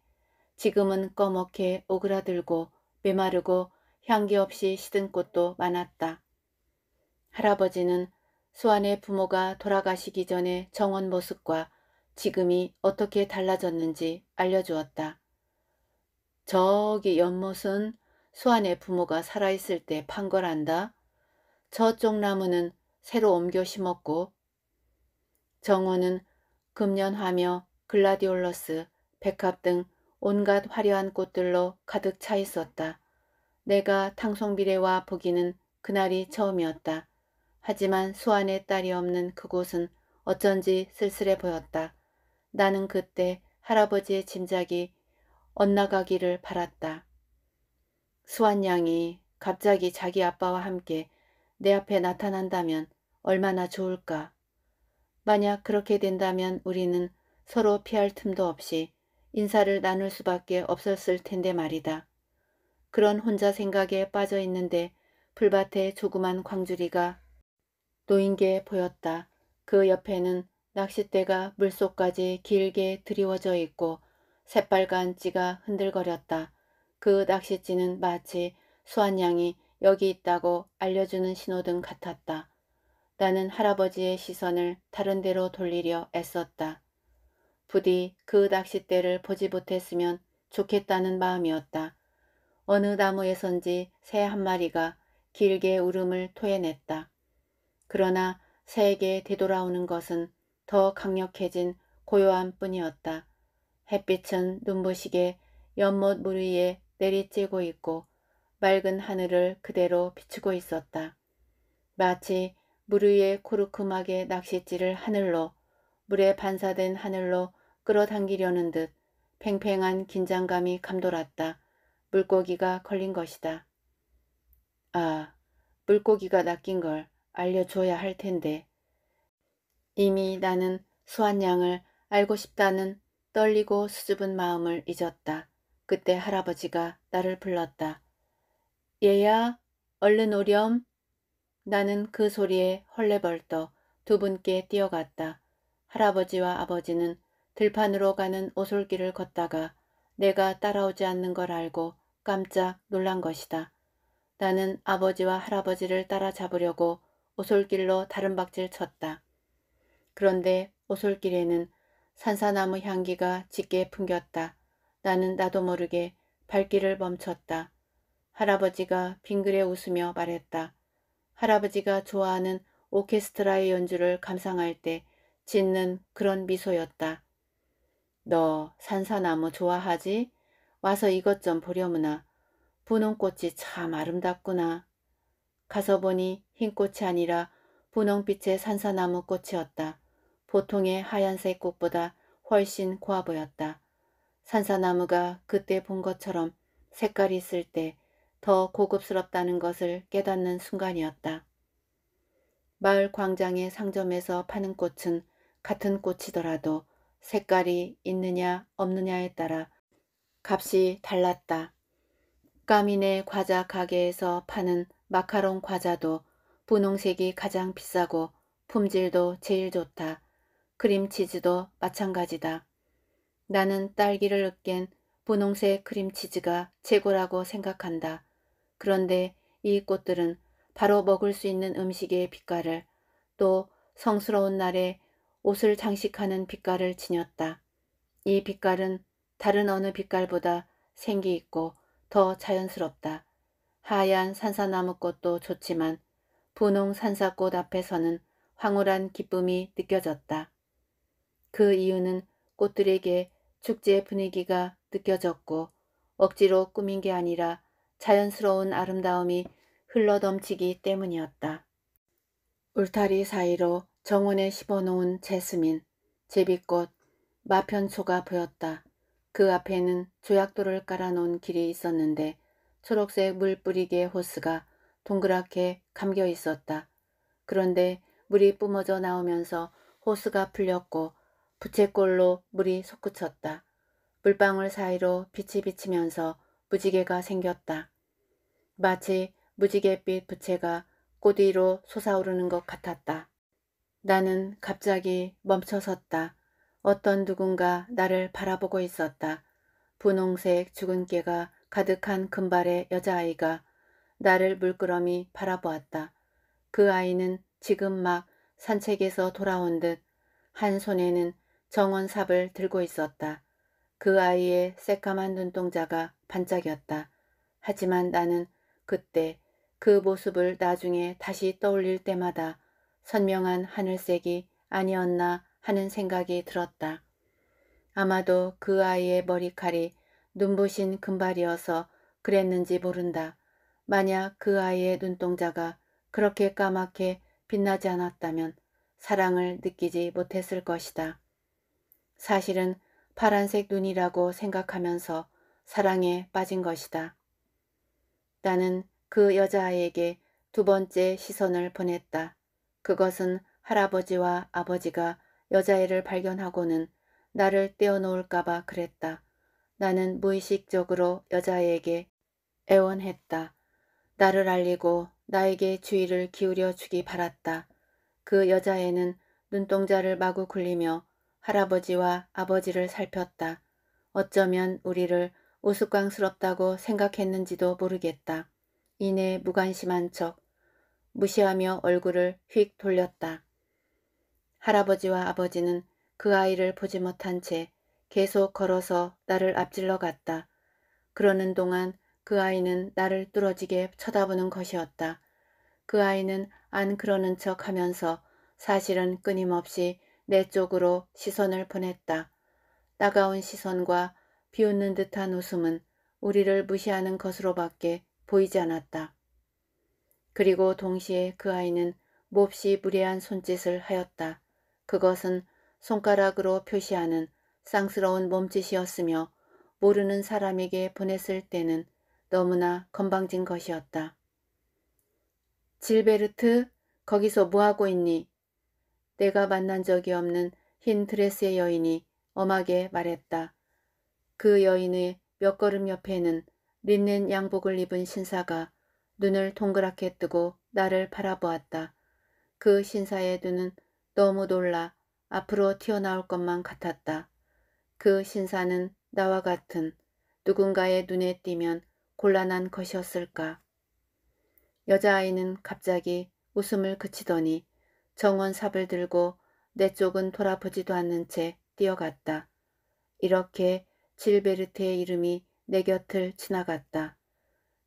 지금은 꺼멓게 오그라들고 메마르고 향기 없이 시든 꽃도 많았다. 할아버지는 수완의 부모가 돌아가시기 전에 정원 모습과 지금이 어떻게 달라졌는지 알려주었다. 저기 연못은 수완의 부모가 살아있을 때 판 거란다. 저쪽 나무는 새로 옮겨 심었고 정원은 금년화며 글라디올러스, 백합 등 온갖 화려한 꽃들로 가득 차 있었다. 내가 탕송비례와 보기는 그날이 처음이었다. 하지만 수안의 딸이 없는 그곳은 어쩐지 쓸쓸해 보였다. 나는 그때 할아버지의 짐작이 엇나가기를 바랐다. 수완 양이 갑자기 자기 아빠와 함께 내 앞에 나타난다면 얼마나 좋을까. 만약 그렇게 된다면 우리는 서로 피할 틈도 없이 인사를 나눌 수밖에 없었을 텐데 말이다. 그런 혼자 생각에 빠져 있는데 풀밭에 조그만 광주리가 놓인 게 보였다. 그 옆에는 낚싯대가 물속까지 길게 드리워져 있고 새빨간 찌가 흔들거렸다. 그 낚싯지는 마치 수완 양이 여기 있다고 알려주는 신호등 같았다. 나는 할아버지의 시선을 다른 데로 돌리려 애썼다. 부디 그 낚싯대를 보지 못했으면 좋겠다는 마음이었다. 어느 나무에선지 새 한 마리가 길게 울음을 토해냈다. 그러나 새에게 되돌아오는 것은 더 강력해진 고요함 뿐이었다. 햇빛은 눈부시게 연못 물 위에 내리쬐고 있고 맑은 하늘을 그대로 비추고 있었다. 마치 물 위에 코르크막의 낚싯질을 하늘로 물에 반사된 하늘로 끌어당기려는 듯 팽팽한 긴장감이 감돌았다. 물고기가 걸린 것이다. 아, 물고기가 낚인 걸 알려줘야 할 텐데. 이미 나는 수완양을 알고 싶다는 떨리고 수줍은 마음을 잊었다. 그때 할아버지가 나를 불렀다. 얘야 얼른 오렴. 나는 그 소리에 헐레벌떡 두 분께 뛰어갔다. 할아버지와 아버지는 들판으로 가는 오솔길을 걷다가 내가 따라오지 않는 걸 알고 깜짝 놀란 것이다. 나는 아버지와 할아버지를 따라잡으려고 오솔길로 다른박질 쳤다. 그런데 오솔길에는 산사나무 향기가 짙게 풍겼다. 나는 나도 모르게 발길을 멈췄다. 할아버지가 빙그레 웃으며 말했다. 할아버지가 좋아하는 오케스트라의 연주를 감상할 때 짓는 그런 미소였다. 너 산사나무 좋아하지? 와서 이것 좀 보려무나. 분홍꽃이 참 아름답구나. 가서 보니 흰 꽃이 아니라 분홍빛의 산사나무 꽃이었다. 보통의 하얀색 꽃보다 훨씬 고아 보였다. 산사나무가 그때 본 것처럼 색깔이 있을 때더 고급스럽다는 것을 깨닫는 순간이었다. 마을 광장의 상점에서 파는 꽃은 같은 꽃이더라도 색깔이 있느냐 없느냐에 따라 값이 달랐다. 까미네 과자 가게에서 파는 마카롱 과자도 분홍색이 가장 비싸고 품질도 제일 좋다. 크림치즈도 마찬가지다. 나는 딸기를 으깬 분홍색 크림치즈가 최고라고 생각한다. 그런데 이 꽃들은 바로 먹을 수 있는 음식의 빛깔을 또 성스러운 날에 옷을 장식하는 빛깔을 지녔다. 이 빛깔은 다른 어느 빛깔보다 생기 있고 더 자연스럽다. 하얀 산사나무꽃도 좋지만 분홍 산사꽃 앞에서는 황홀한 기쁨이 느껴졌다. 그 이유는 꽃들에게 축제 분위기가 느껴졌고 억지로 꾸민 게 아니라 자연스러운 아름다움이 흘러넘치기 때문이었다. 울타리 사이로 정원에 심어놓은 제스민, 제비꽃, 마편초가 보였다. 그 앞에는 조약돌을 깔아놓은 길이 있었는데 초록색 물 뿌리개 호스가 동그랗게 감겨 있었다. 그런데 물이 뿜어져 나오면서 호스가 풀렸고 부채꼴로 물이 솟구쳤다. 물방울 사이로 빛이 비치면서 무지개가 생겼다. 마치 무지개빛 부채가 꼬디로 솟아오르는 것 같았다. 나는 갑자기 멈춰섰다. 어떤 누군가 나를 바라보고 있었다. 분홍색 주근깨가 가득한 금발의 여자아이가 나를 물끄러미 바라보았다. 그 아이는 지금 막 산책에서 돌아온 듯 한 손에는 정원삽을 들고 있었다. 그 아이의 새까만 눈동자가 반짝였다. 하지만 나는 그때 그 모습을 나중에 다시 떠올릴 때마다 선명한 하늘색이 아니었나 하는 생각이 들었다. 아마도 그 아이의 머리칼이 눈부신 금발이어서 그랬는지 모른다. 만약 그 아이의 눈동자가 그렇게 까맣게 빛나지 않았다면 사랑을 느끼지 못했을 것이다. 사실은 파란색 눈이라고 생각하면서 사랑에 빠진 것이다. 나는 그 여자아이에게 두 번째 시선을 보냈다. 그것은 할아버지와 아버지가 여자애를 발견하고는 나를 떼어놓을까봐 그랬다. 나는 무의식적으로 여자애에게 애원했다. 나를 알리고 나에게 주의를 기울여 주기 바랐다. 그 여자애는 눈동자를 마구 굴리며 할아버지와 아버지를 살폈다. 어쩌면 우리를 우스꽝스럽다고 생각했는지도 모르겠다. 이내 무관심한 척 무시하며 얼굴을 휙 돌렸다. 할아버지와 아버지는 그 아이를 보지 못한 채 계속 걸어서 나를 앞질러 갔다. 그러는 동안 그 아이는 나를 뚫어지게 쳐다보는 것이었다. 그 아이는 안 그러는 척 하면서 사실은 끊임없이 내 쪽으로 시선을 보냈다. 따가운 시선과 비웃는 듯한 웃음은 우리를 무시하는 것으로밖에 보이지 않았다. 그리고 동시에 그 아이는 몹시 무례한 손짓을 하였다. 그것은 손가락으로 표시하는 쌍스러운 몸짓이었으며 모르는 사람에게 보냈을 때는 너무나 건방진 것이었다. 질베르트, 거기서 뭐하고 있니? 내가 만난 적이 없는 흰 드레스의 여인이 엄하게 말했다. 그 여인의 몇 걸음 옆에는 린넨 양복을 입은 신사가 눈을 동그랗게 뜨고 나를 바라보았다. 그 신사의 눈은 너무 놀라 앞으로 튀어나올 것만 같았다. 그 신사는 나와 같은 누군가의 눈에 띄면 곤란한 것이었을까. 여자아이는 갑자기 웃음을 그치더니 정원 삽을 들고 내 쪽은 돌아보지도 않는 채 뛰어갔다. 이렇게 질베르트의 이름이 내 곁을 지나갔다.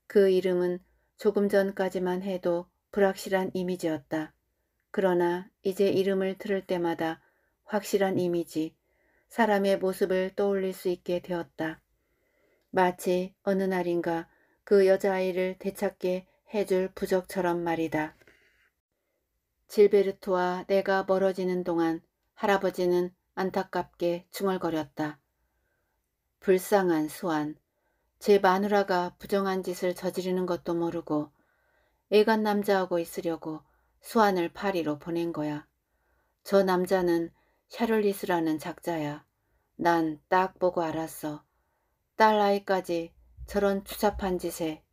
그 이름은 조금 전까지만 해도 불확실한 이미지였다. 그러나 이제 이름을 들을 때마다 확실한 이미지, 사람의 모습을 떠올릴 수 있게 되었다. 마치 어느 날인가 그 여자아이를 되찾게 해줄 부적처럼 말이다. 질베르트와 내가 멀어지는 동안 할아버지는 안타깝게 중얼거렸다. 불쌍한 수완. 제 마누라가 부정한 짓을 저지르는 것도 모르고 애간 남자하고 있으려고 수완을 파리로 보낸 거야. 저 남자는 샤를리스라는 작자야. 난 딱 보고 알았어. 딸 아이까지 저런 추잡한 짓에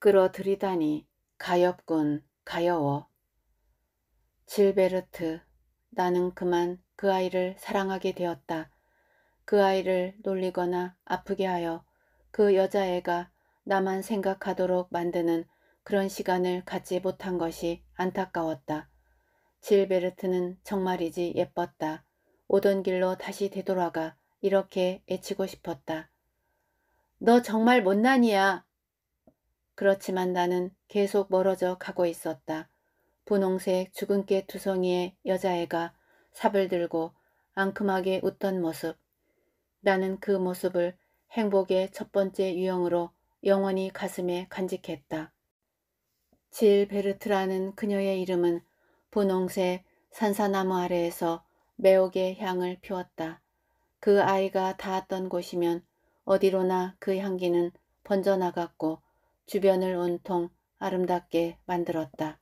끌어들이다니 가엽군 가여워. 질베르트 나는 그만 그 아이를 사랑하게 되었다. 그 아이를 놀리거나 아프게 하여 그 여자애가 나만 생각하도록 만드는 그런 시간을 갖지 못한 것이 안타까웠다. 질베르트는 정말이지 예뻤다. 오던 길로 다시 되돌아가 이렇게 애치고 싶었다. 너 정말 못난이야. 그렇지만 나는 계속 멀어져 가고 있었다. 분홍색 주근깨 두성이의 여자애가 삽을 들고 앙큼하게 웃던 모습. 나는 그 모습을 행복의 첫 번째 유형으로 영원히 가슴에 간직했다. 질 베르트라는 그녀의 이름은 분홍색 산사나무 아래에서 매혹의 향을 피웠다. 그 아이가 닿았던 곳이면 어디로나 그 향기는 번져나갔고 주변을 온통 아름답게 만들었다.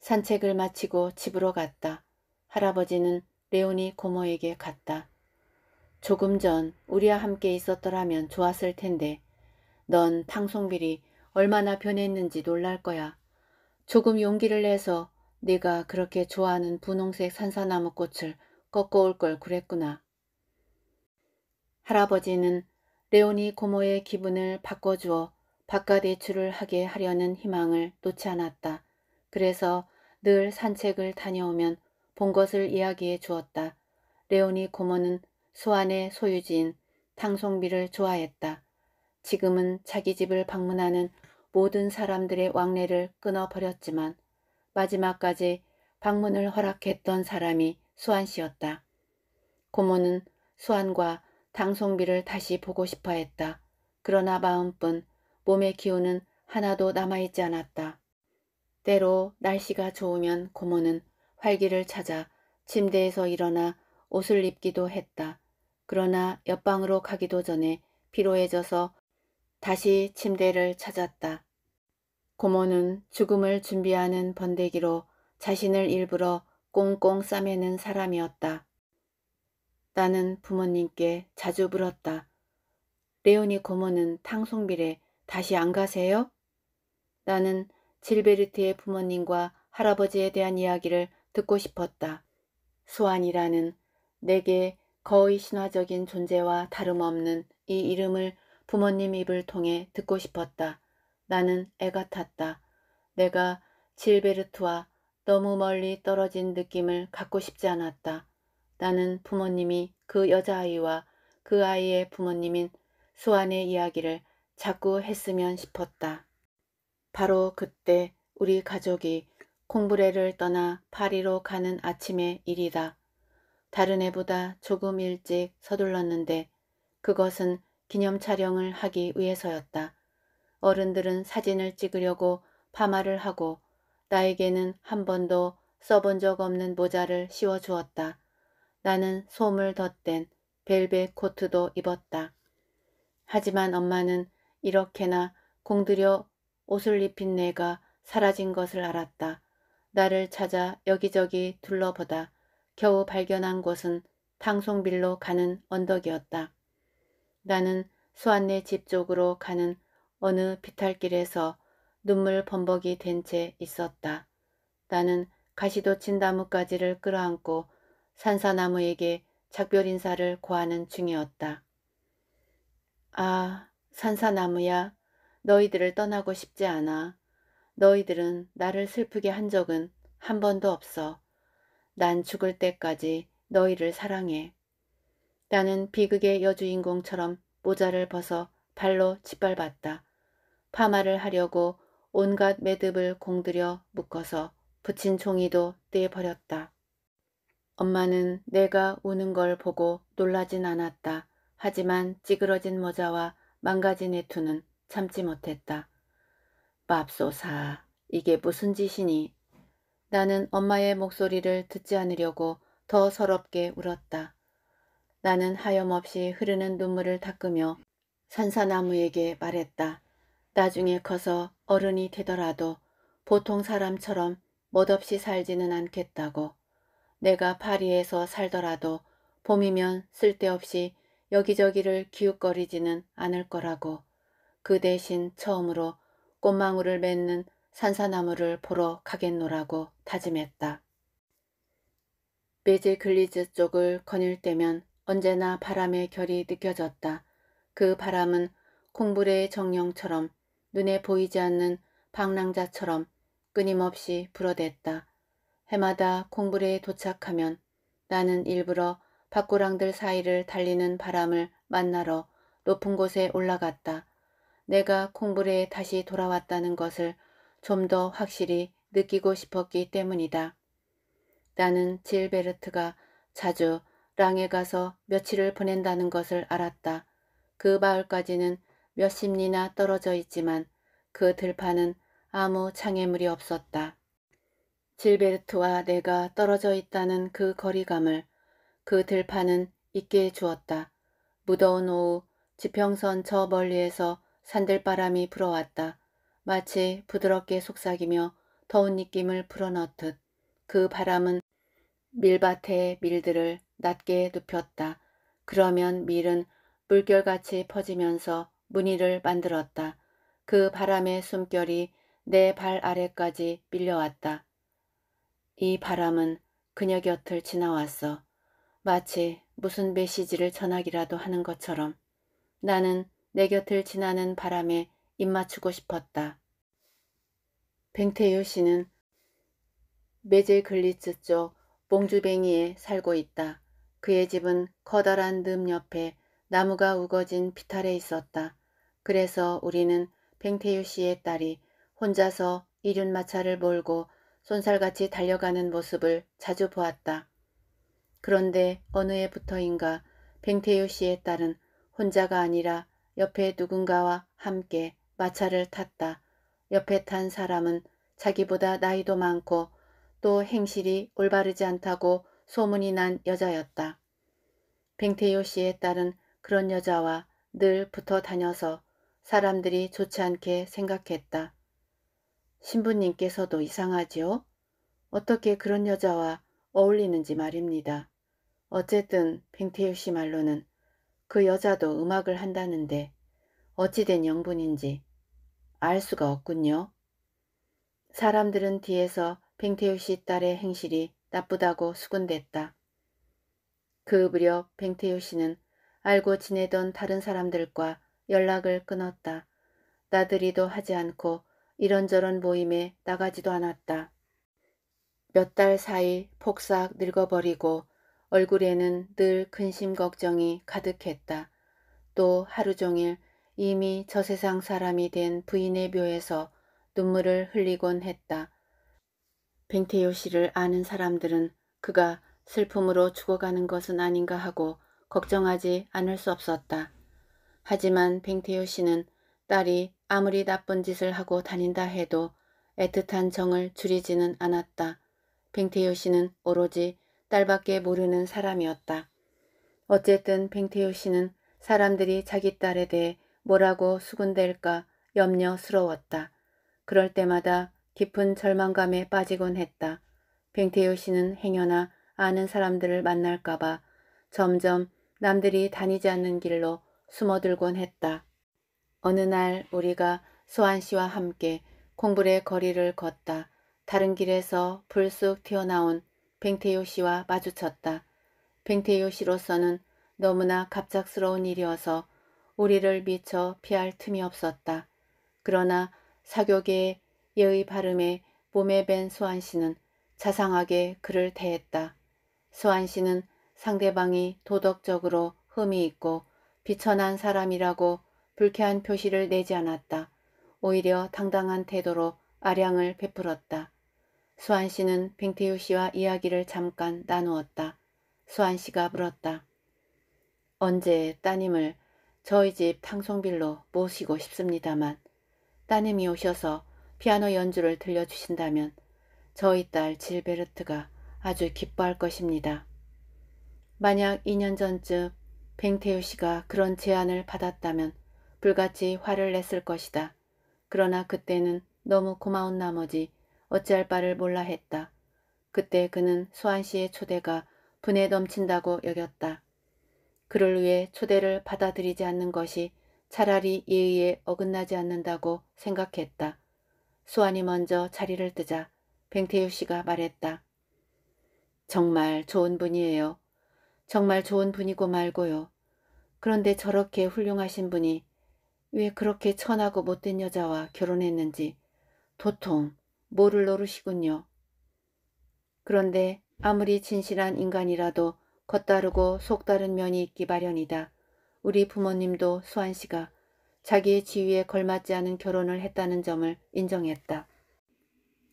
산책을 마치고 집으로 갔다. 할아버지는 레오니 고모에게 갔다. 조금 전 우리와 함께 있었더라면 좋았을 텐데 넌 방송비리 얼마나 변했는지 놀랄 거야. 조금 용기를 내서 네가 그렇게 좋아하는 분홍색 산사나무 꽃을 꺾어올 걸 그랬구나. 할아버지는 레오니 고모의 기분을 바꿔주어 바깥 대출을 하게 하려는 희망을 놓지 않았다. 그래서 늘 산책을 다녀오면 본 것을 이야기해 주었다. 레오니 고모는 소안의 소유지인 탕송비를 좋아했다. 지금은 자기 집을 방문하는 모든 사람들의 왕래를 끊어버렸지만 마지막까지 방문을 허락했던 사람이 수안 씨였다. 고모는 수안과 당송비를 다시 보고 싶어 했다. 그러나 마음뿐 몸의 기운은 하나도 남아있지 않았다. 때로 날씨가 좋으면 고모는 활기를 찾아 침대에서 일어나 옷을 입기도 했다. 그러나 옆방으로 가기도 전에 피로해져서 다시 침대를 찾았다. 고모는 죽음을 준비하는 번데기로 자신을 일부러 꽁꽁 싸매는 사람이었다. 나는 부모님께 자주 물었다. 레오니 고모는 탕송빌에 다시 안 가세요? 나는 질베르트의 부모님과 할아버지에 대한 이야기를 듣고 싶었다. 소환이라는 내게 거의 신화적인 존재와 다름없는 이 이름을 부모님 입을 통해 듣고 싶었다. 나는 애 같았다. 내가 질베르트와 너무 멀리 떨어진 느낌을 갖고 싶지 않았다. 나는 부모님이 그 여자아이와 그 아이의 부모님인 수완의 이야기를 자꾸 했으면 싶었다. 바로 그때 우리 가족이 콩브레를 떠나 파리로 가는 아침의 일이다. 다른 애보다 조금 일찍 서둘렀는데 그것은 기념 촬영을 하기 위해서였다. 어른들은 사진을 찍으려고 파마를 하고 나에게는 한 번도 써본 적 없는 모자를 씌워주었다. 나는 솜을 덧댄 벨벳 코트도 입었다. 하지만 엄마는 이렇게나 공들여 옷을 입힌 내가 사라진 것을 알았다. 나를 찾아 여기저기 둘러보다 겨우 발견한 곳은 탕송빌로 가는 언덕이었다. 나는 수안네 집 쪽으로 가는 어느 비탈길에서 눈물 범벅이 된 채 있었다. 나는 가시도진나무까지를 끌어안고 산사나무에게 작별 인사를 고하는 중이었다. 아, 산사나무야, 너희들을 떠나고 싶지 않아. 너희들은 나를 슬프게 한 적은 한 번도 없어. 난 죽을 때까지 너희를 사랑해. 나는 비극의 여주인공처럼 모자를 벗어 발로 짓밟았다. 파마를 하려고 온갖 매듭을 공들여 묶어서 붙인 종이도 떼버렸다. 엄마는 내가 우는 걸 보고 놀라진 않았다. 하지만 찌그러진 모자와 망가진 애투는 참지 못했다. 밥소사 이게 무슨 짓이니? 나는 엄마의 목소리를 듣지 않으려고 더 서럽게 울었다. 나는 하염없이 흐르는 눈물을 닦으며 산사나무에게 말했다. 나중에 커서 어른이 되더라도 보통 사람처럼 멋없이 살지는 않겠다고. 내가 파리에서 살더라도 봄이면 쓸데없이 여기저기를 기웃거리지는 않을 거라고. 그 대신 처음으로 꽃망울을 맺는 산사나무를 보러 가겠노라고 다짐했다. 매제 글리즈 쪽을 거닐 때면 언제나 바람의 결이 느껴졌다. 그 바람은 콩불의 정령처럼 눈에 보이지 않는 방랑자처럼 끊임없이 불어댔다. 해마다 콩불에 도착하면 나는 일부러 밭고랑들 사이를 달리는 바람을 만나러 높은 곳에 올라갔다. 내가 콩불에 다시 돌아왔다는 것을 좀더 확실히 느끼고 싶었기 때문이다. 나는 질베르트가 자주 랑에 가서 며칠을 보낸다는 것을 알았다. 그 마을까지는 몇십 리나 떨어져 있지만 그 들판은 아무 장애물이 없었다. 질베르트와 내가 떨어져 있다는 그 거리감을 그 들판은 잊게 주었다. 무더운 오후 지평선 저 멀리에서 산들바람이 불어왔다. 마치 부드럽게 속삭이며 더운 느낌을 불어넣듯 그 바람은 밀밭의 밀들을 낮게 눕혔다. 그러면 밀은 물결같이 퍼지면서 무늬를 만들었다. 그 바람의 숨결이 내 발 아래까지 밀려왔다. 이 바람은 그녀 곁을 지나왔어. 마치 무슨 메시지를 전하기라도 하는 것처럼 나는 내 곁을 지나는 바람에 입맞추고 싶었다. 뱅태유 씨는 메제 글리츠 쪽봉주뱅이에 살고 있다. 그의 집은 커다란 늪 옆에 나무가 우거진 비탈에 있었다. 그래서 우리는 뱅태유 씨의 딸이 혼자서 이륜마차를 몰고 손살같이 달려가는 모습을 자주 보았다. 그런데 어느 해부터인가 뱅태유 씨의 딸은 혼자가 아니라 옆에 누군가와 함께 마차를 탔다. 옆에 탄 사람은 자기보다 나이도 많고 또 행실이 올바르지 않다고 소문이 난 여자였다. 뱅태요 씨의 딸은 그런 여자와 늘 붙어 다녀서 사람들이 좋지 않게 생각했다. 신부님께서도 이상하지요? 어떻게 그런 여자와 어울리는지 말입니다. 어쨌든 뱅태유 씨 말로는 그 여자도 음악을 한다는데 어찌된 영분인지 알 수가 없군요. 사람들은 뒤에서 팽태우 씨 딸의 행실이 나쁘다고 수군댔다. 그 무렵 팽태우 씨는 알고 지내던 다른 사람들과 연락을 끊었다. 나들이도 하지 않고 이런저런 모임에 나가지도 않았다. 몇 달 사이 폭삭 늙어버리고 얼굴에는 늘 근심 걱정이 가득했다. 또 하루 종일 이미 저 세상 사람이 된 부인의 묘에서 눈물을 흘리곤 했다. 뱅태요 씨를 아는 사람들은 그가 슬픔으로 죽어가는 것은 아닌가 하고 걱정하지 않을 수 없었다. 하지만 뱅태요 씨는 딸이 아무리 나쁜 짓을 하고 다닌다 해도 애틋한 정을 줄이지는 않았다. 뱅태요 씨는 오로지 딸밖에 모르는 사람이었다. 어쨌든 뱅태요 씨는 사람들이 자기 딸에 대해 뭐라고 수군댈까 염려스러웠다. 그럴 때마다 깊은 절망감에 빠지곤 했다. 뱅태효 씨는 행여나 아는 사람들을 만날까봐 점점 남들이 다니지 않는 길로 숨어들곤 했다. 어느 날 우리가 소환 씨와 함께 콩불의 거리를 걷다. 다른 길에서 불쑥 튀어나온 뱅태효 씨와 마주쳤다. 뱅태효 씨로서는 너무나 갑작스러운 일이어서 우리를 미처 피할 틈이 없었다. 그러나 사교계의 예의 발음에 몸에 밴 수한 씨는 자상하게 그를 대했다. 수한 씨는 상대방이 도덕적으로 흠이 있고 비천한 사람이라고 불쾌한 표시를 내지 않았다. 오히려 당당한 태도로 아량을 베풀었다. 수한 씨는 빙태유 씨와 이야기를 잠깐 나누었다. 수한 씨가 물었다. 언제 따님을 저희 집방송빌로 모시고 싶습니다만 따님이 오셔서 피아노 연주를 들려주신다면 저희 딸 질베르트가 아주 기뻐할 것입니다. 만약 2년 전쯤 뱅태우 씨가 그런 제안을 받았다면 불같이 화를 냈을 것이다. 그러나 그때는 너무 고마운 나머지 어찌할 바를 몰라 했다. 그때 그는 소환 씨의 초대가 분에 넘친다고 여겼다. 그를 위해 초대를 받아들이지 않는 것이 차라리 예의에 어긋나지 않는다고 생각했다. 수환이 먼저 자리를 뜨자 뱅태유 씨가 말했다. 정말 좋은 분이에요. 정말 좋은 분이고 말고요. 그런데 저렇게 훌륭하신 분이 왜 그렇게 천하고 못된 여자와 결혼했는지 도통 모를 노릇이군요. 그런데 아무리 진실한 인간이라도 겉다르고 속다른 면이 있기 마련이다. 우리 부모님도 수환 씨가 자기의 지위에 걸맞지 않은 결혼을 했다는 점을 인정했다.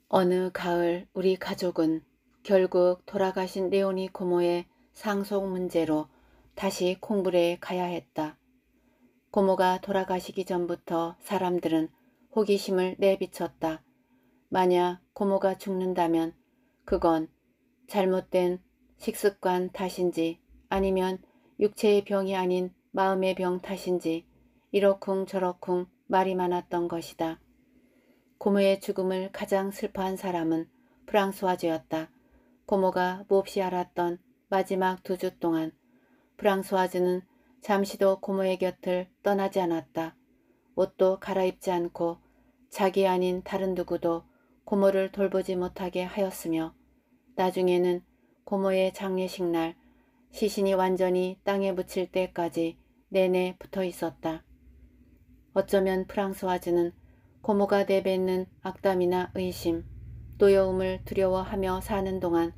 어느 가을 우리 가족은 결국 돌아가신 레오니 고모의 상속 문제로 다시 콩불에 가야 했다. 고모가 돌아가시기 전부터 사람들은 호기심을 내비쳤다. 만약 고모가 죽는다면 그건 잘못된 식습관 탓인지 아니면 육체의 병이 아닌 마음의 병 탓인지 이러쿵 저러쿵 말이 많았던 것이다. 고모의 죽음을 가장 슬퍼한 사람은 프랑스와즈였다. 고모가 몹시 알았던 마지막 두 주 동안 프랑스와즈는 잠시도 고모의 곁을 떠나지 않았다. 옷도 갈아입지 않고 자기 아닌 다른 누구도 고모를 돌보지 못하게 하였으며 나중에는 고모의 장례식 날 시신이 완전히 땅에 묻힐 때까지 내내 붙어 있었다. 어쩌면 프랑스와즈는 고모가 내뱉는 악담이나 의심, 노여움을 두려워하며 사는 동안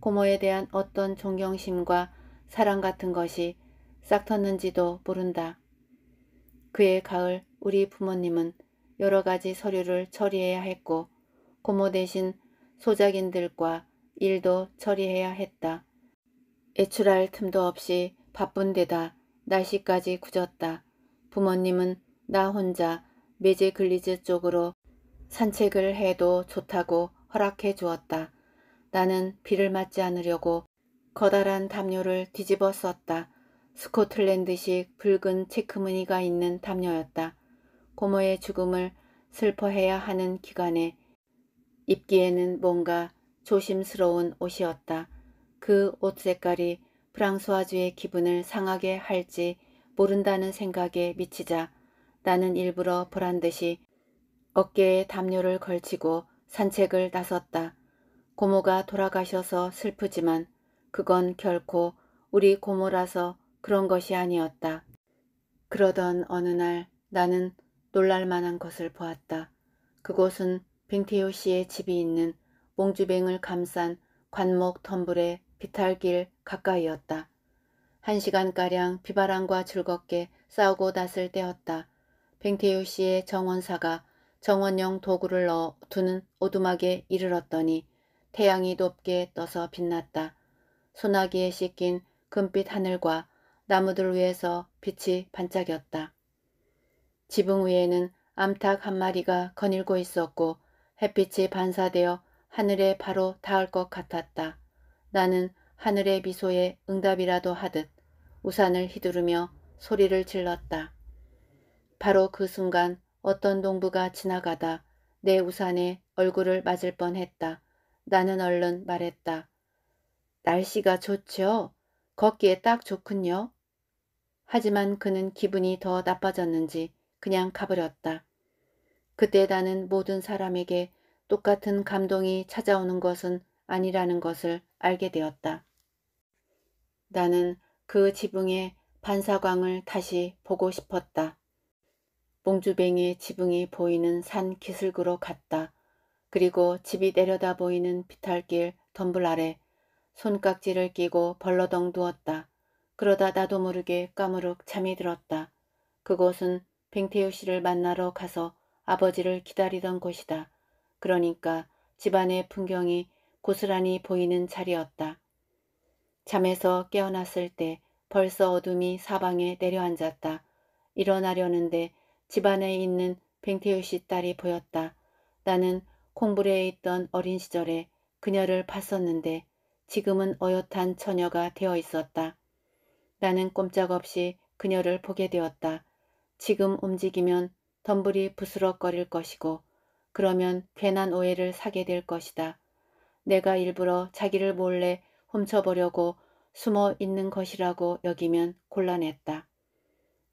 고모에 대한 어떤 존경심과 사랑 같은 것이 싹 텄는지도 모른다. 그의 가을 우리 부모님은 여러 가지 서류를 처리해야 했고 고모 대신 소작인들과 일도 처리해야 했다. 애출할 틈도 없이 바쁜 데다 날씨까지 굳었다. 부모님은 나 혼자 메제글리즈 쪽으로 산책을 해도 좋다고 허락해 주었다. 나는 비를 맞지 않으려고 커다란 담요를 뒤집어 썼다. 스코틀랜드식 붉은 체크무늬가 있는 담요였다. 고모의 죽음을 슬퍼해야 하는 기간에 입기에는 뭔가 조심스러운 옷이었다. 그 옷 색깔이 프랑스와주의 기분을 상하게 할지 모른다는 생각에 미치자 나는 일부러 보란 듯이 어깨에 담요를 걸치고 산책을 나섰다. 고모가 돌아가셔서 슬프지만 그건 결코 우리 고모라서 그런 것이 아니었다. 그러던 어느 날 나는 놀랄만한 것을 보았다. 그곳은 빙태호 씨의 집이 있는 몽주뱅을 감싼 관목 텀블의 비탈길 가까이였다. 한 시간가량 비바람과 즐겁게 싸우고 났을 때였다. 뱅태유 씨의 정원사가 정원용 도구를 넣어 두는 오두막에 이르렀더니 태양이 높게 떠서 빛났다. 소나기에 씻긴 금빛 하늘과 나무들 위에서 빛이 반짝였다. 지붕 위에는 암탉 한 마리가 거닐고 있었고 햇빛이 반사되어 하늘에 바로 닿을 것 같았다. 나는 하늘의 미소에 응답이라도 하듯 우산을 휘두르며 소리를 질렀다. 바로 그 순간 어떤 농부가 지나가다 내 우산에 얼굴을 맞을 뻔했다. 나는 얼른 말했다. 날씨가 좋지요? 걷기에 딱 좋군요. 하지만 그는 기분이 더 나빠졌는지 그냥 가버렸다. 그때 나는 모든 사람에게 똑같은 감동이 찾아오는 것은 아니라는 것을 알게 되었다. 나는 그 지붕의 반사광을 다시 보고 싶었다. 봉주뱅의 지붕이 보이는 산 기슭으로 갔다. 그리고 집이 내려다 보이는 비탈길 덤불 아래 손깍지를 끼고 벌러덩 누웠다. 그러다 나도 모르게 까무룩 잠이 들었다. 그곳은 뱅태우 씨를 만나러 가서 아버지를 기다리던 곳이다. 그러니까 집안의 풍경이 고스란히 보이는 자리였다. 잠에서 깨어났을 때 벌써 어둠이 사방에 내려앉았다. 일어나려는데 집안에 있는 뱅태우씨 딸이 보였다. 나는 콩불에 있던 어린 시절에 그녀를 봤었는데 지금은 어엿한 처녀가 되어 있었다. 나는 꼼짝없이 그녀를 보게 되었다. 지금 움직이면 덤불이 부스럭거릴 것이고 그러면 괜한 오해를 사게 될 것이다. 내가 일부러 자기를 몰래 훔쳐보려고 숨어 있는 것이라고 여기면 곤란했다.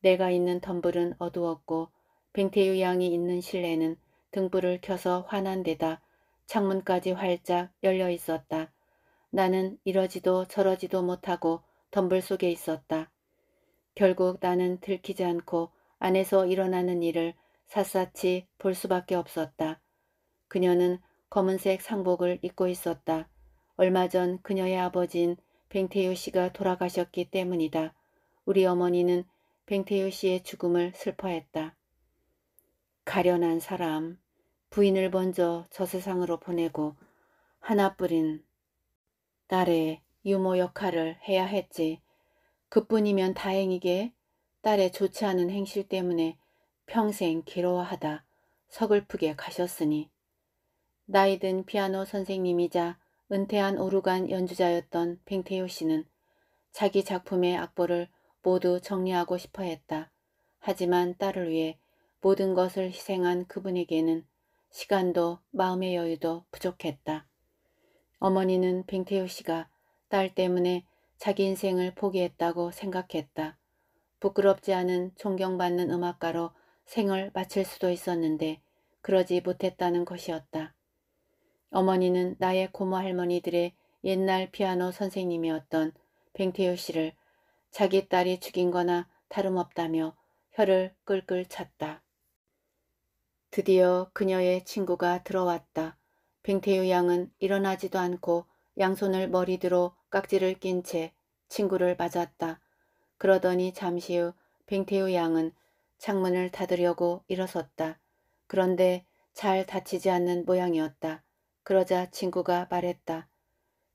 내가 있는 덤불은 어두웠고 뱅태유 양이 있는 실내는 등불을 켜서 환한 데다 창문까지 활짝 열려 있었다. 나는 이러지도 저러지도 못하고 덤불 속에 있었다. 결국 나는 들키지 않고 안에서 일어나는 일을 샅샅이 볼 수밖에 없었다. 그녀는 검은색 상복을 입고 있었다. 얼마 전 그녀의 아버지인 뱅태유 씨가 돌아가셨기 때문이다. 우리 어머니는 뱅태유 씨의 죽음을 슬퍼했다. 가련한 사람, 부인을 먼저 저 세상으로 보내고 하나뿌린 딸의 유모 역할을 해야 했지. 그뿐이면 다행이게 딸의 좋지 않은 행실 때문에 평생 괴로워하다 서글프게 가셨으니 나이든 피아노 선생님이자 은퇴한 오르간 연주자였던 팽태효 씨는 자기 작품의 악보를 모두 정리하고 싶어 했다. 하지만 딸을 위해 모든 것을 희생한 그분에게는 시간도 마음의 여유도 부족했다. 어머니는 뱅태효 씨가 딸 때문에 자기 인생을 포기했다고 생각했다. 부끄럽지 않은 존경받는 음악가로 생을 마칠 수도 있었는데 그러지 못했다는 것이었다. 어머니는 나의 고모 할머니들의 옛날 피아노 선생님이었던 뱅태효 씨를 자기 딸이 죽인 거나 다름없다며 혀를 끌끌 찼다. 드디어 그녀의 친구가 들어왔다. 뱅태유 양은 일어나지도 않고 양손을 머리 들어 깍지를 낀 채 친구를 맞았다. 그러더니 잠시 후 뱅태유 양은 창문을 닫으려고 일어섰다. 그런데 잘 닫히지 않는 모양이었다. 그러자 친구가 말했다.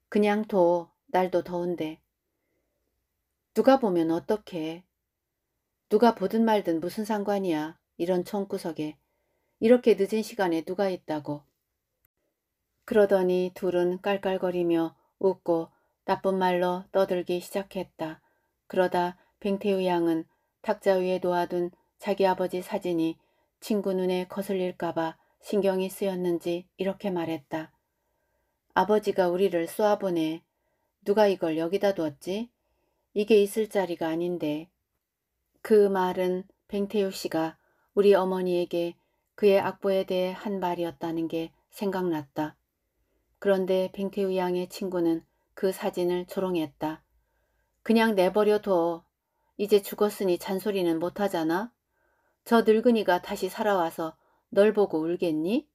그냥 둬. 날도 더운데. 누가 보면 어떡해. 누가 보든 말든 무슨 상관이야. 이런 청구석에. 이렇게 늦은 시간에 누가 있다고. 그러더니 둘은 깔깔거리며 웃고 나쁜 말로 떠들기 시작했다. 그러다 뱅태우 양은 탁자 위에 놓아둔 자기 아버지 사진이 친구 눈에 거슬릴까봐 신경이 쓰였는지 이렇게 말했다. 아버지가 우리를 쏘아보네 누가 이걸 여기다 두었지? 이게 있을 자리가 아닌데. 그 말은 뱅태우 씨가 우리 어머니에게 그의 악보에 대해 한 말이었다는 게 생각났다. 그런데 뱅태우 양의 친구는 그 사진을 조롱했다. 그냥 내버려 둬. 이제 죽었으니 잔소리는 못하잖아. 저 늙은이가 다시 살아와서 널 보고 울겠니?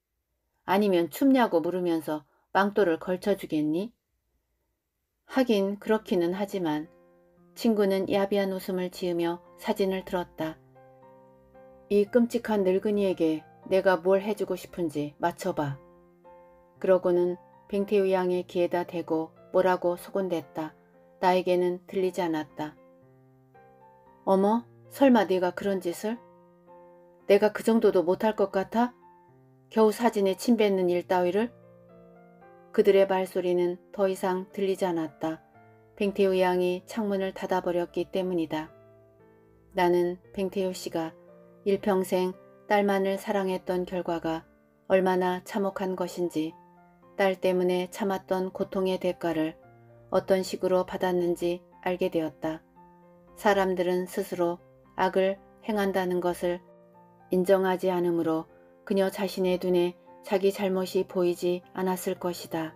아니면 춥냐고 물으면서 망토를 걸쳐주겠니? 하긴 그렇기는 하지만 친구는 야비한 웃음을 지으며 사진을 들었다. 이 끔찍한 늙은이에게 내가 뭘 해주고 싶은지 맞춰봐. 그러고는 뱅태우 양의 귀에다 대고 뭐라고 소곤댔다. 나에게는 들리지 않았다. 어머? 설마 네가 그런 짓을? 내가 그 정도도 못할 것 같아? 겨우 사진에 침 뱉는 일 따위를? 그들의 말소리는 더 이상 들리지 않았다. 뱅태우 양이 창문을 닫아버렸기 때문이다. 나는 뱅태우 씨가 일평생 딸만을 사랑했던 결과가 얼마나 참혹한 것인지 딸 때문에 참았던 고통의 대가를 어떤 식으로 받았는지 알게 되었다. 사람들은 스스로 악을 행한다는 것을 인정하지 않으므로 그녀 자신의 눈에 자기 잘못이 보이지 않았을 것이다.